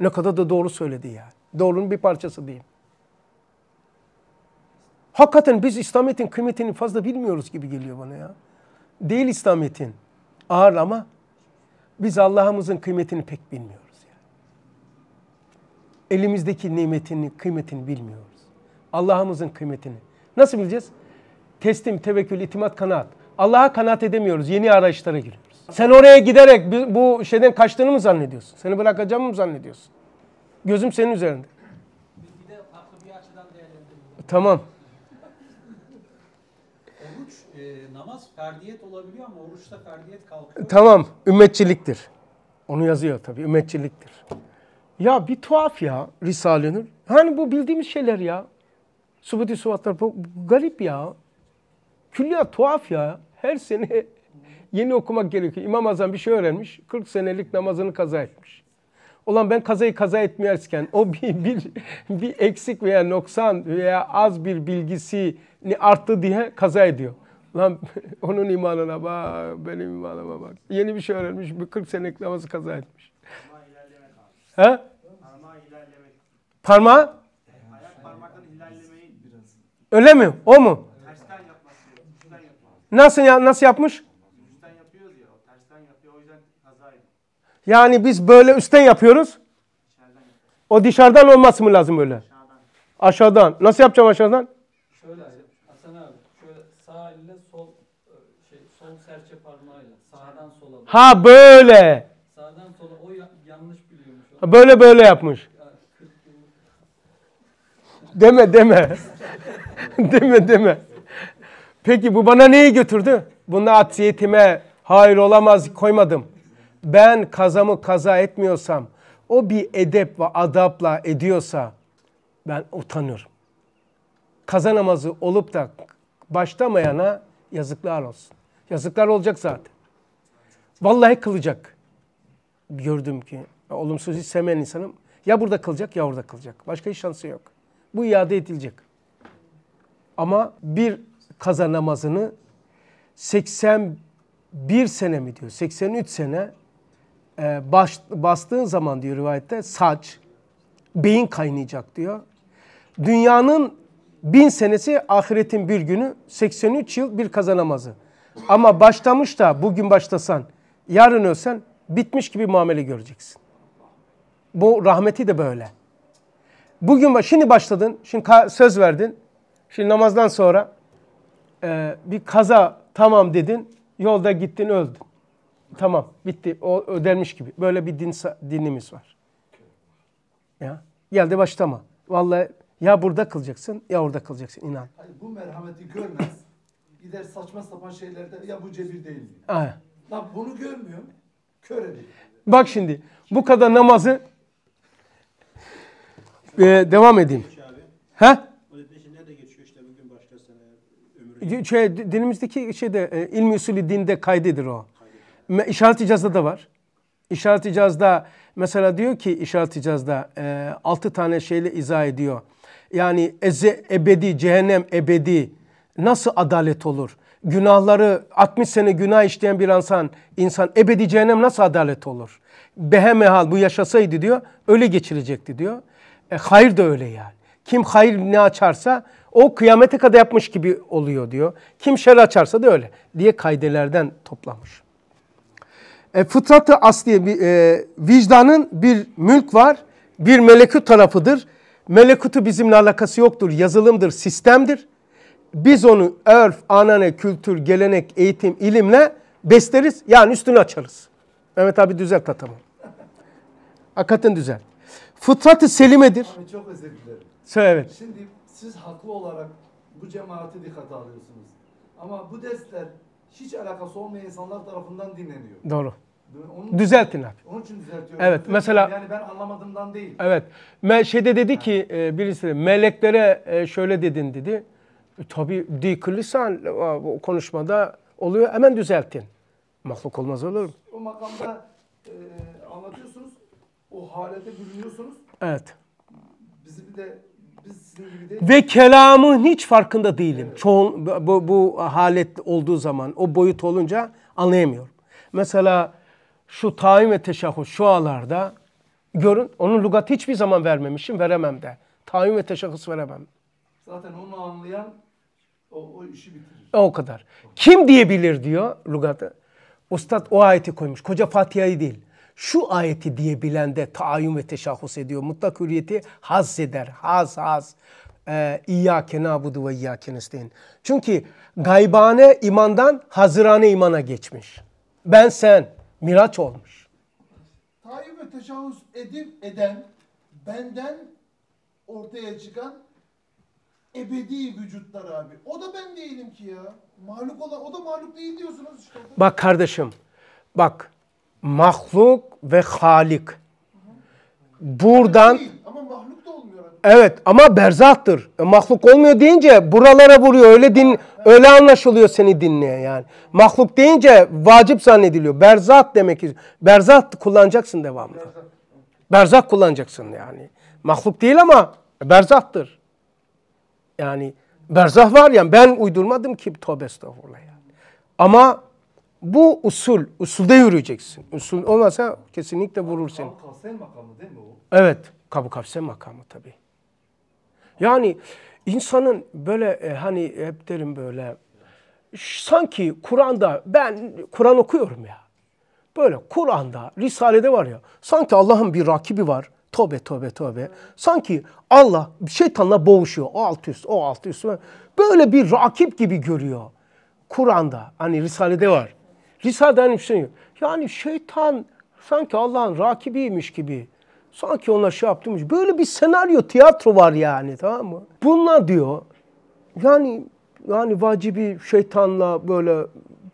Ne kadar da doğru söyledi yani. Doğrunun bir parçası diyeyim. Hakikaten biz İslamiyet'in kıymetini fazla bilmiyoruz gibi geliyor bana ya. Değil İslamiyet'in ağır ama biz Allah'ımızın kıymetini pek bilmiyoruz. Yani. Elimizdeki nimetini, kıymetini bilmiyoruz. Allah'ımızın kıymetini. Nasıl bileceğiz? Teslim, tevekkül, itimat, kanaat. Allah'a kanaat edemiyoruz. Yeni arayışlara giriyoruz. Sen oraya giderek bu şeyden kaçtığını mı zannediyorsun? Seni bırakacağımı mı zannediyorsun? Gözüm senin üzerinde. Tamam. namaz ferdiyet olabiliyor ama oruçta ferdiyet kalkıyor. E, tamam, ümmetçiliktir. Onu yazıyor tabii, ümmetçiliktir. Ya bir tuhaf ya Risale-i Nur. Hani bu bildiğimiz şeyler ya. Subuti Suvatlar bu garip ya. Külliyat tuhaf ya. Her sene [LAUGHS] yeni okumak gerekiyor. İmam Azam bir şey öğrenmiş. 40 senelik namazını kaza etmiş. Olan ben kazayı kaza etmeyerken o bir, [LAUGHS] bir, bir eksik veya noksan veya az bir bilgisini arttı diye kaza ediyor. Lan [LAUGHS] onun imanına bak, benim imanıma bak. Yeni bir şey öğrenmiş, bir 40 senelik namazı kaza etmiş. Parmağı ilerlemek abi. He? Parmağı ilerlemek. Parmağı? Ayak parmaklarını ilerlemeyi biraz. Öyle mi? O mu? Tersten yapması. Nasıl, ya, nasıl yapmış? Üstten yapıyor diyor. o tersten yapıyor. O yüzden kaza ediyor. Yani biz böyle üstten yapıyoruz. O dışarıdan olması mı lazım öyle? Aşağıdan. Aşağıdan. Nasıl yapacağım aşağıdan? Şöyle. Ha böyle. Sağdan sola o yanlış biliyormuş. Ha, böyle böyle yapmış. Deme deme. [LAUGHS] deme deme. Peki bu bana neyi götürdü? Bunda atsiyetime hayır olamaz koymadım. Ben kazamı kaza etmiyorsam, o bir edep ve adapla ediyorsa ben utanırım. Kaza namazı olup da başlamayana yazıklar olsun. Yazıklar olacak zaten. Vallahi kılacak. Gördüm ki. Olumsuz hiç insanım. Ya burada kılacak ya orada kılacak. Başka hiç şansı yok. Bu iade edilecek. Ama bir kaza namazını 81 sene mi diyor? 83 sene e, baş, bastığın zaman diyor rivayette saç, beyin kaynayacak diyor. Dünyanın bin senesi ahiretin bir günü 83 yıl bir kaza namazı. Ama başlamış da bugün başlasan Yarın ölsen bitmiş gibi muamele göreceksin. Bu rahmeti de böyle. Bugün şimdi başladın, şimdi söz verdin. Şimdi namazdan sonra e, bir kaza tamam dedin, yolda gittin öldün. Tamam bitti o ödenmiş gibi. Böyle bir din, dinimiz var. Ya gel başlama. Vallahi ya burada kılacaksın ya orada kılacaksın inan. Hayır, bu merhameti görmez. Gider saçma sapan şeylerde ya bu cebir değil. Aynen. Lan bunu görmüyorum. Kör edeyim. Bak şimdi bu kadar namazı e, devam edeyim. Ha? Şey, dinimizdeki şeyde e, ilmi usulü dinde kaydedir o. İşaret-i da var. i̇şaret icazda mesela diyor ki işaret icazda cazda e, 6 tane şeyle izah ediyor. Yani eze ebedi, cehennem ebedi nasıl adalet olur? günahları 60 sene günah işleyen bir insan, insan ebedi cehennem nasıl adalet olur? Behemehal bu yaşasaydı diyor öyle geçirecekti diyor. E, hayır da öyle yani. Kim hayır ne açarsa o kıyamete kadar yapmış gibi oluyor diyor. Kim şer açarsa da öyle diye kaydelerden toplamış. E, fıtratı asli e, vicdanın bir mülk var, bir melekut tarafıdır. Melekutu bizimle alakası yoktur, yazılımdır, sistemdir biz onu örf, anane, kültür, gelenek, eğitim, ilimle besleriz. Yani üstünü açarız. Mehmet abi düzelt atamam. Hakikaten düzel. Fıtratı selimedir. Abi çok özür dilerim. Söyle evet. Şimdi siz haklı olarak bu cemaati dikkate alıyorsunuz. Ama bu dersler hiç alakası olmayan insanlar tarafından dinleniyor. Doğru. Onun, Düzeltin abi. Onun için düzeltiyorum. Evet mesela. Yani ben anlamadığımdan değil. Evet. Me şeyde dedi ha. ki e, birisi Meleklere e, şöyle dedin dedi. Tabi diklisan e, konuşmada oluyor. Hemen düzeltin. Mahluk olmaz olur mu? O makamda e, anlatıyorsunuz. O halete bürünüyorsunuz. Evet. Bizi de de... Ve kelamın hiç farkında değilim. Evet. Çoğun bu, bu halet olduğu zaman, o boyut olunca anlayamıyorum. Mesela şu taim ve teşahhus şu alarda görün onun lugatı hiçbir zaman vermemişim, veremem de. Taim ve teşahhus veremem. Zaten onu anlayan o, o işi bitirir. O kadar. Kim diyebilir diyor lügatı. Ustad o ayeti koymuş. Koca Fatiha'yı değil. Şu ayeti diyebilen de taayyum ve teşahhus ediyor. Mutlak hürriyeti haz eder. Haz haz. Ee, İyyâke nâbudu ve iyâke Çünkü gaybane imandan hazırane imana geçmiş. Ben sen. Miraç olmuş. Tayyip ve teşahhus edip eden benden ortaya çıkan ebedi vücutlar abi. O da ben değilim ki ya. Mahluk olan o da mahluk değil diyorsunuz işte. Bak kardeşim. Bak. Mahluk ve halik. Buradan değil, ama mahluk da olmuyor. Evet ama berzahtır. E, mahluk olmuyor deyince buralara vuruyor. Öyle din öyle anlaşılıyor seni dinleyen yani. Mahluk deyince vacip zannediliyor. Berzat demek ki berzat kullanacaksın devamlı. Berzat kullanacaksın yani. Mahluk değil ama berzahtır. Yani berzah var ya ben uydurmadım ki tövbe estağfurullah yani. Ama bu usul, usulde yürüyeceksin. Usul olmasa kesinlikle vurursun. Kabu kavsen makamı değil mi o? Evet, kabu kafse makamı tabii. Yani insanın böyle e, hani hep derim böyle sanki Kur'an'da ben Kur'an okuyorum ya. Böyle Kur'an'da, Risale'de var ya. Sanki Allah'ın bir rakibi var. Tövbe tövbe tövbe. Sanki Allah şeytanla boğuşuyor. O alt üst, o alt üst. Böyle bir rakip gibi görüyor. Kur'an'da hani Risale'de var. Risale'de hani bir şey yok. Yani şeytan sanki Allah'ın rakibiymiş gibi. Sanki ona şey yaptırmış. Böyle bir senaryo, tiyatro var yani tamam mı? Bunlar diyor yani yani vacibi şeytanla böyle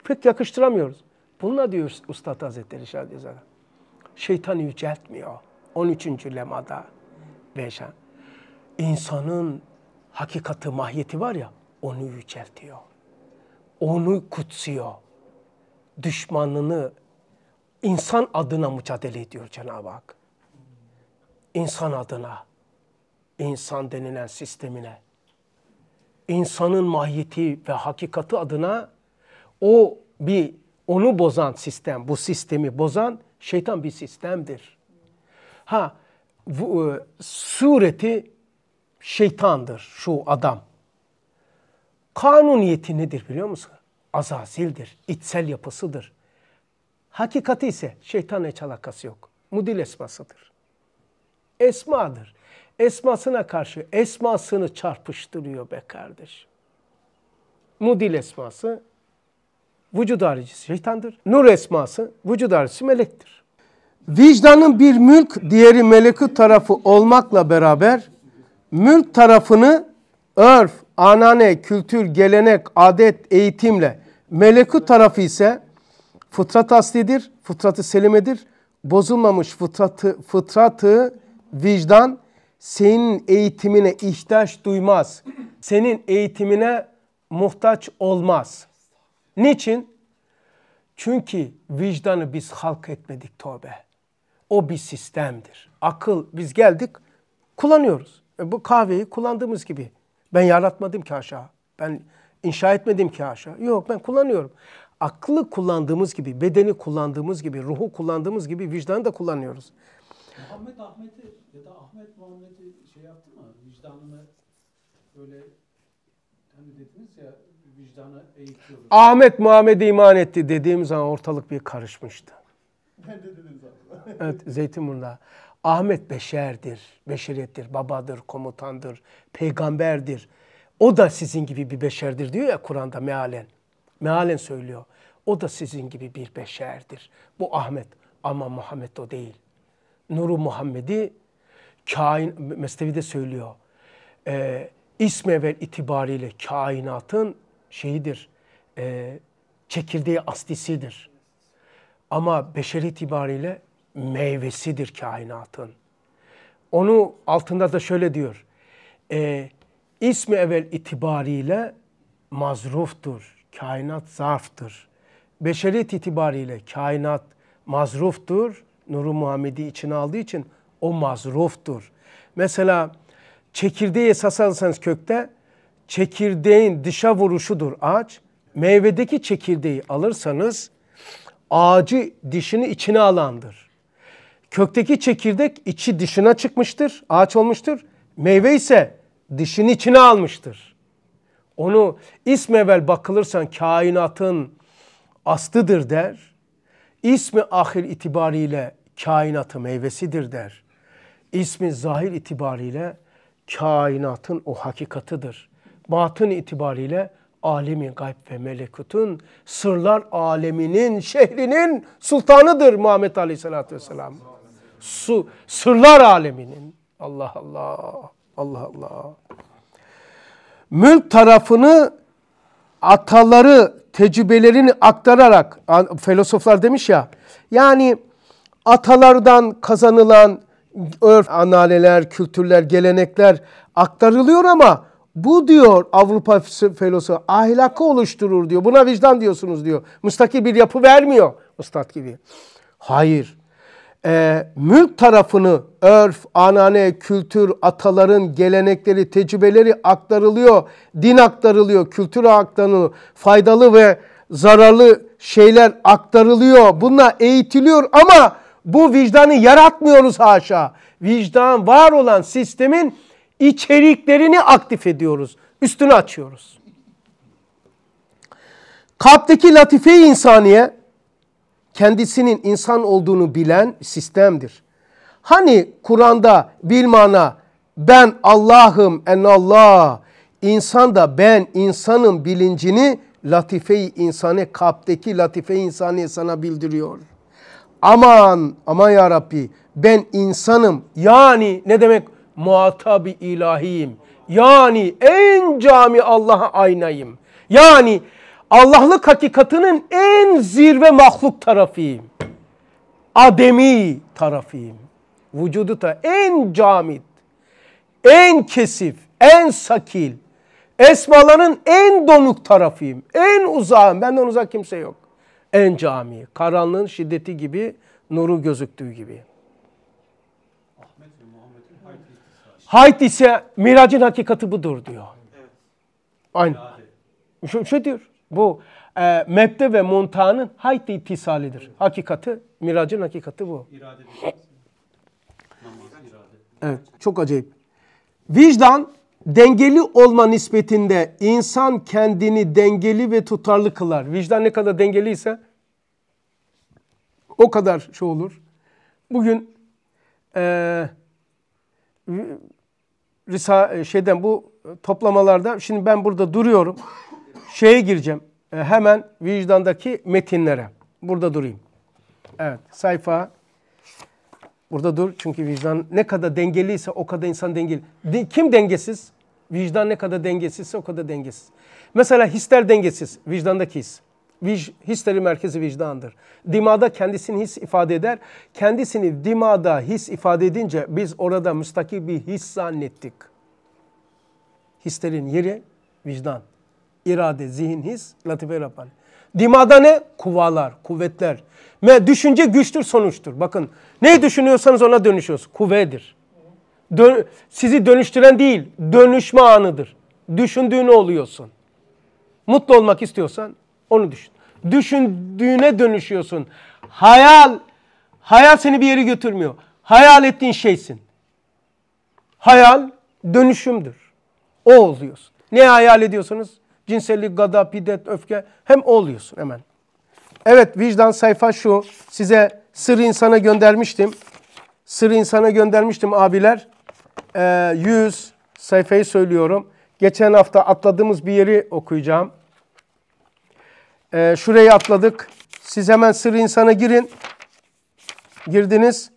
pek yakıştıramıyoruz. Bununla diyor Üstad Hazretleri Şahdi Şeytanı yüceltmiyor. 13. lemada beşen. İnsanın hakikati, mahiyeti var ya, onu yüceltiyor. Onu kutsuyor. Düşmanını insan adına mücadele ediyor Cenab-ı Hak. İnsan adına, insan denilen sistemine, insanın mahiyeti ve hakikati adına o bir onu bozan sistem, bu sistemi bozan şeytan bir sistemdir. Ha bu, e, sureti şeytandır şu adam. Kanuniyeti nedir biliyor musun? Azazildir, içsel yapısıdır. Hakikati ise şeytanla hiç alakası yok. Mudil esmasıdır. Esmadır. Esmasına karşı esmasını çarpıştırıyor be kardeş. Mudil esması vücud haricisi şeytandır. Nur esması vücud haricisi melektir. Vicdanın bir mülk, diğeri meleki tarafı olmakla beraber mülk tarafını örf, anane, kültür, gelenek, adet, eğitimle, meleki tarafı ise fıtrat aslidir, fıtratı selimedir. Bozulmamış fıtratı, fıtratı vicdan senin eğitimine ihtiyaç duymaz. Senin eğitimine muhtaç olmaz. Niçin? Çünkü vicdanı biz halk etmedik tövbe. O bir sistemdir. Akıl biz geldik kullanıyoruz. E bu kahveyi kullandığımız gibi. Ben yaratmadım ki aşağı. Ben inşa etmedim ki aşağı. Yok ben kullanıyorum. Aklı kullandığımız gibi, bedeni kullandığımız gibi, ruhu kullandığımız gibi vicdanı da kullanıyoruz. Muhammed Ahmet'i ya da Ahmet Muhammed'i şey yaptı mı? Vicdanını böyle hani dediniz ya vicdanı eğitiyoruz. Ahmet Muhammed'e iman etti dediğim zaman ortalık bir karışmıştı. [LAUGHS] Ne dediniz? evet Zeytinburnu'na. Ahmet beşerdir, beşeriyettir, babadır, komutandır, peygamberdir. O da sizin gibi bir beşerdir diyor ya Kur'an'da mealen. Mealen söylüyor. O da sizin gibi bir beşerdir. Bu Ahmet ama Muhammed o değil. Nuru Muhammed'i kain, Mesnevi'de söylüyor. E, isme ve itibariyle kainatın şeyidir, e, çekirdeği aslisidir. Ama beşer itibariyle meyvesidir kainatın. Onu altında da şöyle diyor. E, ismi evvel itibariyle mazruftur. Kainat zarftır. Beşeriyet itibariyle kainat mazruftur. Nuru Muhammed'i içine aldığı için o mazruftur. Mesela çekirdeği esas alırsanız kökte çekirdeğin dışa vuruşudur ağaç. Meyvedeki çekirdeği alırsanız ağacı dişini içine alandır. Kökteki çekirdek içi dışına çıkmıştır, ağaç olmuştur. Meyve ise dişini içine almıştır. Onu ismevel bakılırsan kainatın astıdır der. İsmi ahir itibariyle kainatı meyvesidir der. İsmi zahir itibariyle kainatın o hakikatıdır. Batın itibariyle alemi gayb ve melekutun sırlar aleminin şehrinin sultanıdır Muhammed Aleyhisselatü Vesselam su, sırlar aleminin. Allah Allah, Allah Allah. Mülk tarafını ataları, tecrübelerini aktararak, filozoflar demiş ya, yani atalardan kazanılan örf, ananeler, kültürler, gelenekler aktarılıyor ama bu diyor Avrupa filosofu ahlakı oluşturur diyor. Buna vicdan diyorsunuz diyor. Müstakil bir yapı vermiyor ustad gibi. Hayır e, mülk tarafını örf, anane, kültür, ataların gelenekleri, tecrübeleri aktarılıyor. Din aktarılıyor, kültür aktarılıyor. Faydalı ve zararlı şeyler aktarılıyor. Bununla eğitiliyor ama bu vicdanı yaratmıyoruz haşa. Vicdan var olan sistemin içeriklerini aktif ediyoruz. Üstünü açıyoruz. Kalpteki latife insaniye kendisinin insan olduğunu bilen sistemdir. Hani Kur'an'da bilmana ben Allah'ım en Allah insan da ben insanın bilincini latife-i insane kapteki latife-i insaniye sana bildiriyor. Aman aman ya Rabbi ben insanım yani ne demek muhatabi ilahiyim. Yani en cami Allah'a aynayım. Yani Allah'lık hakikatının en zirve mahluk tarafıyım. Ademi tarafıyım. Vücudu da en camid, en kesif, en sakil, esmaların en donuk tarafıyım. En uzağım, benden uzak kimse yok. En cami, karanlığın şiddeti gibi, nuru gözüktüğü gibi. Hayt ise miracın hakikati budur diyor. Aynı. Aynen. Şu, şu diyor. Bu e, mebde ve muntanın haydi ittisalidir. Evet. Hakikati, miracın hakikati bu. Şey. İrade Evet, çok acayip. Vicdan dengeli olma nispetinde insan kendini dengeli ve tutarlı kılar. Vicdan ne kadar dengeliyse o kadar şey olur. Bugün e, Risa e, şeyden bu toplamalarda şimdi ben burada duruyorum şeye gireceğim. E, hemen vicdandaki metinlere. Burada durayım. Evet sayfa burada dur çünkü vicdan ne kadar dengeliyse o kadar insan dengeli. De, kim dengesiz? Vicdan ne kadar dengesizse o kadar dengesiz. Mesela hisler dengesiz. Vicdandaki his. Vic, hislerin merkezi vicdandır. Dimada kendisini his ifade eder. Kendisini dimada his ifade edince biz orada müstakil bir his zannettik. Hislerin yeri vicdan irade, zihin, his, latife rabbani. Dimada ne? Kuvalar, kuvvetler. Ve düşünce güçtür, sonuçtur. Bakın neyi düşünüyorsanız ona dönüşüyorsunuz. Kuvvedir. Dön sizi dönüştüren değil, dönüşme anıdır. Düşündüğünü oluyorsun. Mutlu olmak istiyorsan onu düşün. Düşündüğüne dönüşüyorsun. Hayal, hayal seni bir yere götürmüyor. Hayal ettiğin şeysin. Hayal dönüşümdür. O oluyorsun. Ne hayal ediyorsunuz? cinsellik, gada, pidet, öfke hem o oluyorsun hemen. Evet vicdan sayfa şu. Size sır insana göndermiştim. Sır insana göndermiştim abiler. Ee, 100 sayfayı söylüyorum. Geçen hafta atladığımız bir yeri okuyacağım. Ee, şurayı atladık. Siz hemen sır insana girin. Girdiniz.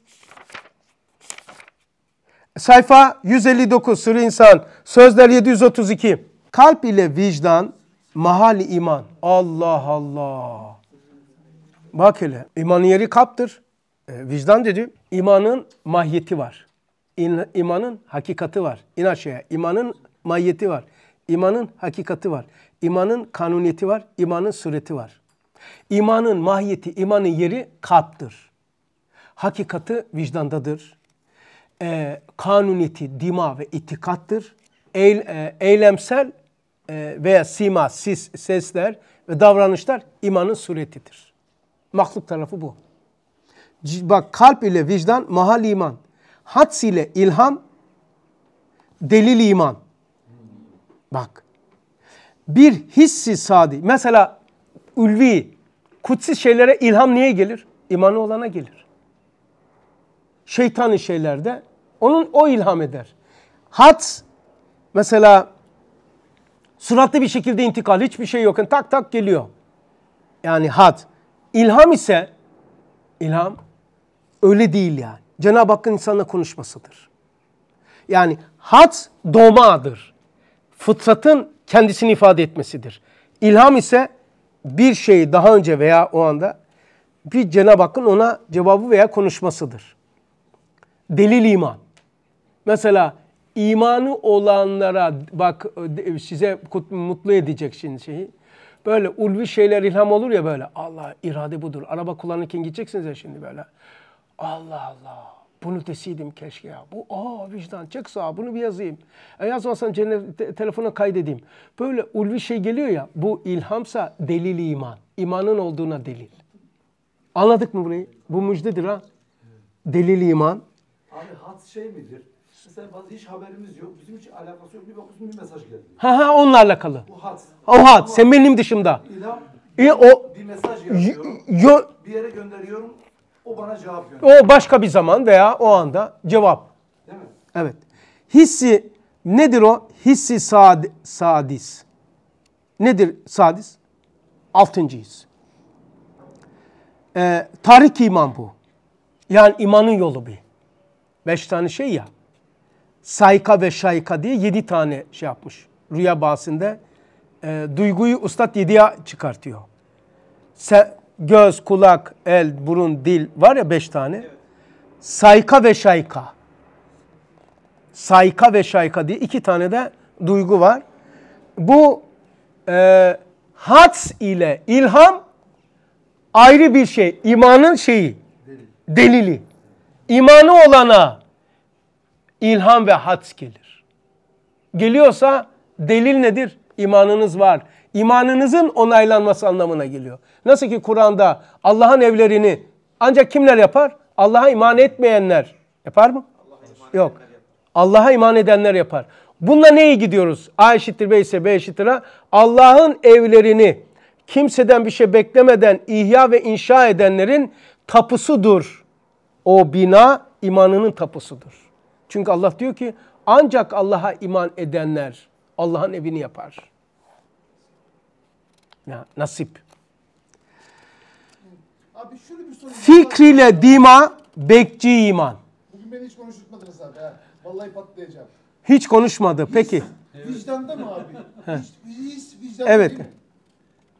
Sayfa 159 sır insan. Sözler 732. Kalp ile vicdan mahali iman. Allah Allah. Bak hele imanın yeri kaptır. E, vicdan dedi. İmanın mahiyeti var. İn, imanın hakikati var. İn aşağıya. İmanın mahiyeti var. İmanın hakikati var. İmanın kanuniyeti var. İmanın sureti var. İmanın mahiyeti, imanın yeri kalptir. Hakikati vicdandadır. E, kanuniyeti dima ve itikattır. Eyle, e, eylemsel e, veya sima, sis, sesler ve davranışlar imanın suretidir. Mahluk tarafı bu. Bak kalp ile vicdan mahal iman. Hats ile ilham delil iman. Bak. Bir hissi sadi. Mesela ülvi, kutsi şeylere ilham niye gelir? İmanı olana gelir. Şeytani şeylerde onun o ilham eder. Hat mesela Süratli bir şekilde intikal. Hiçbir şey yokken tak tak geliyor. Yani hat. İlham ise ilham öyle değil yani. Cenab-ı Hakk'ın insanla konuşmasıdır. Yani hat doğmadır. Fıtratın kendisini ifade etmesidir. İlham ise bir şeyi daha önce veya o anda bir Cenab-ı Hakk'ın ona cevabı veya konuşmasıdır. Delil iman. Mesela imanı olanlara bak size mutlu edecek şimdi şeyi. Böyle ulvi şeyler ilham olur ya böyle. Allah irade budur. Araba kullanırken gideceksiniz ya şimdi böyle. Allah Allah. Bunu deseydim keşke ya. Bu aa vicdan çek sağ bunu bir yazayım. E yazmasam cennet te, telefona kaydedeyim. Böyle ulvi şey geliyor ya. Bu ilhamsa delil iman. İmanın olduğuna delil. Anladık mı burayı? Bu müjdedir ha. Delil iman. Abi hat şey midir? Mesela bazı hiç haberimiz yok. Bizim hiç alakası yok. Bir bakıyorsun bir mesaj geldi. Ha ha onunla alakalı. O hat. O hat. Sen benim dışımda. İlham e, o, bir mesaj yazıyorum. Yo, bir yere gönderiyorum. O bana cevap gönderiyor. O başka bir zaman veya o anda cevap. Değil mi? Evet. Hissi nedir o? Hissi sad, sadis. Nedir sadis? Altıncı his. Ee, tarik iman bu. Yani imanın yolu bir. Beş tane şey ya sayka ve şayka diye yedi tane şey yapmış. Rüya bahsinde e, duyguyu ustad yediye çıkartıyor. Se, göz, kulak, el, burun, dil var ya beş tane. Sayka ve şayka. Sayka ve şayka diye iki tane de duygu var. Bu e, hats ile ilham ayrı bir şey. İmanın şeyi. Delili. İmanı olana ilham ve hat gelir. Geliyorsa delil nedir? İmanınız var. İmanınızın onaylanması anlamına geliyor. Nasıl ki Kur'an'da Allah'ın evlerini ancak kimler yapar? Allah'a iman etmeyenler yapar mı? Allah Yok. Allah'a iman edenler yapar. Bununla neyi gidiyoruz? A eşittir B ise B eşittir A. Allah'ın evlerini kimseden bir şey beklemeden ihya ve inşa edenlerin tapusudur. O bina imanının tapusudur. Çünkü Allah diyor ki ancak Allah'a iman edenler Allah'ın evini yapar. Ya nasip. Abi şöyle bir soru. Fikriyle dima, bekçi iman. Bugün beni hiç konuşmadınız abi. He. Vallahi patlayacağım. Hiç konuşmadı. Peki. Evet. Vicdanda mı abi? His, his vicdanda evet.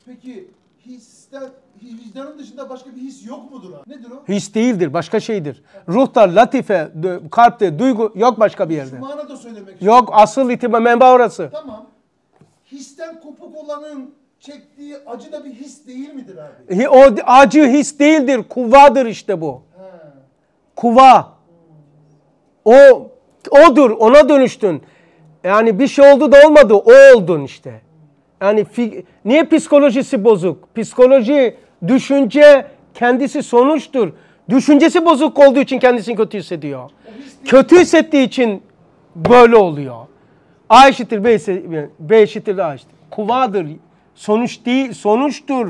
Peki histen vicdanın dışında başka bir his yok mudur ha? Nedir o? His değildir, başka şeydir. Ruhta, latife, kalpte, duygu yok başka bir yerde. Şu da söylemek Yok, asıl itibar menba orası. Tamam. Histen kopuk olanın çektiği acı da bir his değil midir abi? O acı his değildir, kuvadır işte bu. He. Kuva. O odur, ona dönüştün. Yani bir şey oldu da olmadı, o oldun işte. Yani niye psikolojisi bozuk? Psikoloji Düşünce kendisi sonuçtur. Düşüncesi bozuk olduğu için kendisini kötü hissediyor. Kötü hissettiği için böyle oluyor. A eşittir B, B eşittir A eşittir. Kuvadır. Sonuç değil, sonuçtur.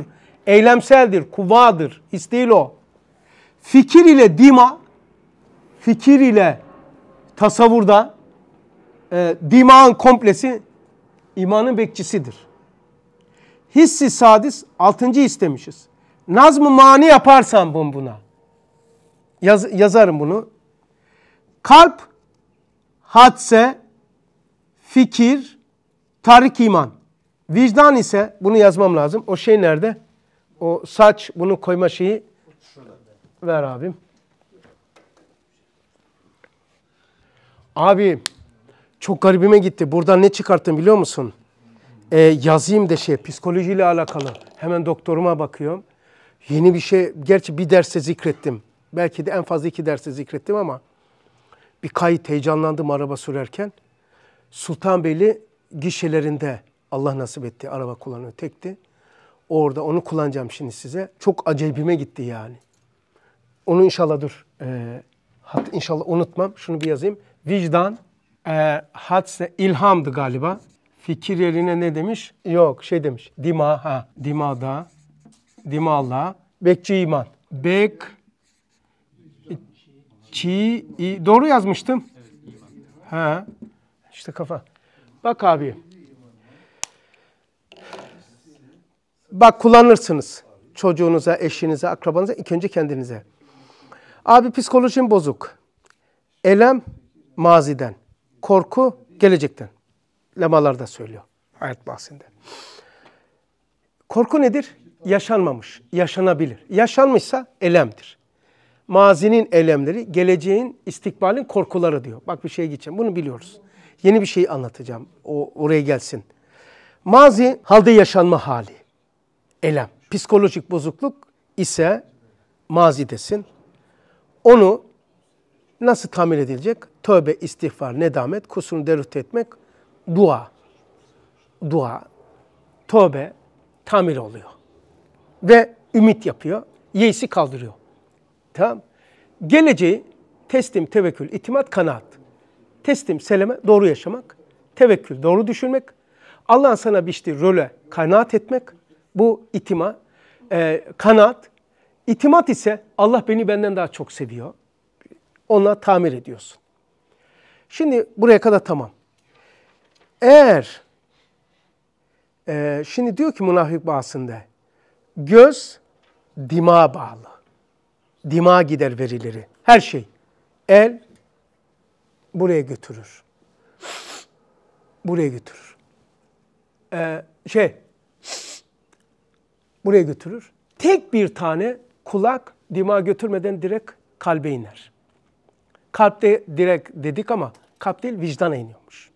Eylemseldir, kuvadır. His değil o. Fikir ile dima, fikir ile tasavvurda e, dimağın komplesi imanın bekçisidir. Hissi sadis, altıncı istemişiz. Nazm-ı mani yaparsan bunu buna. Yaz, yazarım bunu. Kalp, hadse, fikir, tarik iman. Vicdan ise bunu yazmam lazım. O şey nerede? O saç bunu koyma şeyi. Ver abim. Abi çok garibime gitti. Buradan ne çıkarttım biliyor musun? Ee, yazayım de şey psikolojiyle alakalı. Hemen doktoruma bakıyorum yeni bir şey, gerçi bir derste zikrettim. Belki de en fazla iki derste zikrettim ama bir kayıt heyecanlandım araba sürerken. Sultanbeyli gişelerinde Allah nasip etti araba kullanıyor tekti. Orada onu kullanacağım şimdi size. Çok acayibime gitti yani. Onu inşallah dur. Ee, hat, inşallah unutmam. Şunu bir yazayım. Vicdan, e, hadse, ilhamdı galiba. Fikir yerine ne demiş? Yok şey demiş. Dima, ha. Dimada dimalla. Bekçi iman. Bek çi doğru yazmıştım. Ha. İşte kafa. Bak abi. Bak kullanırsınız. Çocuğunuza, eşinize, akrabanıza, ilk önce kendinize. Abi psikolojim bozuk. Elem maziden. Korku gelecekten. Lemalarda söylüyor. hayat bahsinde. Korku nedir? yaşanmamış, yaşanabilir. Yaşanmışsa elemdir. Mazinin elemleri, geleceğin, istikbalin korkuları diyor. Bak bir şey gideceğim, bunu biliyoruz. Yeni bir şey anlatacağım, o oraya gelsin. Mazi, halde yaşanma hali, elem. Psikolojik bozukluk ise mazi desin. Onu nasıl tamir edilecek? Tövbe, istiğfar, nedamet, kusurunu derüt etmek, dua. Dua, tövbe, tamir oluyor ve ümit yapıyor. Yeisi kaldırıyor. Tamam. Geleceği teslim, tevekkül, itimat, kanaat. Teslim, seleme, doğru yaşamak. Tevekkül, doğru düşünmek. Allah'ın sana biçtiği role kanaat etmek. Bu itima, e, kanaat. İtimat ise Allah beni benden daha çok seviyor. Onunla tamir ediyorsun. Şimdi buraya kadar tamam. Eğer e, şimdi diyor ki münafık bahsinde göz dima bağlı. Dima gider verileri. Her şey. El buraya götürür. Buraya götürür. Ee, şey buraya götürür. Tek bir tane kulak dima götürmeden direkt kalbe iner. Kalpte direkt dedik ama kalp değil vicdana iniyormuş.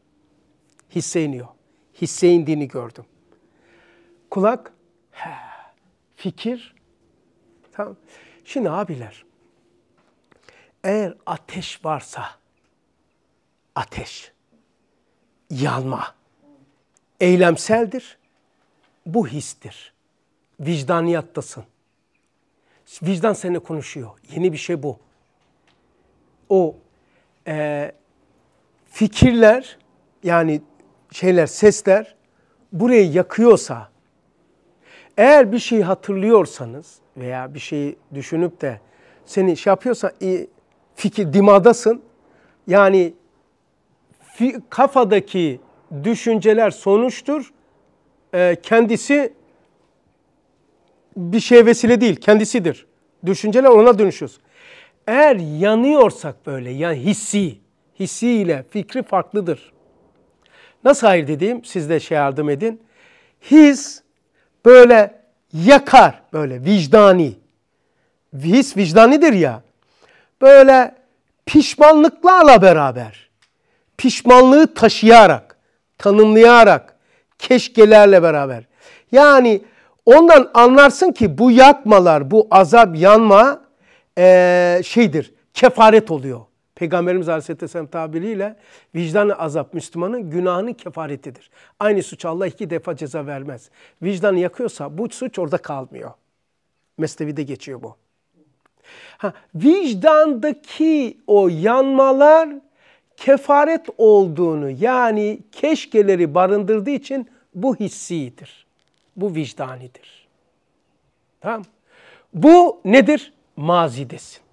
Hisse iniyor. Hisse indiğini gördüm. Kulak he, fikir. Tamam. Şimdi abiler, eğer ateş varsa, ateş, yanma, eylemseldir, bu histir. Vicdaniyattasın. Vicdan seni konuşuyor. Yeni bir şey bu. O e, fikirler yani şeyler, sesler burayı yakıyorsa, eğer bir şeyi hatırlıyorsanız veya bir şeyi düşünüp de seni şey yapıyorsa fikir dimadasın. Yani kafadaki düşünceler sonuçtur. E, kendisi bir şey vesile değil, kendisidir. Düşünceler ona dönüşüyoruz. Eğer yanıyorsak böyle, yani hissi, hissiyle fikri farklıdır. Nasıl hayır dediğim, siz de şey yardım edin. His, böyle yakar böyle vicdani. His vicdanidir ya. Böyle pişmanlıklarla beraber pişmanlığı taşıyarak, tanımlayarak, keşkelerle beraber. Yani ondan anlarsın ki bu yakmalar, bu azap yanma ee, şeydir, kefaret oluyor. Peygamberimiz Aleyhisselam tabiriyle vicdan azap Müslümanın günahının kefaretidir. Aynı suç Allah iki defa ceza vermez. Vicdan yakıyorsa bu suç orada kalmıyor. Mesnevi'de geçiyor bu. Ha, vicdandaki o yanmalar kefaret olduğunu yani keşkeleri barındırdığı için bu hissidir. Bu vicdanidir. Tamam Bu nedir? Mazidesin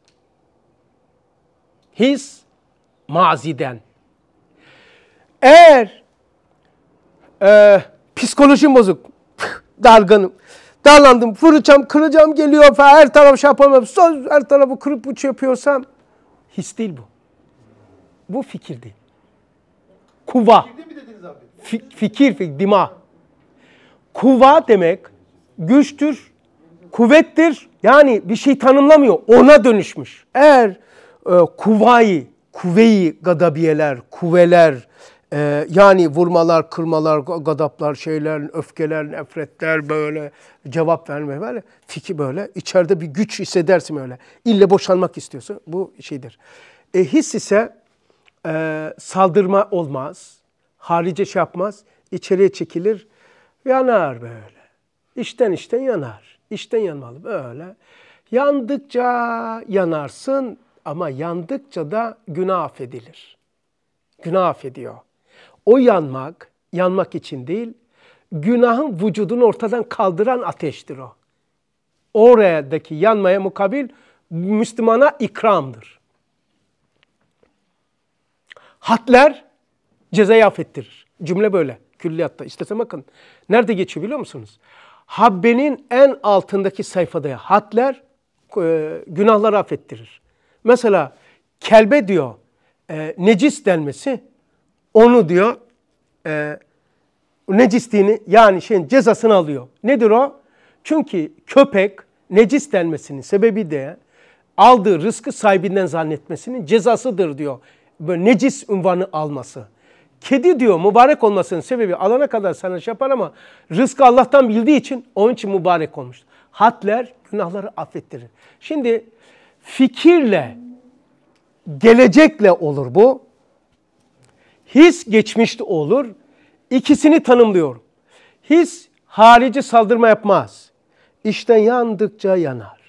his maziden. Eğer e, psikolojim bozuk, [LAUGHS] dalganım, darlandım, vuracağım, kıracağım geliyor falan, her taraf şey yapamam, söz her tarafı kırıp uç yapıyorsam his değil bu. Bu fikir değil. Kuva. Fikir, fikir, fikir, dima. Kuva demek güçtür, kuvvettir. Yani bir şey tanımlamıyor. Ona dönüşmüş. Eğer e, kuvayi, kuveyi gadabiyeler, kuveler, e, yani vurmalar, kırmalar, gadaplar, şeyler, öfkeler, nefretler böyle cevap verme böyle. Fiki böyle içeride bir güç hissedersin öyle. İlle boşanmak istiyorsun. Bu şeydir. E, his ise e, saldırma olmaz. Harice şey yapmaz. içeriye çekilir. Yanar böyle. İçten içten yanar. İçten yanmalı böyle. Yandıkça yanarsın ama yandıkça da günah affedilir. Günah affediyor. O yanmak, yanmak için değil, günahın vücudunu ortadan kaldıran ateştir o. Oradaki yanmaya mukabil Müslümana ikramdır. Hatler cezayı affettirir. Cümle böyle külliyatta. İstese bakın. Nerede geçiyor biliyor musunuz? Habbenin en altındaki sayfada hatler e, günahları affettirir. Mesela kelbe diyor e, necis denmesi onu diyor e, necisliğini yani şeyin cezasını alıyor. Nedir o? Çünkü köpek necis denmesinin sebebi de aldığı rızkı sahibinden zannetmesinin cezasıdır diyor. Böyle necis unvanı alması. Kedi diyor mübarek olmasının sebebi alana kadar sana şey yapar ama rızkı Allah'tan bildiği için onun için mübarek olmuştur. Hatler günahları affettirir. Şimdi Fikirle, gelecekle olur bu. His geçmişte olur. İkisini tanımlıyor. His harici saldırma yapmaz. İşten yandıkça yanar.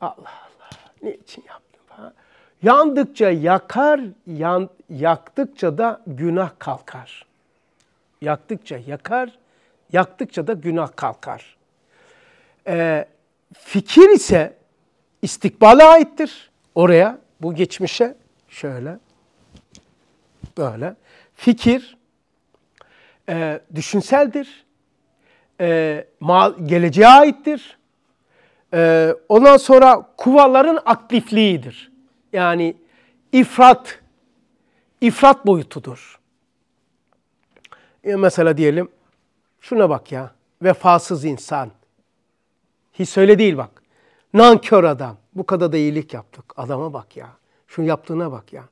Allah Allah niçin yaptım ha? Yandıkça yakar, yan, yaktıkça da günah kalkar. Yaktıkça yakar, yaktıkça da günah kalkar. Ee, Fikir ise istikbale aittir. Oraya, bu geçmişe şöyle, böyle. Fikir e, düşünseldir, e, mal, geleceğe aittir. E, ondan sonra kuvaların aktifliğidir. Yani ifrat, ifrat boyutudur. E, mesela diyelim, şuna bak ya, vefasız insan hiç öyle değil bak. Nankör adam. Bu kadar da iyilik yaptık. Adama bak ya. Şunu yaptığına bak ya.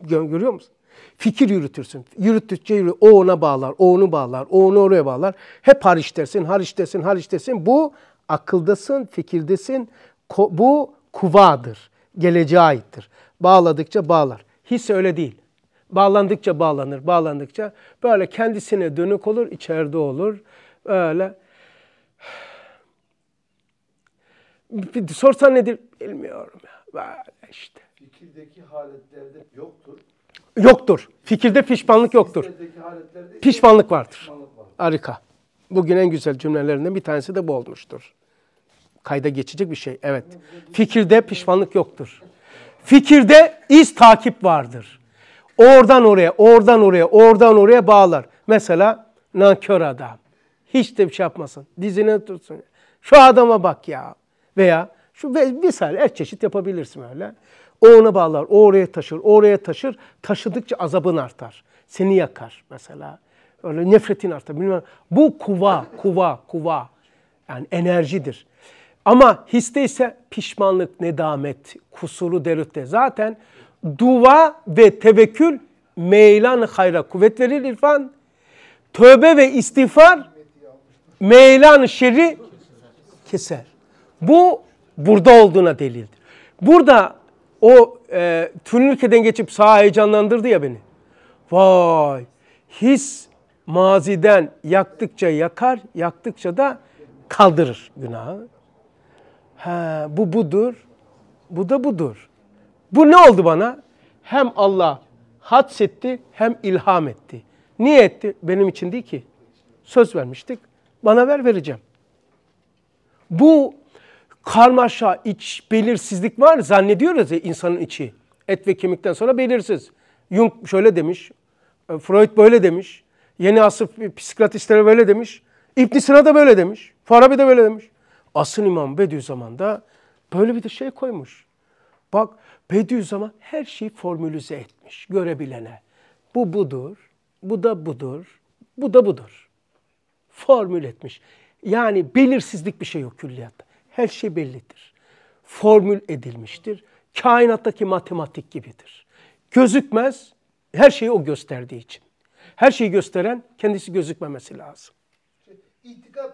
Görüyor musun? Fikir yürütürsün. Yürüttükçe yürü. O ona bağlar, o onu bağlar, o onu oraya bağlar. Hep hariç dersin, hariç dersin, hariç dersin. Bu akıldasın, fikirdesin. Bu kuvadır. Geleceğe aittir. Bağladıkça bağlar. Hiç öyle değil. Bağlandıkça bağlanır, bağlandıkça böyle kendisine dönük olur, içeride olur. Öyle sorsan nedir? Bilmiyorum ya. Böyle işte. Fikirdeki haletlerde yoktur. Yoktur. Fikirde pişmanlık yoktur. Pişmanlık vardır. Pişmanlık vardır. Harika. Bugün en güzel cümlelerinden bir tanesi de bu olmuştur. Kayda geçecek bir şey. Evet. Fikirde pişmanlık yoktur. Fikirde iz takip vardır. Oradan oraya, oradan oraya, oradan oraya bağlar. Mesela nankör adam. Hiç de bir şey yapmasın. Dizine tutsun. Şu adama bak ya. Veya şu vesaire her çeşit yapabilirsin öyle. O ona bağlar, o oraya taşır, o oraya taşır. Taşıdıkça azabın artar. Seni yakar mesela. Öyle nefretin artar. Bilmem. Bu kuva, kuva, kuva. Yani enerjidir. Ama histe ise pişmanlık, nedamet, kusuru, derütte. Zaten dua ve tevekkül meylan hayra kuvvet verir irfan. Tövbe ve istiğfar meylan şeri keser. Bu burada olduğuna delildir. Burada o e, ülkeden geçip sağ heyecanlandırdı ya beni. Vay his maziden yaktıkça yakar, yaktıkça da kaldırır günahı. Ha, bu budur, bu da budur. Bu ne oldu bana? Hem Allah hadsetti hem ilham etti. Niye etti? Benim için değil ki. Söz vermiştik. Bana ver vereceğim. Bu karmaşa, iç belirsizlik var zannediyoruz ya insanın içi. Et ve kemikten sonra belirsiz. Jung şöyle demiş, e, Freud böyle demiş, yeni asıl psikiyatristleri böyle demiş, ibn Sina da böyle demiş, Farabi de böyle demiş. Asıl imam Bediüzzaman da böyle bir de şey koymuş. Bak Bediüzzaman her şeyi formülüze etmiş görebilene. Bu budur, bu da budur, bu da budur. Formül etmiş. Yani belirsizlik bir şey yok külliyatta her şey bellidir. Formül edilmiştir. Kainattaki matematik gibidir. Gözükmez, her şeyi o gösterdiği için. Her şeyi gösteren kendisi gözükmemesi lazım. İtikad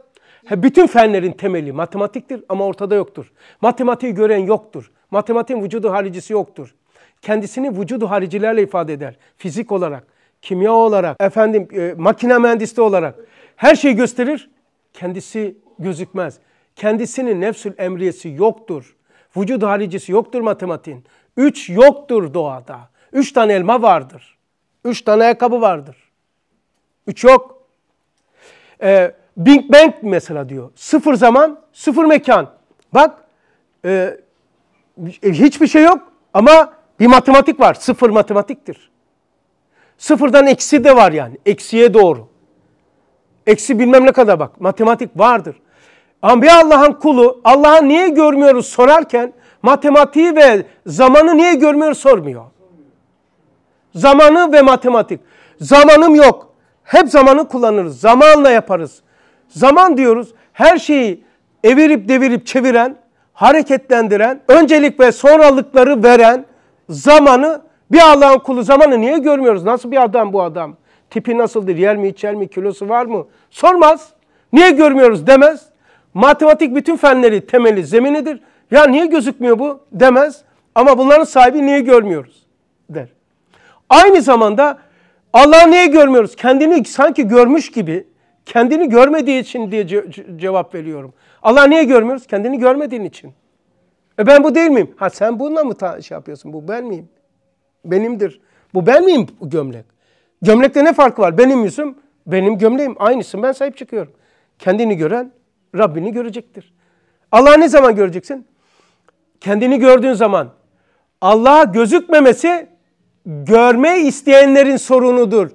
bütün fenlerin temeli matematiktir ama ortada yoktur. Matematiği gören yoktur. Matematiğin vücudu haricisi yoktur. Kendisini vücudu haricilerle ifade eder. Fizik olarak, kimya olarak, efendim e, makine mühendisliği olarak her şeyi gösterir. Kendisi gözükmez. Kendisinin nefsül emriyesi yoktur. Vücud haricisi yoktur matematiğin. Üç yoktur doğada. Üç tane elma vardır. Üç tane ayakkabı vardır. Üç yok. Ee, Big Bang mesela diyor. Sıfır zaman, sıfır mekan. Bak e, e hiçbir şey yok ama bir matematik var. Sıfır matematiktir. Sıfırdan eksi de var yani. Eksiye doğru. Eksi bilmem ne kadar bak. Matematik vardır. Ambiya Allah'ın kulu Allah'ı niye görmüyoruz sorarken matematiği ve zamanı niye görmüyoruz sormuyor. Zamanı ve matematik. Zamanım yok. Hep zamanı kullanırız. Zamanla yaparız. Zaman diyoruz her şeyi evirip devirip çeviren, hareketlendiren, öncelik ve sonralıkları veren zamanı bir Allah'ın kulu zamanı niye görmüyoruz? Nasıl bir adam bu adam? Tipi nasıldır? Yer mi içer mi? Kilosu var mı? Sormaz. Niye görmüyoruz demez. Matematik bütün fenleri temeli zeminidir. Ya niye gözükmüyor bu demez ama bunların sahibi niye görmüyoruz der. Aynı zamanda Allah'ı niye görmüyoruz? Kendini sanki görmüş gibi kendini görmediği için diye ce cevap veriyorum. Allah niye görmüyoruz? Kendini görmediğin için. E ben bu değil miyim? Ha sen bununla mı şey yapıyorsun? Bu ben miyim? Benimdir. Bu ben miyim bu gömlek? Gömlekte ne farkı var? Benim yüzüm, benim gömleğim. Aynısın ben sahip çıkıyorum. Kendini gören Rabbini görecektir. Allah'ı ne zaman göreceksin? Kendini gördüğün zaman. Allah'a gözükmemesi görme isteyenlerin sorunudur.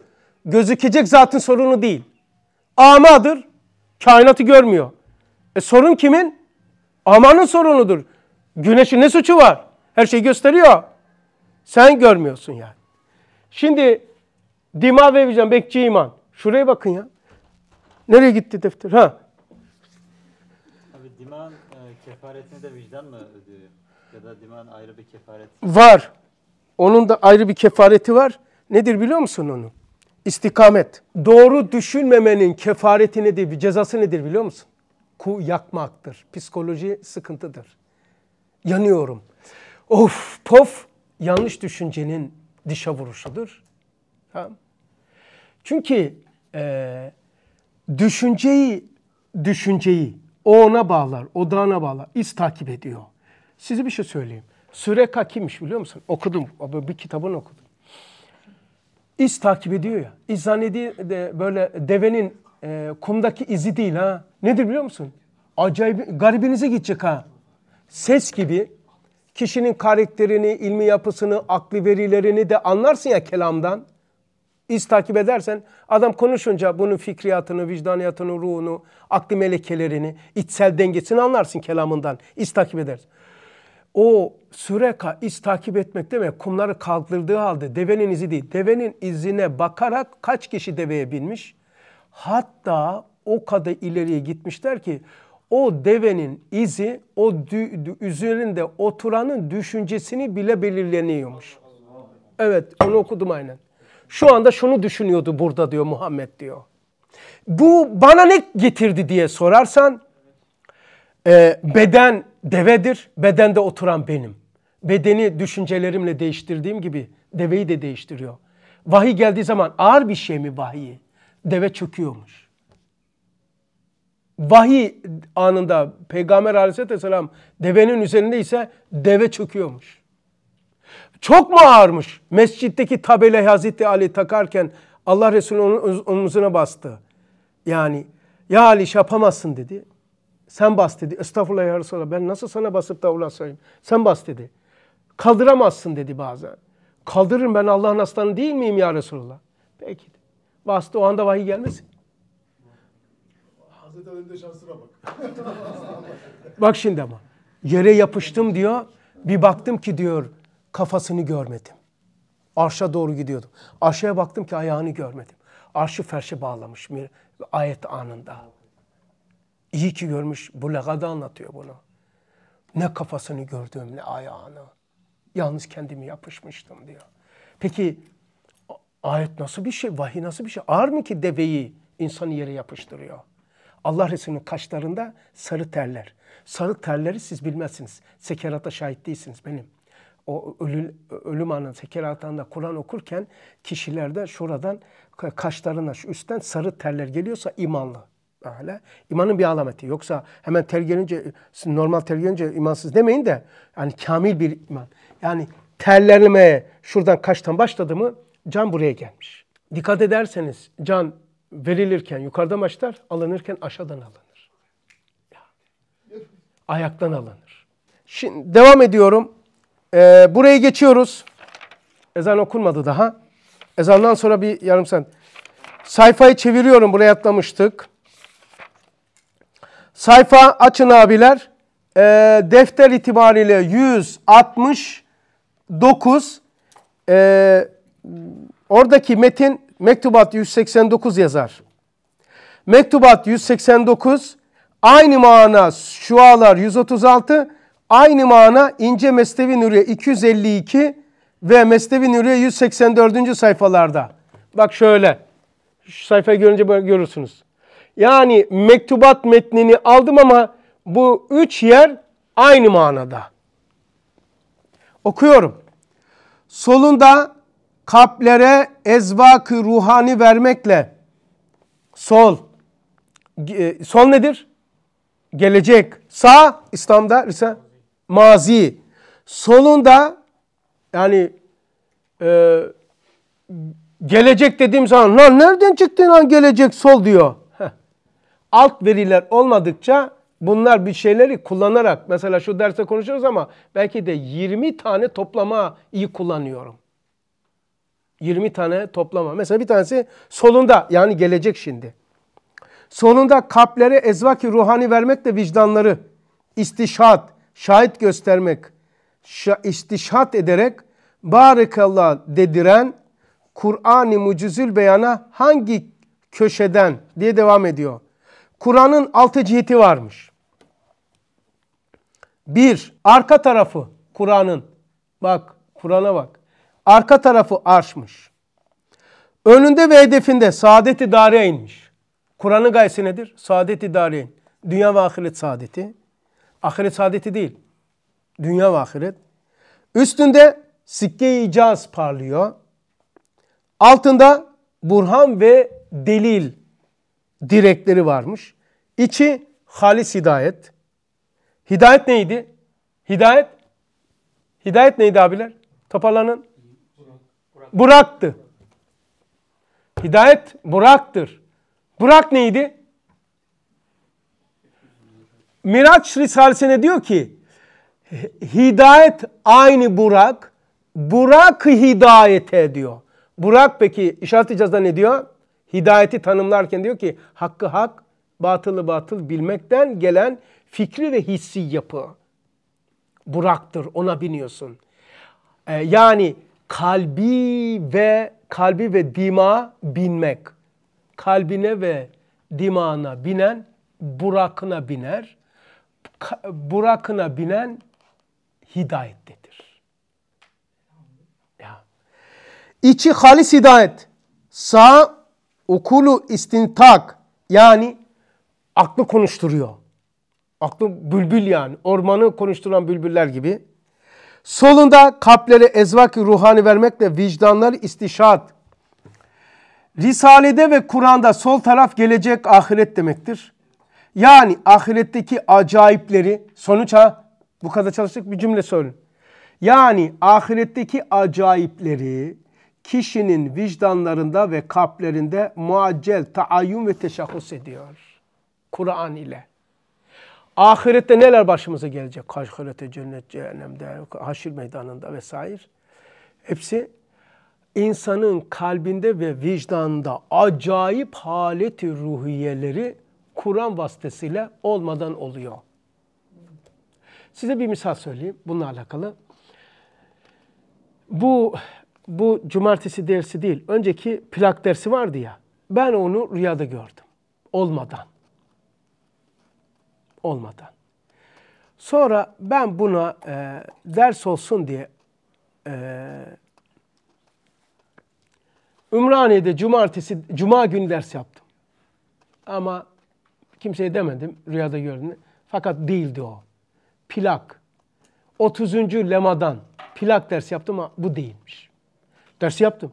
Gözükecek zatın sorunu değil. Amadır. Kainatı görmüyor. E sorun kimin? Amanın sorunudur. Güneşin ne suçu var? Her şeyi gösteriyor. Sen görmüyorsun yani. Şimdi dima ve vicdan bekçi iman. Şuraya bakın ya. Nereye gitti defter? Ha kefaretini de vicdan mı ödüyor? Ya da diman ayrı bir kefaret. Var. Onun da ayrı bir kefareti var. Nedir biliyor musun onu? İstikamet. Doğru düşünmemenin kefareti nedir, bir cezası nedir biliyor musun? Ku yakmaktır. Psikoloji sıkıntıdır. Yanıyorum. Of pof yanlış düşüncenin dişe vuruşudur. Tamam. Çünkü e, düşünceyi düşünceyi o ona bağlar, o dağına bağlar. İz takip ediyor. Sizi bir şey söyleyeyim. Süreka kimmiş biliyor musun? Okudum. Bir kitabını okudum. İz takip ediyor ya. İz zannediyor de böyle devenin e, kumdaki izi değil ha. Nedir biliyor musun? Acayip garibinize gidecek ha. Ses gibi kişinin karakterini, ilmi yapısını, akli verilerini de anlarsın ya kelamdan iz takip edersen adam konuşunca bunun fikriyatını, vicdaniyatını, ruhunu, aklı melekelerini, içsel dengesini anlarsın kelamından. İz takip edersin. O süreka iz takip etmek demek kumları kaldırdığı halde devenin izi değil. Devenin izine bakarak kaç kişi deveye binmiş? Hatta o kadar ileriye gitmişler ki o devenin izi o üzerinde oturanın düşüncesini bile belirleniyormuş. Evet onu okudum aynen şu anda şunu düşünüyordu burada diyor Muhammed diyor. Bu bana ne getirdi diye sorarsan e, beden devedir, bedende oturan benim. Bedeni düşüncelerimle değiştirdiğim gibi deveyi de değiştiriyor. Vahiy geldiği zaman ağır bir şey mi vahiy? Deve çöküyormuş. Vahiy anında Peygamber aleyhisselam devenin üzerinde ise deve çöküyormuş. Çok mu ağırmış? Mescitteki tabelayı Hazreti Ali takarken Allah Resulü onun omuzuna bastı. Yani ya Ali iş yapamazsın dedi. Sen bas dedi. Estağfurullah ya Resulallah ben nasıl sana basıp da ulaşayım? Sen bas dedi. Kaldıramazsın dedi bazen. Kaldırırım ben Allah'ın aslanı değil miyim ya Resulallah? Peki. Bastı o anda vahiy gelmesin. Hazreti Ali'nin şansına bak. bak şimdi ama. Yere yapıştım diyor. Bir baktım ki diyor kafasını görmedim. Arşa doğru gidiyordum. Arşaya baktım ki ayağını görmedim. Arşı ferşe bağlamış bir ayet anında. İyi ki görmüş. Bu legada anlatıyor bunu. Ne kafasını gördüm ne ayağını. Yalnız kendimi yapışmıştım diyor. Peki ayet nasıl bir şey? Vahiy nasıl bir şey? Ağır mı ki deveyi insanı yere yapıştırıyor? Allah Resulü'nün kaşlarında sarı terler. Sarı terleri siz bilmezsiniz. Sekerata şahit değilsiniz benim o ölü, ölüm anı sekeratında Kur'an okurken kişilerde şuradan kaşlarına şu üstten sarı terler geliyorsa imanlı. Öyle. İmanın bir alameti. Yoksa hemen ter gelince, normal ter gelince imansız demeyin de yani kamil bir iman. Yani terlemeye şuradan kaştan başladı mı can buraya gelmiş. Dikkat ederseniz can verilirken yukarıdan başlar, alınırken aşağıdan alınır. Ayaktan alınır. Şimdi devam ediyorum. Ee, burayı geçiyoruz. Ezan okunmadı daha. Ezandan sonra bir yarım saat. Sayfayı çeviriyorum. Buraya atlamıştık. Sayfa açın abiler. Ee, defter itibariyle 169. Ee, oradaki metin mektubat 189 yazar. Mektubat 189 aynı mana şualar 136 Aynı mana ince Mesnevi Nuriye 252 ve Mesnevi Nuriye 184. sayfalarda. Bak şöyle. Şu sayfayı görünce böyle görürsünüz. Yani mektubat metnini aldım ama bu üç yer aynı manada. Okuyorum. Solunda kalplere ezvakı ruhani vermekle sol e, sol nedir? Gelecek. Sağ İslam'da Risale mazi. Sonunda yani e, gelecek dediğim zaman lan nereden çıktın lan gelecek sol diyor. Heh. Alt veriler olmadıkça bunlar bir şeyleri kullanarak mesela şu derste konuşuyoruz ama belki de 20 tane toplama iyi kullanıyorum. 20 tane toplama. Mesela bir tanesi solunda yani gelecek şimdi. Sonunda kalplere ezvaki ruhani vermekle vicdanları, istişat, şahit göstermek, istişat ederek barikallah dediren Kur'an-ı mucizül beyana hangi köşeden diye devam ediyor. Kur'an'ın altı ciheti varmış. Bir, arka tarafı Kur'an'ın. Bak, Kur'an'a bak. Arka tarafı arşmış. Önünde ve hedefinde saadet-i inmiş. Kur'an'ın gayesi nedir? Saadet-i Dünya ve ahiret saadeti. Ahiret saadeti değil. Dünya ve ahiret. Üstünde sikke-i icaz parlıyor. Altında burhan ve delil direkleri varmış. İçi halis hidayet. Hidayet neydi? Hidayet Hidayet neydi abiler? Toparlanın. Burak'tı. Hidayet Burak'tır. Burak neydi? Miraç Risalesi'ne diyor ki hidayet aynı Burak, Burak hidayete diyor. Burak peki işaret da ne diyor? Hidayeti tanımlarken diyor ki hakkı hak, batılı batıl bilmekten gelen fikri ve hissi yapı. Buraktır ona biniyorsun. Ee, yani kalbi ve kalbi ve dima binmek. Kalbine ve dimağına binen burakına biner burakına binen hidayettedir. Ya. İçi halis hidayet. Sağ okulu istintak yani aklı konuşturuyor. Aklı bülbül yani. Ormanı konuşturan bülbüller gibi. Solunda kalplere ezvak ruhani vermekle vicdanlar istişat. Risale'de ve Kur'an'da sol taraf gelecek ahiret demektir. Yani ahiretteki acayipleri sonuça bu kadar çalıştık bir cümle sorun. Yani ahiretteki acayipleri kişinin vicdanlarında ve kalplerinde muaccel taayyum ve teşahhus ediyor. Kur'an ile. Ahirette neler başımıza gelecek? Ahirette, cennet, cehennemde, haşir meydanında vesaire. Hepsi insanın kalbinde ve vicdanında acayip haleti ruhiyeleri Kur'an vasıtasıyla olmadan oluyor. Size bir misal söyleyeyim bununla alakalı. Bu bu cumartesi dersi değil. Önceki plak dersi vardı ya. Ben onu rüyada gördüm. Olmadan. Olmadan. Sonra ben buna e, ders olsun diye e, Ümraniye'de cumartesi, cuma günü ders yaptım. Ama Kimseye demedim rüyada gördüğünü. Fakat değildi o. Plak. 30. lemadan plak dersi yaptım ama bu değilmiş. Dersi yaptım.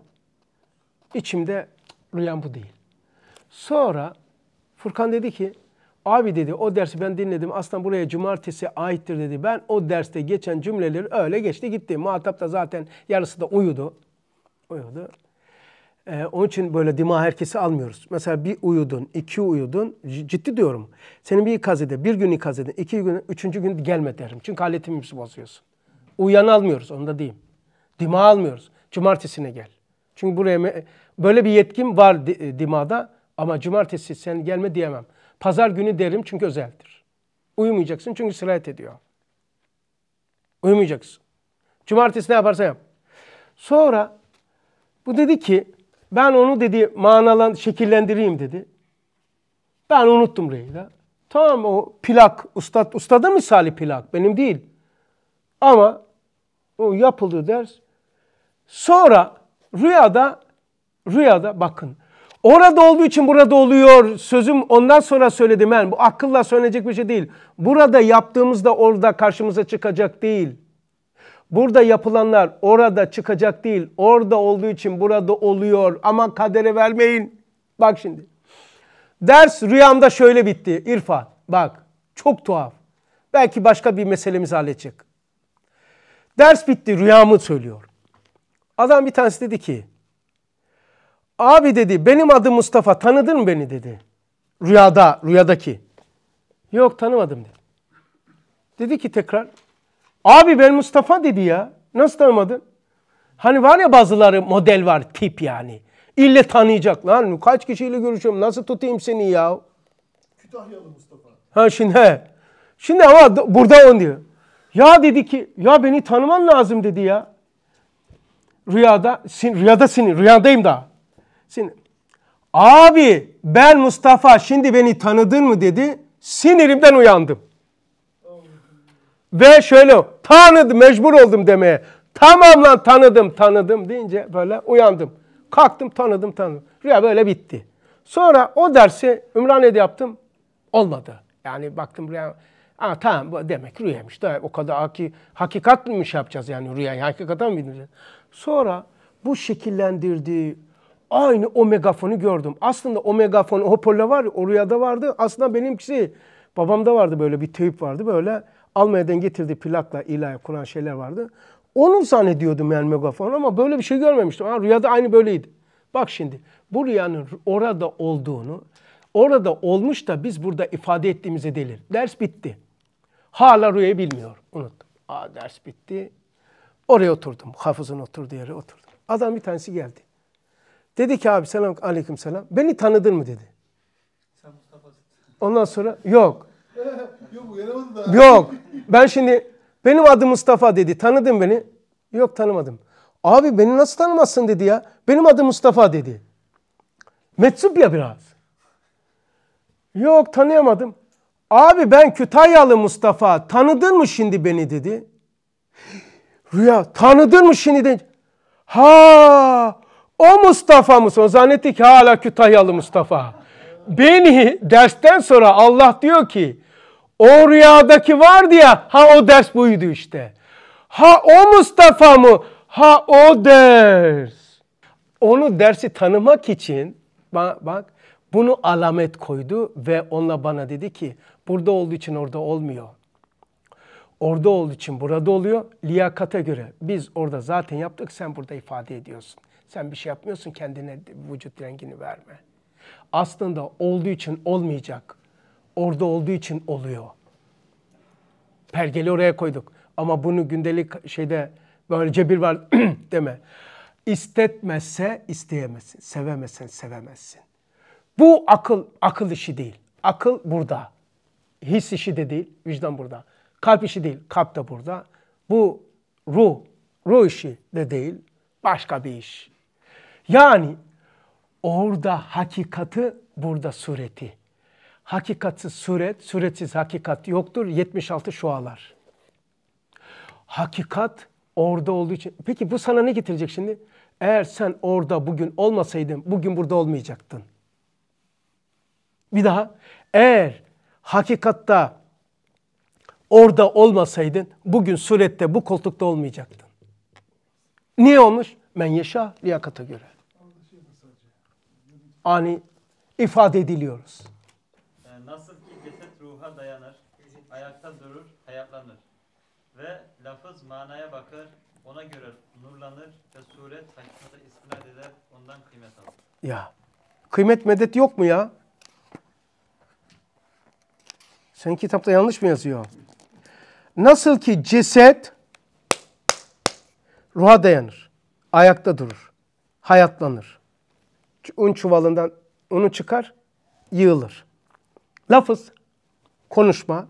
İçimde rüyam bu değil. Sonra Furkan dedi ki abi dedi o dersi ben dinledim aslında buraya cumartesi aittir dedi. Ben o derste geçen cümleleri öyle geçti gitti. Muhatap da zaten yarısı da uyudu. Uyudu. Ee, onun için böyle dima herkesi almıyoruz. Mesela bir uyudun, iki uyudun, ciddi diyorum. Senin bir ikaz edin, bir gün ikaz edin, iki gün, üçüncü gün gelme derim. Çünkü aletimizi bozuyorsun. Uyan almıyoruz, onu da diyeyim. Dima almıyoruz. Cumartesine gel. Çünkü buraya böyle bir yetkim var e, dimada ama cumartesi sen gelme diyemem. Pazar günü derim çünkü özeldir. Uyumayacaksın çünkü sirayet ediyor. Uyumayacaksın. Cumartesi ne yaparsa yap. Sonra bu dedi ki ben onu dedi manalan şekillendireyim dedi. Ben unuttum reyda. Tamam o plak, ustad, mı misali plak benim değil. Ama o yapıldı ders. Sonra rüyada, rüyada bakın. Orada olduğu için burada oluyor. Sözüm ondan sonra söyledim ben. Yani bu akılla söylenecek bir şey değil. Burada yaptığımızda orada karşımıza çıkacak değil. Burada yapılanlar orada çıkacak değil. Orada olduğu için burada oluyor. Ama kadere vermeyin. Bak şimdi. Ders rüyamda şöyle bitti İrfan. Bak çok tuhaf. Belki başka bir meselemizi halledecek. Ders bitti rüyamı söylüyor. Adam bir tanesi dedi ki. Abi dedi benim adım Mustafa tanıdın mı beni dedi. Rüyada, rüyadaki. Yok tanımadım dedi. Dedi ki tekrar Abi ben Mustafa dedi ya. Nasıl tanımadın? Hani var ya bazıları model var tip yani. İlle tanıyacak lan. Kaç kişiyle görüşüyorum? Nasıl tutayım seni ya? Kütahyalı Mustafa. Ha şimdi he. Şimdi ama burada on diyor. Ya dedi ki ya beni tanıman lazım dedi ya. Rüyada, sin, rüyada sinir, rüyadayım da. Sinir. Abi ben Mustafa şimdi beni tanıdın mı dedi. Sinirimden uyandım. Ve şöyle tanıdım, mecbur oldum demeye. Tamam lan tanıdım, tanıdım deyince böyle uyandım. Kalktım, tanıdım, tanıdım. Rüya böyle bitti. Sonra o dersi Ümraniye'de yaptım. Olmadı. Yani baktım rüya... Aa, tamam bu demek rüyamış. Da o kadar haki, hakikat mı yapacağız yani rüyayı? Hakikata mı bildireceğiz? Sonra bu şekillendirdiği aynı o megafonu gördüm. Aslında o megafon, o hoparlör var ya, o rüyada vardı. Aslında benimkisi babamda vardı böyle bir teyp vardı böyle. Almanya'dan getirdiği plakla ilahi kuran şeyler vardı. Onu zannediyordum yani megafon ama böyle bir şey görmemiştim. Ha, rüyada aynı böyleydi. Bak şimdi bu rüyanın orada olduğunu, orada olmuş da biz burada ifade ettiğimize delir. Ders bitti. Hala rüyayı bilmiyor. Unuttum. Aa ders bitti. Oraya oturdum. Hafızın oturduğu yere oturdum. Adam bir tanesi geldi. Dedi ki abi selam aleyküm selam. Beni tanıdın mı dedi. Sen Ondan sonra yok. [LAUGHS] Yok uyanamadı daha. Yok. Ben şimdi benim adım Mustafa dedi. Tanıdın beni. Yok tanımadım. Abi beni nasıl tanımazsın dedi ya. Benim adım Mustafa dedi. Metsup ya biraz. Yok tanıyamadım. Abi ben Kütahyalı Mustafa tanıdın mı şimdi beni dedi. Rüya tanıdın mı şimdi de? Ha o Mustafa mı? O zannetti ki hala Kütahyalı Mustafa. Beni dersten sonra Allah diyor ki o rüyadaki vardı ya ha o ders buydu işte. Ha o Mustafa mı? Ha o ders. Onu dersi tanımak için bak, bak bunu alamet koydu ve onunla bana dedi ki burada olduğu için orada olmuyor. Orada olduğu için burada oluyor. Liyakata göre biz orada zaten yaptık sen burada ifade ediyorsun. Sen bir şey yapmıyorsun kendine vücut rengini verme. Aslında olduğu için olmayacak orada olduğu için oluyor. Pergeli oraya koyduk. Ama bunu gündelik şeyde böyle cebir var [CLEARS THROAT] deme. İstetmezse isteyemezsin. Sevemezsen sevemezsin. Bu akıl akıl işi değil. Akıl burada. His işi de değil. Vicdan burada. Kalp işi değil. Kalp de burada. Bu ruh. Ruh işi de değil. Başka bir iş. Yani orada hakikati, burada sureti. Hakikatsiz suret, suretsiz hakikat yoktur. 76 şualar. Hakikat orada olduğu için. Peki bu sana ne getirecek şimdi? Eğer sen orada bugün olmasaydın bugün burada olmayacaktın. Bir daha eğer hakikatta orada olmasaydın bugün surette bu koltukta olmayacaktın. Niye olmuş? Men yeşa liyakata göre. Ani ifade ediliyoruz. ayakta durur, hayatlanır. Ve lafız manaya bakar, ona göre nurlanır ve suret hakikate istinad eder, ondan kıymet alır. Ya, kıymet medet yok mu ya? Sen kitapta yanlış mı yazıyor? Nasıl ki ceset ruha dayanır, ayakta durur, hayatlanır. Un çuvalından unu çıkar, yığılır. Lafız, konuşma,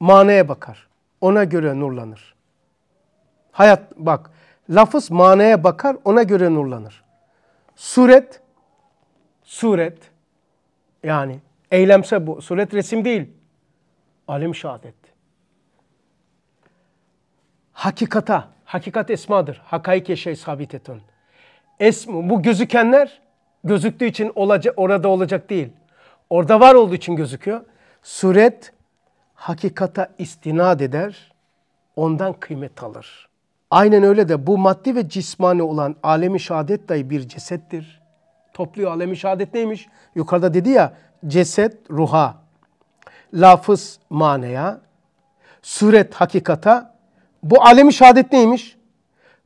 manaya bakar. Ona göre nurlanır. Hayat bak lafız manaya bakar ona göre nurlanır. Suret suret yani eylemse bu. Suret resim değil. Alim şahadet. Hakikata, hakikat esmadır. Hakaike şey sabitetun. Esm, bu gözükenler gözüktüğü için olacak, orada olacak değil. Orada var olduğu için gözüküyor. Suret hakikata istinad eder, ondan kıymet alır. Aynen öyle de bu maddi ve cismani olan alemi şehadet dahi bir cesettir. Topluyor alemi şehadet neymiş? Yukarıda dedi ya ceset ruha, lafız maneya, suret hakikata. Bu alemi şehadet neymiş?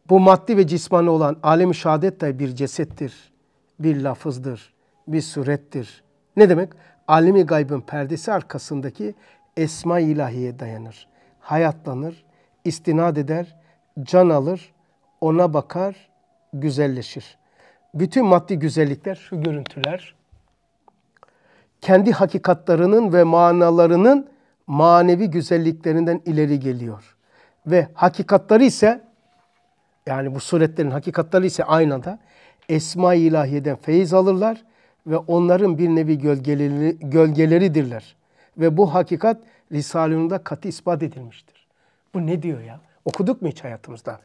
Bu maddi ve cismani olan alemi şehadet dahi bir cesettir, bir lafızdır, bir surettir. Ne demek? Alemi gaybın perdesi arkasındaki esma ilahiye dayanır. Hayatlanır, istinad eder, can alır, ona bakar, güzelleşir. Bütün maddi güzellikler şu görüntüler kendi hakikatlarının ve manalarının manevi güzelliklerinden ileri geliyor. Ve hakikatları ise yani bu suretlerin hakikatları ise aynada Esma-i İlahiye'den feyiz alırlar ve onların bir nevi gölgeleri, gölgeleridirler. Ve bu hakikat Risalun'da katı ispat edilmiştir. Bu ne diyor ya? Okuduk mu hiç hayatımızda?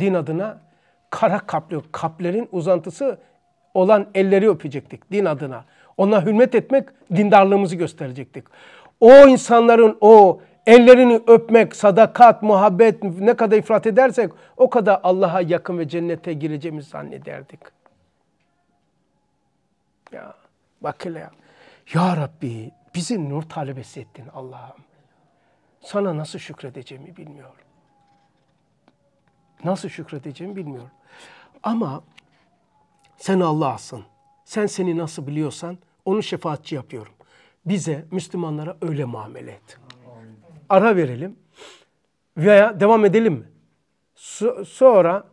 Din adına kara kaplı, kaplerin uzantısı olan elleri öpecektik din adına. Ona hürmet etmek dindarlığımızı gösterecektik. O insanların o ellerini öpmek, sadakat, muhabbet ne kadar ifrat edersek o kadar Allah'a yakın ve cennete gireceğimizi zannederdik. Ya bak hele ya. Ya Rabbi bizi nur talebesi ettin Allah'ım. Sana nasıl şükredeceğimi bilmiyorum. Nasıl şükredeceğimi bilmiyorum. Ama sen Allah'sın. Sen seni nasıl biliyorsan onu şefaatçi yapıyorum. Bize, Müslümanlara öyle muamele et. Ara verelim veya devam edelim mi? So sonra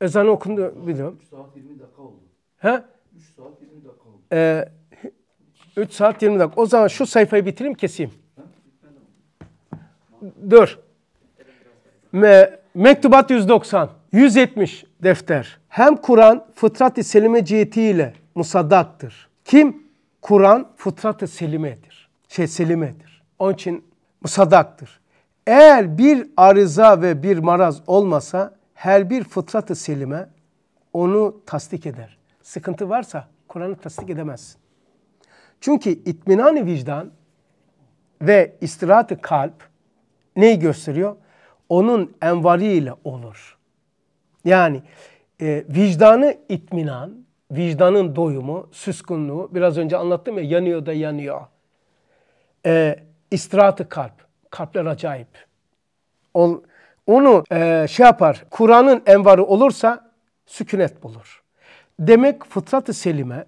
ezan okundu biliyorum. 3 saat 20 dakika oldu. He? 3 saat 20 dakika oldu. Ee, 3 saat 20 dakika. O zaman şu sayfayı bitireyim keseyim. Dur. Me Mektubat 190. 170 defter. Hem Kur'an fıtrat-ı selime cihetiyle musaddaktır. Kim? Kur'an fıtrat-ı selimedir. Şey selimedir. Onun için musadaktır. Eğer bir arıza ve bir maraz olmasa her bir fıtrat-ı selime onu tasdik eder. Sıkıntı varsa Kur'an'ı tasdik edemezsin. Çünkü itminani vicdan ve istirahatı kalp neyi gösteriyor? Onun envariyle olur. Yani e, vicdanı itminan, vicdanın doyumu, süskunluğu, biraz önce anlattım ya yanıyor da yanıyor. E, istirahat kalp, kalpler acayip. Ol, onu e, şey yapar, Kur'an'ın envarı olursa sükunet bulur. Demek fıtrat-ı selime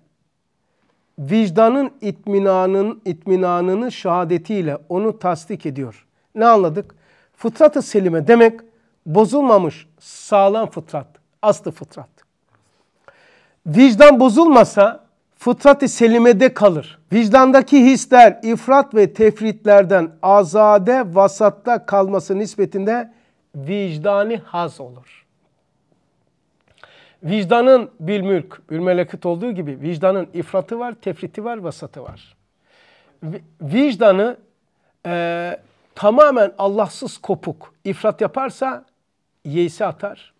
vicdanın itminanın itminanını şahadetiyle onu tasdik ediyor. Ne anladık? Fıtratı selime demek bozulmamış sağlam fıtrat, aslı fıtrat. Vicdan bozulmasa fıtrat-ı selimede kalır. Vicdandaki hisler ifrat ve tefritlerden azade vasatta kalması nispetinde vicdani haz olur. Vicdanın bir mülk, bir melekut olduğu gibi vicdanın ifratı var, tefriti var, vasatı var. Vicdanı e, tamamen Allahsız kopuk, ifrat yaparsa yeisi atar.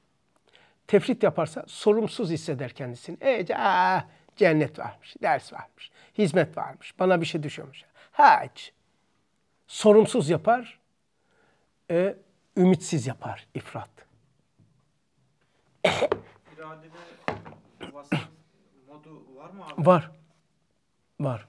Tefrit yaparsa sorumsuz hisseder kendisini. Ece aa, cennet varmış, ders varmış, hizmet varmış, bana bir şey düşüyormuş. Haç. Sorumsuz yapar, e, ümitsiz yapar ifrat mücaadele modu var mı abi? Var. Var.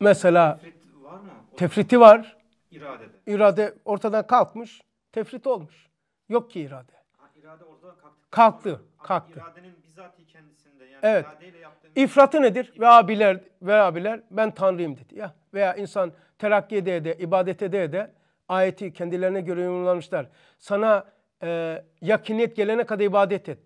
Mesela tefrit var mı? tefriti var. İradede. İrade ortadan kalkmış, tefrit olmuş. Yok ki irade. Ha, irade ortadan kalktı. Kalktı, kalktı. İradenin bizatihi kendisinde yani evet. iradeyle yaptığın... İfratı nedir? İfratı. Ve abiler, ve abiler ben Tanrıyım dedi ya. Veya insan terakki ede ede, ibadet ede ede ayeti kendilerine göre yorumlamışlar. Sana e, yakiniyet gelene kadar ibadet et.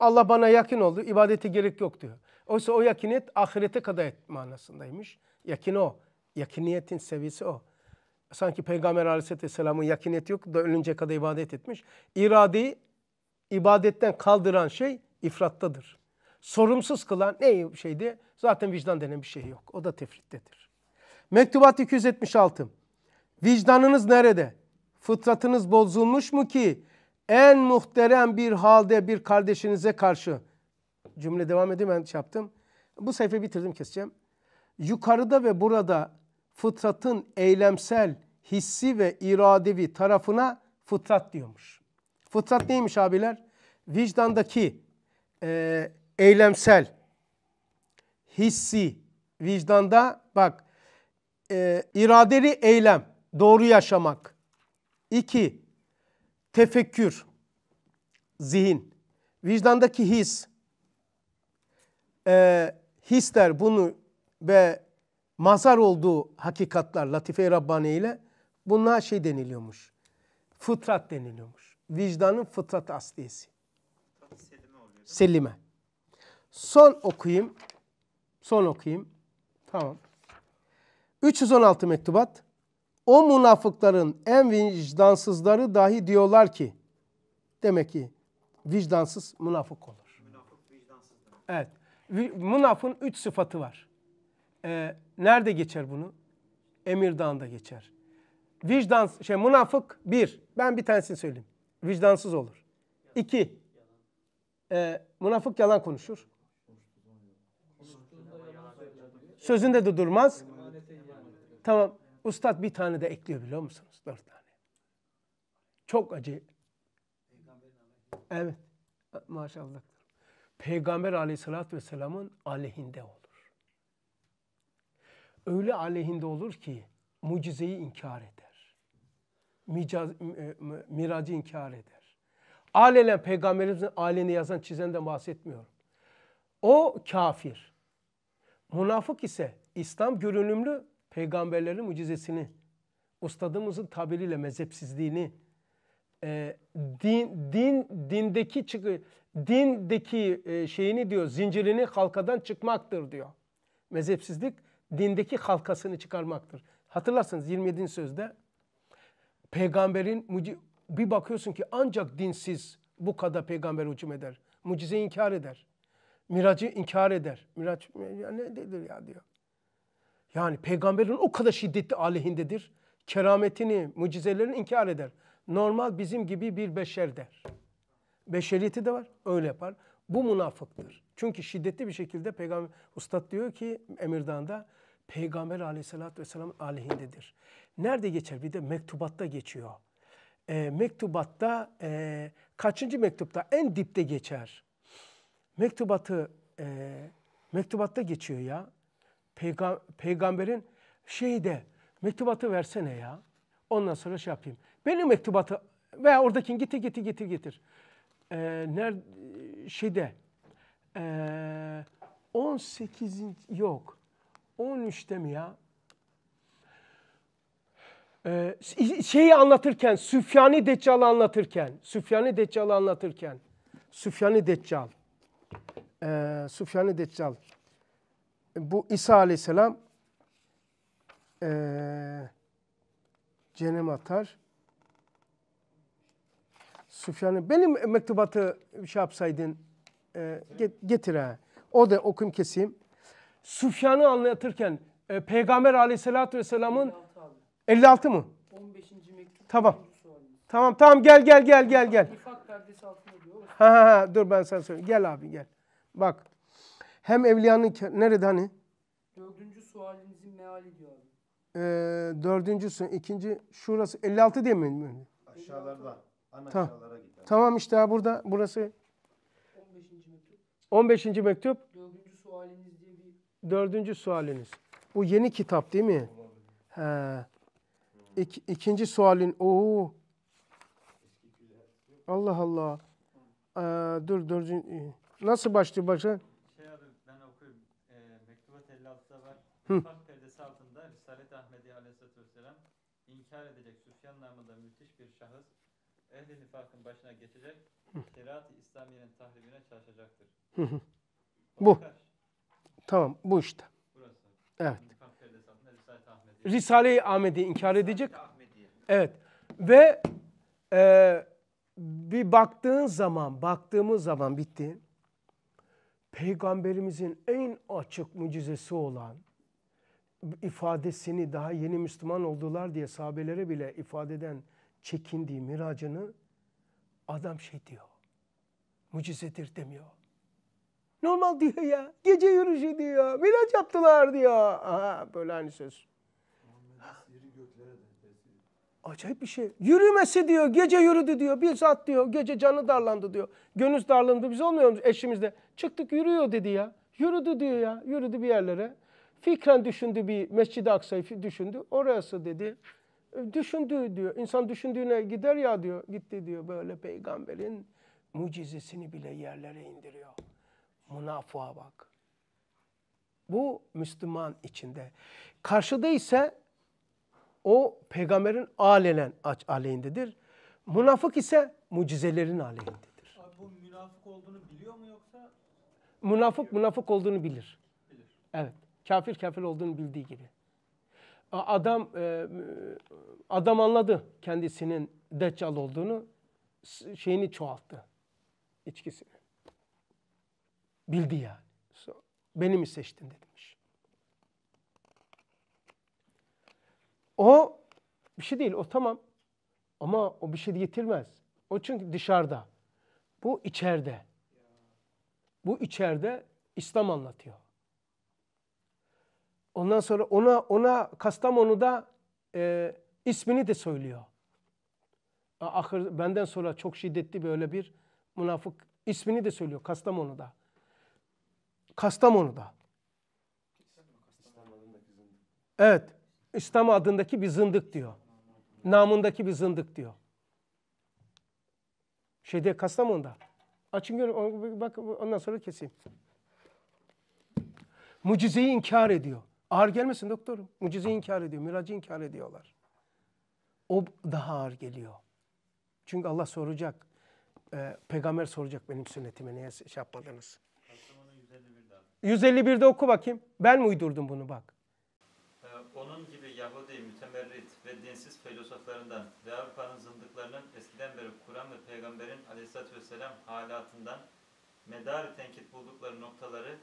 Allah bana yakın oldu, ibadete gerek yok diyor. Oysa o yakinet ahirete kadar et manasındaymış. Yakin o. Yakiniyetin seviyesi o. Sanki Peygamber Aleyhisselam'ın yakineti yok da ölünce kadar ibadet etmiş. İradeyi ibadetten kaldıran şey ifrattadır. Sorumsuz kılan ne şeydi? Zaten vicdan denen bir şey yok. O da tefrittedir. Mektubat 276. Vicdanınız nerede? Fıtratınız bozulmuş mu ki en muhterem bir halde bir kardeşinize karşı cümle devam edeyim ben şey yaptım. Bu sayfayı bitirdim keseceğim. Yukarıda ve burada fıtratın eylemsel, hissi ve iradevi tarafına fıtrat diyormuş. Fıtrat neymiş abiler? Vicdandaki e, eylemsel, hissi, vicdanda bak e, iradeli eylem, doğru yaşamak. İki, tefekkür, zihin, vicdandaki his, e, hisler bunu ve mazar olduğu hakikatlar Latife-i Rabbani ile bunlar şey deniliyormuş. Fıtrat deniliyormuş. Vicdanın fıtrat asliyesi. Selime. Son okuyayım. Son okuyayım. Tamam. 316 mektubat o münafıkların en vicdansızları dahi diyorlar ki demek ki vicdansız münafık olur. Münafık Evet. Münafın üç sıfatı var. Ee, nerede geçer bunu? Emir geçer. Vicdan, şey münafık bir. Ben bir tanesini söyleyeyim. Vicdansız olur. İki. E, münafık yalan konuşur. Sözünde de durmaz. Tamam. Ustad bir tane de ekliyor biliyor musunuz? Dört tane. Çok acı. Evet. Maşallah. Peygamber aleyhissalatü vesselamın aleyhinde olur. Öyle aleyhinde olur ki mucizeyi inkar eder. Micaz, e, miracı inkar eder. Alelen peygamberimizin aleni yazan çizenden bahsetmiyorum. O kafir. Münafık ise İslam görünümlü peygamberlerin mucizesini, ustadımızın tabiriyle mezhepsizliğini, e, din din dindeki çıkı dindeki e, şeyini diyor zincirini halkadan çıkmaktır diyor. Mezhepsizlik dindeki halkasını çıkarmaktır. Hatırlarsınız 27. sözde peygamberin bir bakıyorsun ki ancak dinsiz bu kadar peygamber hücum eder. Mucize inkar eder. Miracı inkar eder. Miraç ya dedir ya diyor. Yani peygamberin o kadar şiddetli aleyhindedir. Kerametini, mucizelerini inkar eder. Normal bizim gibi bir beşer der. Beşeriyeti de var, öyle yapar. Bu münafıktır. Çünkü şiddetli bir şekilde peygamber, ustad diyor ki Emirdan'da peygamber aleyhissalatü vesselam aleyhindedir. Nerede geçer? Bir de mektubatta geçiyor. E, mektubatta e, kaçıncı mektupta? En dipte geçer. Mektubatı e, mektubatta geçiyor ya. Peyga peygamberin şeyde mektubatı versene ya. Ondan sonra şey yapayım. Benim mektubatı veya oradakin getir getir getir getir. Ee, nerede şeyde ee, 18. yok 13'te mi ya? Ee, şeyi anlatırken Süfyani Deccal'ı anlatırken Süfyani Deccal'ı anlatırken Süfyani Deccal ee, Süfyani Deccal bu İsa aleyhisselam e, cenem atar. Süfyan'ı benim mektubatı şey yapsaydın e, get, getir ha. O da okuyayım keseyim. Süfyan'ı anlatırken e, Peygamber aleyhissalatü vesselamın 56, 56 mı? 15. mektup. Tamam. Tamam tamam gel gel gel gel gel. Ha, ha, ha, dur ben sana söyleyeyim. Gel abi gel. Bak hem evliyanın nerede hani? Dördüncü sualinizin meali diyor abi. Ee, dördüncüsü, ikinci şurası 56 değil mi? Aşağılarda. Ana tamam. aşağılara gider. Tamam işte ha, burada burası 15. mektup. 15. mektup. Dördüncü sualiniz diye bir... Dördüncü sualiniz. Bu yeni kitap değil mi? He. İk, ikinci sualin. Oo. Allah Allah. Ee, dur dördüncü. Nasıl başlıyor başa? Hı. Fark perdesi altında Risalet-i Ahmedi Aleyhisselatü Vesselam inkar edecek Süfyan namında müthiş bir şahıs ehli nifakın başına geçecek şeriat-ı İslamiye'nin tahribine çalışacaktır. Bu. Tamam bu işte. Burası. Evet. Risale-i Ahmedi inkar edecek. Evet. Ve e, bir baktığın zaman, baktığımız zaman bitti. Peygamberimizin en açık mucizesi olan ifadesini daha yeni Müslüman oldular diye sahabelere bile ifadeden çekindiği miracını adam şey diyor. Mucizedir demiyor. Normal diyor ya. Gece yürüyüşü diyor. Miraç yaptılar diyor. Aha, böyle aynı söz. Acayip bir şey. Yürümesi diyor. Gece yürüdü diyor. Bir saat diyor. Gece canı darlandı diyor. Gönül darlandı. Biz olmuyor muyuz eşimizde? Çıktık yürüyor dedi ya. Yürüdü diyor ya. Yürüdü bir yerlere. Fikren düşündü bir Mescid-i Aksa'yı düşündü. Orası dedi. E, düşündü diyor. İnsan düşündüğüne gider ya diyor. Gitti diyor böyle peygamberin mucizesini bile yerlere indiriyor. Münafığa bak. Bu Müslüman içinde. Karşıda ise o peygamberin alenen aleyhindedir. Münafık ise mucizelerin aleyhindedir. Abi bu münafık olduğunu biliyor mu yoksa? Münafık münafık olduğunu bilir. Bilir. Evet. Kafir kafir olduğunu bildiği gibi. Adam e, adam anladı kendisinin deccal olduğunu. Şeyini çoğalttı. içkisini. Bildi yani. Beni mi seçtin demiş. O bir şey değil. O tamam. Ama o bir şey getirmez. O çünkü dışarıda. Bu içeride. Bu içeride İslam anlatıyor. Ondan sonra ona ona Kastamonu'da e, ismini de söylüyor. Ahır, benden sonra çok şiddetli böyle bir münafık ismini de söylüyor Kastamonu'da. Kastamonu'da. Evet. İslam adındaki bir zındık diyor. Namındaki bir zındık diyor. Şeyde Kastamonu'da. Açın görün. Bak ondan sonra keseyim. Mucizeyi inkar ediyor. Ağır gelmesin doktorum. Mucize inkar ediyor, miracı inkar ediyorlar. O daha ağır geliyor. Çünkü Allah soracak. E, peygamber soracak benim sünnetime niye şey yapmadınız. 151'de oku bakayım. Ben mi uydurdum bunu bak. Ee, onun gibi Yahudi, mütemerrit ve dinsiz filozoflarından ve Avrupa'nın zındıklarının eskiden beri Kur'an ve Peygamber'in aleyhissalatü vesselam halatından medar tenkit buldukları noktaları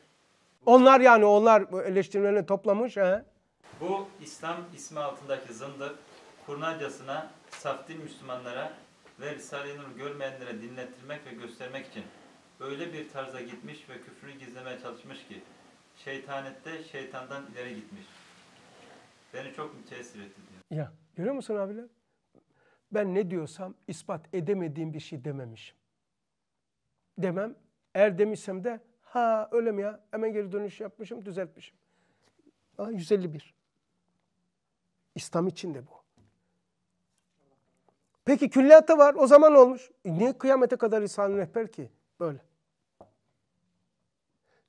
onlar yani onlar eleştirilerini toplamış. He. Bu İslam ismi altındaki zındık kurnacasına, saf Müslümanlara ve Risale-i Nur görmeyenlere dinlettirmek ve göstermek için öyle bir tarza gitmiş ve küfrünü gizlemeye çalışmış ki şeytanette şeytandan ileri gitmiş. Beni çok müteessir etti diyor. Ya görüyor musun abiler? Ben ne diyorsam ispat edemediğim bir şey dememişim. Demem. Eğer demişsem de Ha öyle mi ya? Hemen geri dönüş yapmışım, düzeltmişim. Ha, 151. İslam için de bu. Peki külliyata var. O zaman olmuş. E niye kıyamete kadar lisan rehber ki? Böyle.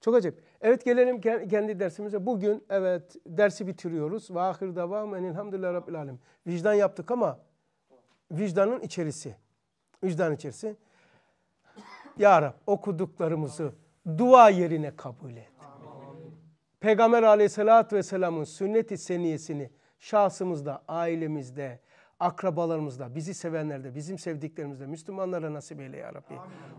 Çok acayip. Evet gelelim kendi dersimize. Bugün evet dersi bitiriyoruz. Ve ahir devam en elhamdülillah rabbil alem. Vicdan yaptık ama vicdanın içerisi. Vicdan içerisi. Ya Rab okuduklarımızı dua yerine kabul et. Peygamber aleyhissalatü vesselamın sünnet-i seniyesini şahsımızda, ailemizde, akrabalarımızda, bizi sevenlerde, bizim sevdiklerimizde, Müslümanlara nasip eyle ya Rabbi.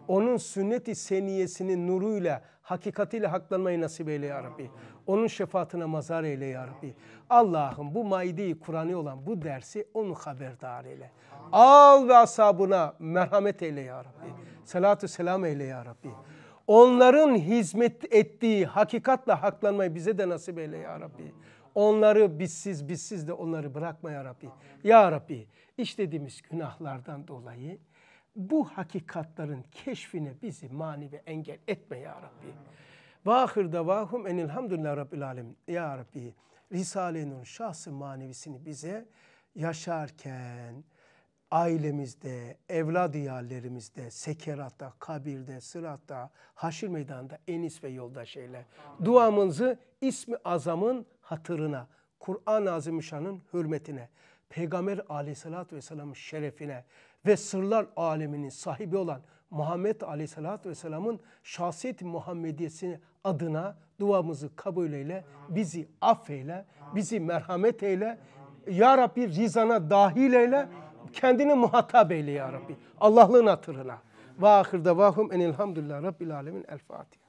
Onun sünnet-i seniyesinin nuruyla, hakikatiyle haklanmayı nasip eyle ya Rabbi. Onun şefaatine mazar eyle ya Rabbi. Allah'ım bu maide Kur'an'ı olan bu dersi onu haberdar eyle. Al ve asabına merhamet eyle ya Rabbi. Selatü Salatü selam eyle ya Rabbi. Amin. Onların hizmet ettiği hakikatle haklanmayı bize de nasip eyle ya Rabbi. Onları bizsiz bizsiz de onları bırakma ya Rabbi. Ya Rabbi işlediğimiz günahlardan dolayı bu hakikatların keşfine bizi mani ve engel etme ya Rabbi. Vahir davahum enilhamdülillah Rabbil alemin. Ya Rabbi Risale-i Nur şahsı manevisini bize yaşarken, ailemizde, evlad diyarlarımızda, sekeratta, kabirde, sıratta, haşir meydanında enis ve yoldaş eyle. Duamızı ismi azamın hatırına, Kur'an-ı Azimüşşan'ın hürmetine, Peygamber aleyhissalatü vesselamın şerefine ve sırlar aleminin sahibi olan Muhammed aleyhissalatü vesselamın şahsiyet Muhammediyesi adına duamızı kabul eyle, bizi affeyle, bizi merhamet eyle, Ya Rabbi rizana dahil eyle, Kendini muhatap eyle ya Rabbi. Allah'lığın hatırına. Ve ahir davahum enilhamdülillah Rabbil alemin. El Fatiha.